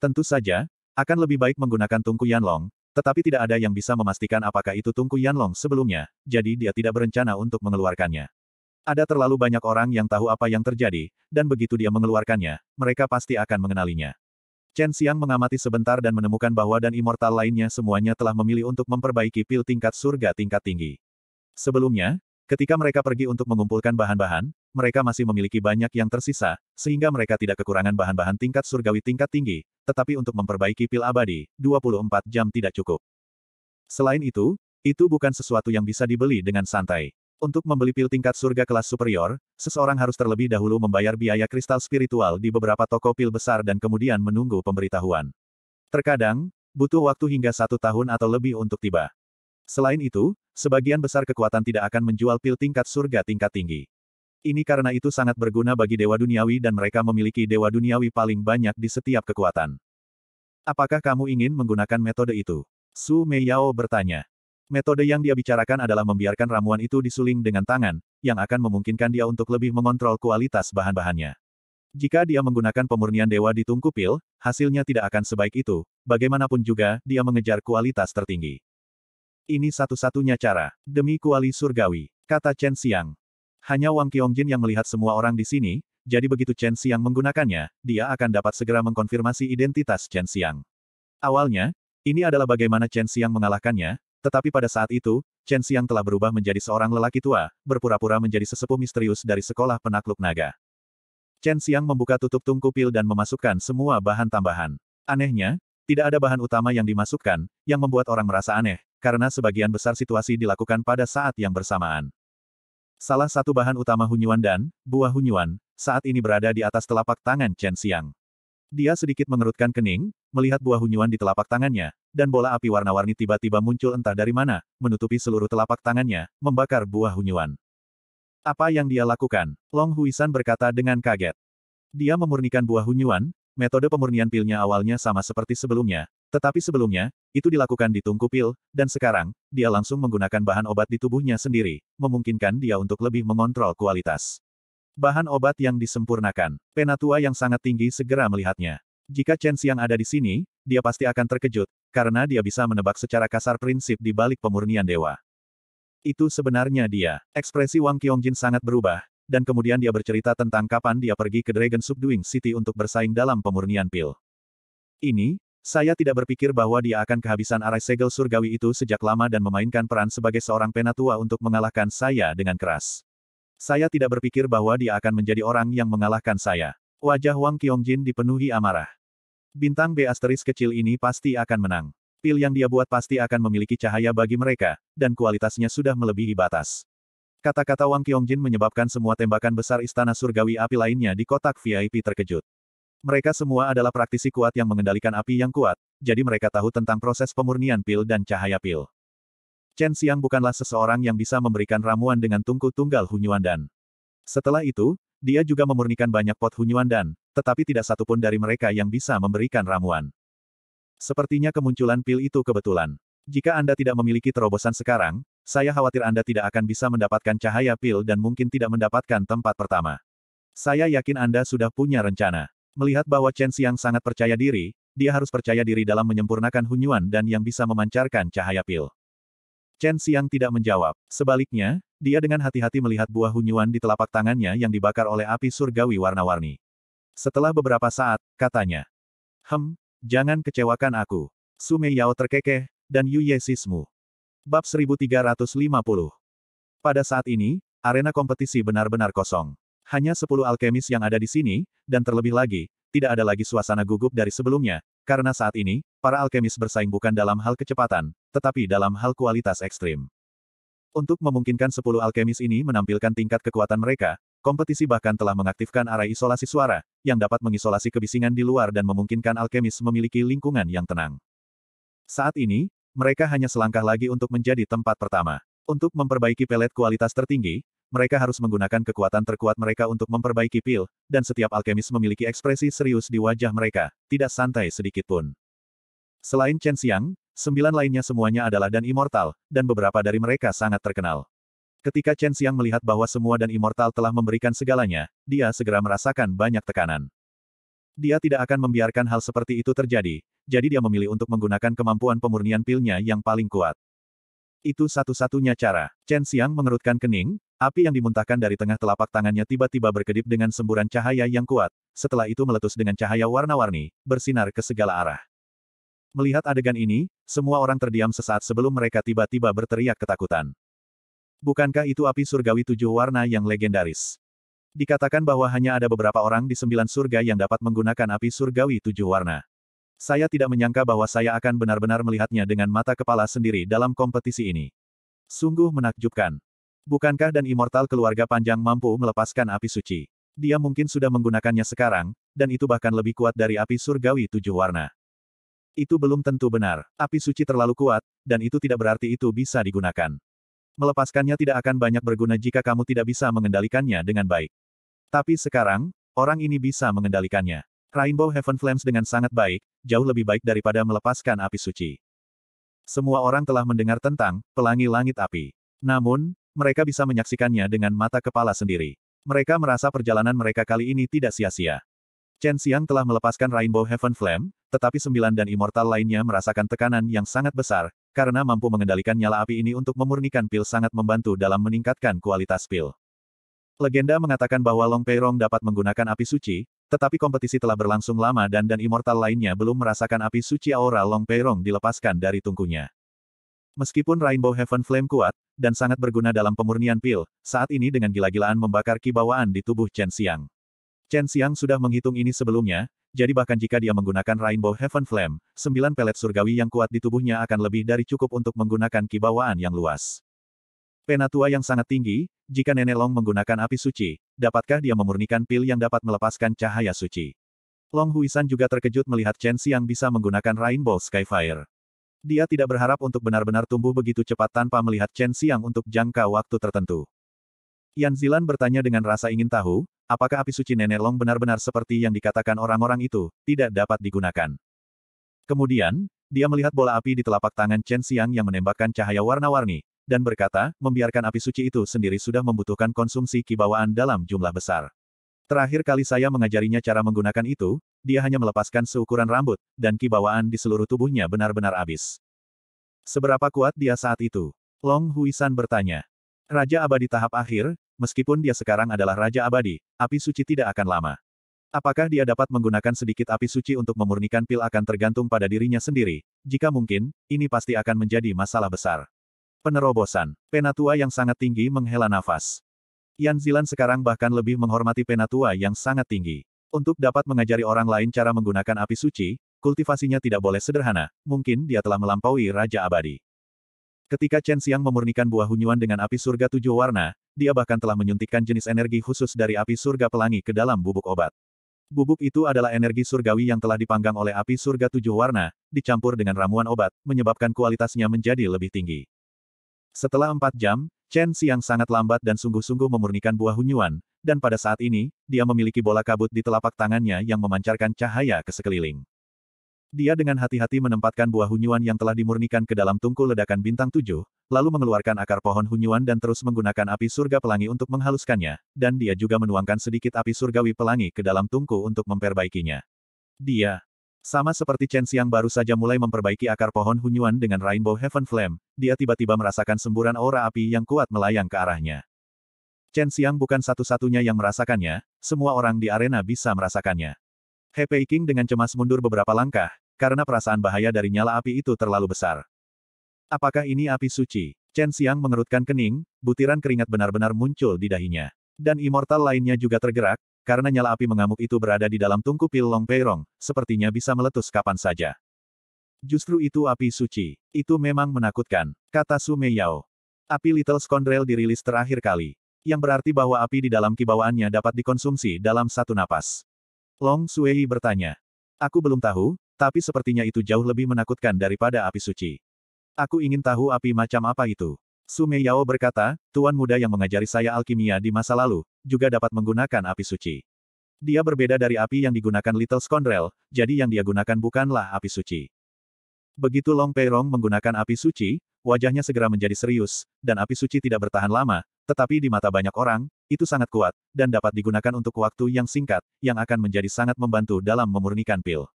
A: Tentu saja, akan lebih baik menggunakan tungku Yanlong, tetapi tidak ada yang bisa memastikan apakah itu tungku Yanlong sebelumnya, jadi dia tidak berencana untuk mengeluarkannya. Ada terlalu banyak orang yang tahu apa yang terjadi, dan begitu dia mengeluarkannya, mereka pasti akan mengenalinya. Chen Xiang mengamati sebentar dan menemukan bahwa dan immortal lainnya semuanya telah memilih untuk memperbaiki pil tingkat surga tingkat tinggi. Sebelumnya, ketika mereka pergi untuk mengumpulkan bahan-bahan, mereka masih memiliki banyak yang tersisa, sehingga mereka tidak kekurangan bahan-bahan tingkat surgawi tingkat tinggi, tetapi untuk memperbaiki pil abadi, 24 jam tidak cukup. Selain itu, itu bukan sesuatu yang bisa dibeli dengan santai. Untuk membeli pil tingkat surga kelas superior, seseorang harus terlebih dahulu membayar biaya kristal spiritual di beberapa toko pil besar dan kemudian menunggu pemberitahuan. Terkadang, butuh waktu hingga satu tahun atau lebih untuk tiba. Selain itu, sebagian besar kekuatan tidak akan menjual pil tingkat surga tingkat tinggi. Ini karena itu sangat berguna bagi dewa duniawi dan mereka memiliki dewa duniawi paling banyak di setiap kekuatan. Apakah kamu ingin menggunakan metode itu? Su Meiyao bertanya. Metode yang dia bicarakan adalah membiarkan ramuan itu disuling dengan tangan, yang akan memungkinkan dia untuk lebih mengontrol kualitas bahan-bahannya. Jika dia menggunakan pemurnian dewa di tungku pil, hasilnya tidak akan sebaik itu, bagaimanapun juga, dia mengejar kualitas tertinggi. Ini satu-satunya cara, demi kuali surgawi, kata Chen Xiang. Hanya Wang Qiongjin yang melihat semua orang di sini, jadi begitu Chen Xiang menggunakannya, dia akan dapat segera mengkonfirmasi identitas Chen Xiang. Awalnya, ini adalah bagaimana Chen Xiang mengalahkannya, tetapi pada saat itu, Chen Xiang telah berubah menjadi seorang lelaki tua, berpura-pura menjadi sesepuh misterius dari sekolah penakluk naga. Chen Xiang membuka tutup tungku pil dan memasukkan semua bahan tambahan. Anehnya, tidak ada bahan utama yang dimasukkan, yang membuat orang merasa aneh, karena sebagian besar situasi dilakukan pada saat yang bersamaan. Salah satu bahan utama Hunyuan dan buah Hunyuan saat ini berada di atas telapak tangan Chen Xiang. Dia sedikit mengerutkan kening, melihat buah Hunyuan di telapak tangannya, dan bola api warna-warni tiba-tiba muncul entah dari mana, menutupi seluruh telapak tangannya, membakar buah hunyuan. Apa yang dia lakukan? Long Huisan berkata dengan kaget. Dia memurnikan buah hunyuan, metode pemurnian pilnya awalnya sama seperti sebelumnya, tetapi sebelumnya, itu dilakukan di tungku pil, dan sekarang, dia langsung menggunakan bahan obat di tubuhnya sendiri, memungkinkan dia untuk lebih mengontrol kualitas. Bahan obat yang disempurnakan. Penatua yang sangat tinggi segera melihatnya. Jika Chen Xiang ada di sini, dia pasti akan terkejut, karena dia bisa menebak secara kasar prinsip di balik pemurnian dewa. Itu sebenarnya dia. Ekspresi Wang Qiongjin sangat berubah, dan kemudian dia bercerita tentang kapan dia pergi ke Dragon Subduing City untuk bersaing dalam pemurnian pil. Ini, saya tidak berpikir bahwa dia akan kehabisan arai segel surgawi itu sejak lama dan memainkan peran sebagai seorang penatua untuk mengalahkan saya dengan keras. Saya tidak berpikir bahwa dia akan menjadi orang yang mengalahkan saya. Wajah Wang Qiongjin dipenuhi amarah. Bintang B asteris kecil ini pasti akan menang. Pil yang dia buat pasti akan memiliki cahaya bagi mereka, dan kualitasnya sudah melebihi batas. Kata-kata Wang Qiongjin menyebabkan semua tembakan besar Istana Surgawi Api lainnya di kotak VIP terkejut. Mereka semua adalah praktisi kuat yang mengendalikan api yang kuat, jadi mereka tahu tentang proses pemurnian pil dan cahaya pil. Chen Xiang bukanlah seseorang yang bisa memberikan ramuan dengan tungku tunggal Hunyuan Dan. Setelah itu, dia juga memurnikan banyak pot Hunyuan Dan, tetapi tidak satupun dari mereka yang bisa memberikan ramuan. Sepertinya kemunculan pil itu kebetulan. Jika Anda tidak memiliki terobosan sekarang, saya khawatir Anda tidak akan bisa mendapatkan cahaya pil dan mungkin tidak mendapatkan tempat pertama. Saya yakin Anda sudah punya rencana. Melihat bahwa Chen Xiang sangat percaya diri, dia harus percaya diri dalam menyempurnakan Hunyuan dan yang bisa memancarkan cahaya pil. Chen Xiang tidak menjawab. Sebaliknya, dia dengan hati-hati melihat buah Hunyuan di telapak tangannya yang dibakar oleh api surgawi warna-warni. Setelah beberapa saat, katanya. Hem, jangan kecewakan aku. Sume Yao terkekeh, dan Yu Ye sismu. Bab 1350. Pada saat ini, arena kompetisi benar-benar kosong. Hanya 10 alkemis yang ada di sini, dan terlebih lagi, tidak ada lagi suasana gugup dari sebelumnya, karena saat ini, para alkemis bersaing bukan dalam hal kecepatan, tetapi dalam hal kualitas ekstrim. Untuk memungkinkan 10 alkemis ini menampilkan tingkat kekuatan mereka, kompetisi bahkan telah mengaktifkan arai isolasi suara, yang dapat mengisolasi kebisingan di luar dan memungkinkan alkemis memiliki lingkungan yang tenang. Saat ini, mereka hanya selangkah lagi untuk menjadi tempat pertama. Untuk memperbaiki pelet kualitas tertinggi, mereka harus menggunakan kekuatan terkuat mereka untuk memperbaiki pil, dan setiap alkemis memiliki ekspresi serius di wajah mereka, tidak santai sedikitpun. Selain Chen Xiang, sembilan lainnya semuanya adalah dan immortal, dan beberapa dari mereka sangat terkenal. Ketika Chen Xiang melihat bahwa semua dan immortal telah memberikan segalanya, dia segera merasakan banyak tekanan. Dia tidak akan membiarkan hal seperti itu terjadi, jadi dia memilih untuk menggunakan kemampuan pemurnian pilnya yang paling kuat. Itu satu-satunya cara. Chen Xiang mengerutkan kening, api yang dimuntahkan dari tengah telapak tangannya tiba-tiba berkedip dengan semburan cahaya yang kuat, setelah itu meletus dengan cahaya warna-warni, bersinar ke segala arah. Melihat adegan ini, semua orang terdiam sesaat sebelum mereka tiba-tiba berteriak ketakutan. Bukankah itu api surgawi tujuh warna yang legendaris? Dikatakan bahwa hanya ada beberapa orang di sembilan surga yang dapat menggunakan api surgawi tujuh warna. Saya tidak menyangka bahwa saya akan benar-benar melihatnya dengan mata kepala sendiri dalam kompetisi ini. Sungguh menakjubkan. Bukankah dan immortal keluarga panjang mampu melepaskan api suci? Dia mungkin sudah menggunakannya sekarang, dan itu bahkan lebih kuat dari api surgawi tujuh warna. Itu belum tentu benar. Api suci terlalu kuat, dan itu tidak berarti itu bisa digunakan. Melepaskannya tidak akan banyak berguna jika kamu tidak bisa mengendalikannya dengan baik. Tapi sekarang, orang ini bisa mengendalikannya. Rainbow Heaven Flames dengan sangat baik, jauh lebih baik daripada melepaskan api suci. Semua orang telah mendengar tentang pelangi langit api. Namun, mereka bisa menyaksikannya dengan mata kepala sendiri. Mereka merasa perjalanan mereka kali ini tidak sia-sia. Chen Xiang telah melepaskan Rainbow Heaven Flame, tetapi sembilan dan immortal lainnya merasakan tekanan yang sangat besar, karena mampu mengendalikan nyala api ini untuk memurnikan pil sangat membantu dalam meningkatkan kualitas pil. Legenda mengatakan bahwa Long Peirong dapat menggunakan api suci, tetapi kompetisi telah berlangsung lama dan dan immortal lainnya belum merasakan api suci aura Long Peirong dilepaskan dari tungkunya. Meskipun Rainbow Heaven Flame kuat, dan sangat berguna dalam pemurnian pil, saat ini dengan gila-gilaan membakar kibawaan di tubuh Chen Xiang. Chen Xiang sudah menghitung ini sebelumnya, jadi bahkan jika dia menggunakan Rainbow Heaven Flame, sembilan pelet surgawi yang kuat di tubuhnya akan lebih dari cukup untuk menggunakan kibawaan yang luas. Penatua yang sangat tinggi, jika Nenek Long menggunakan api suci, dapatkah dia memurnikan pil yang dapat melepaskan cahaya suci? Long Huisan juga terkejut melihat Chen Xiang bisa menggunakan Rainbow Skyfire. Dia tidak berharap untuk benar-benar tumbuh begitu cepat tanpa melihat Chen Xiang untuk jangka waktu tertentu. Yan Zilan bertanya dengan rasa ingin tahu, apakah api suci Nenek Long benar-benar seperti yang dikatakan orang-orang itu, tidak dapat digunakan. Kemudian, dia melihat bola api di telapak tangan Chen Xiang yang menembakkan cahaya warna-warni, dan berkata, membiarkan api suci itu sendiri sudah membutuhkan konsumsi kibawaan dalam jumlah besar. Terakhir kali saya mengajarinya cara menggunakan itu, dia hanya melepaskan seukuran rambut, dan kibawaan di seluruh tubuhnya benar-benar habis. Seberapa kuat dia saat itu? Long Huisan bertanya. Raja abadi tahap akhir, meskipun dia sekarang adalah Raja Abadi, api suci tidak akan lama. Apakah dia dapat menggunakan sedikit api suci untuk memurnikan pil akan tergantung pada dirinya sendiri, jika mungkin, ini pasti akan menjadi masalah besar. Penerobosan, penatua yang sangat tinggi menghela nafas. Yan Zilan sekarang bahkan lebih menghormati penatua yang sangat tinggi. Untuk dapat mengajari orang lain cara menggunakan api suci, kultivasinya tidak boleh sederhana, mungkin dia telah melampaui Raja Abadi. Ketika Chen Xiang memurnikan buah hunyuan dengan api surga tujuh warna, dia bahkan telah menyuntikkan jenis energi khusus dari api surga pelangi ke dalam bubuk obat. Bubuk itu adalah energi surgawi yang telah dipanggang oleh api surga tujuh warna, dicampur dengan ramuan obat, menyebabkan kualitasnya menjadi lebih tinggi. Setelah empat jam, Chen Xiang sangat lambat dan sungguh-sungguh memurnikan buah hunyuan, dan pada saat ini, dia memiliki bola kabut di telapak tangannya yang memancarkan cahaya ke sekeliling. Dia dengan hati-hati menempatkan buah hunyuan yang telah dimurnikan ke dalam tungku ledakan bintang tujuh, lalu mengeluarkan akar pohon hunyuan dan terus menggunakan api surga pelangi untuk menghaluskannya, dan dia juga menuangkan sedikit api surgawi pelangi ke dalam tungku untuk memperbaikinya. Dia, sama seperti Chen Xiang baru saja mulai memperbaiki akar pohon hunyuan dengan Rainbow Heaven Flame, dia tiba-tiba merasakan semburan aura api yang kuat melayang ke arahnya. Chen Xiang bukan satu-satunya yang merasakannya, semua orang di arena bisa merasakannya. He Pei King dengan cemas mundur beberapa langkah, karena perasaan bahaya dari nyala api itu terlalu besar. Apakah ini api suci? Chen Xiang mengerutkan kening, butiran keringat benar-benar muncul di dahinya. Dan immortal lainnya juga tergerak, karena nyala api mengamuk itu berada di dalam tungku pil Long Peirong, sepertinya bisa meletus kapan saja. Justru itu api suci. Itu memang menakutkan, kata Su Meiyao. Api Little Scoundrel dirilis terakhir kali. Yang berarti bahwa api di dalam kibawaannya dapat dikonsumsi dalam satu napas. Long Suei bertanya. Aku belum tahu, tapi sepertinya itu jauh lebih menakutkan daripada api suci. Aku ingin tahu api macam apa itu. Sume Yao berkata, Tuan muda yang mengajari saya alkimia di masa lalu, juga dapat menggunakan api suci. Dia berbeda dari api yang digunakan Little Scoundrel, jadi yang dia gunakan bukanlah api suci. Begitu Long Peirong menggunakan api suci, wajahnya segera menjadi serius, dan api suci tidak bertahan lama, tetapi di mata banyak orang, itu sangat kuat, dan dapat digunakan untuk waktu yang singkat, yang akan menjadi sangat membantu dalam memurnikan pil.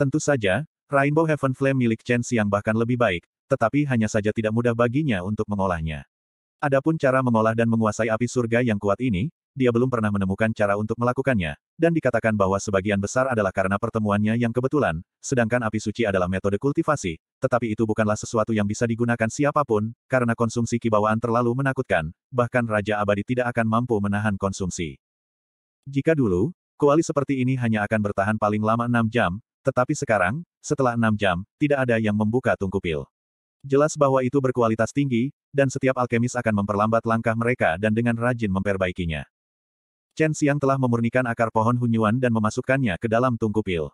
A: Tentu saja, Rainbow Heaven Flame milik Chen Xiang bahkan lebih baik, tetapi hanya saja tidak mudah baginya untuk mengolahnya. Adapun cara mengolah dan menguasai api surga yang kuat ini, dia belum pernah menemukan cara untuk melakukannya, dan dikatakan bahwa sebagian besar adalah karena pertemuannya yang kebetulan, sedangkan api suci adalah metode kultivasi, tetapi itu bukanlah sesuatu yang bisa digunakan siapapun, karena konsumsi kibawaan terlalu menakutkan, bahkan Raja Abadi tidak akan mampu menahan konsumsi. Jika dulu, koali seperti ini hanya akan bertahan paling lama enam jam, tetapi sekarang, setelah enam jam, tidak ada yang membuka tungku pil. Jelas bahwa itu berkualitas tinggi, dan setiap alkemis akan memperlambat langkah mereka dan dengan rajin memperbaikinya. Chen Xiang telah memurnikan akar pohon hunyuan dan memasukkannya ke dalam tungku pil.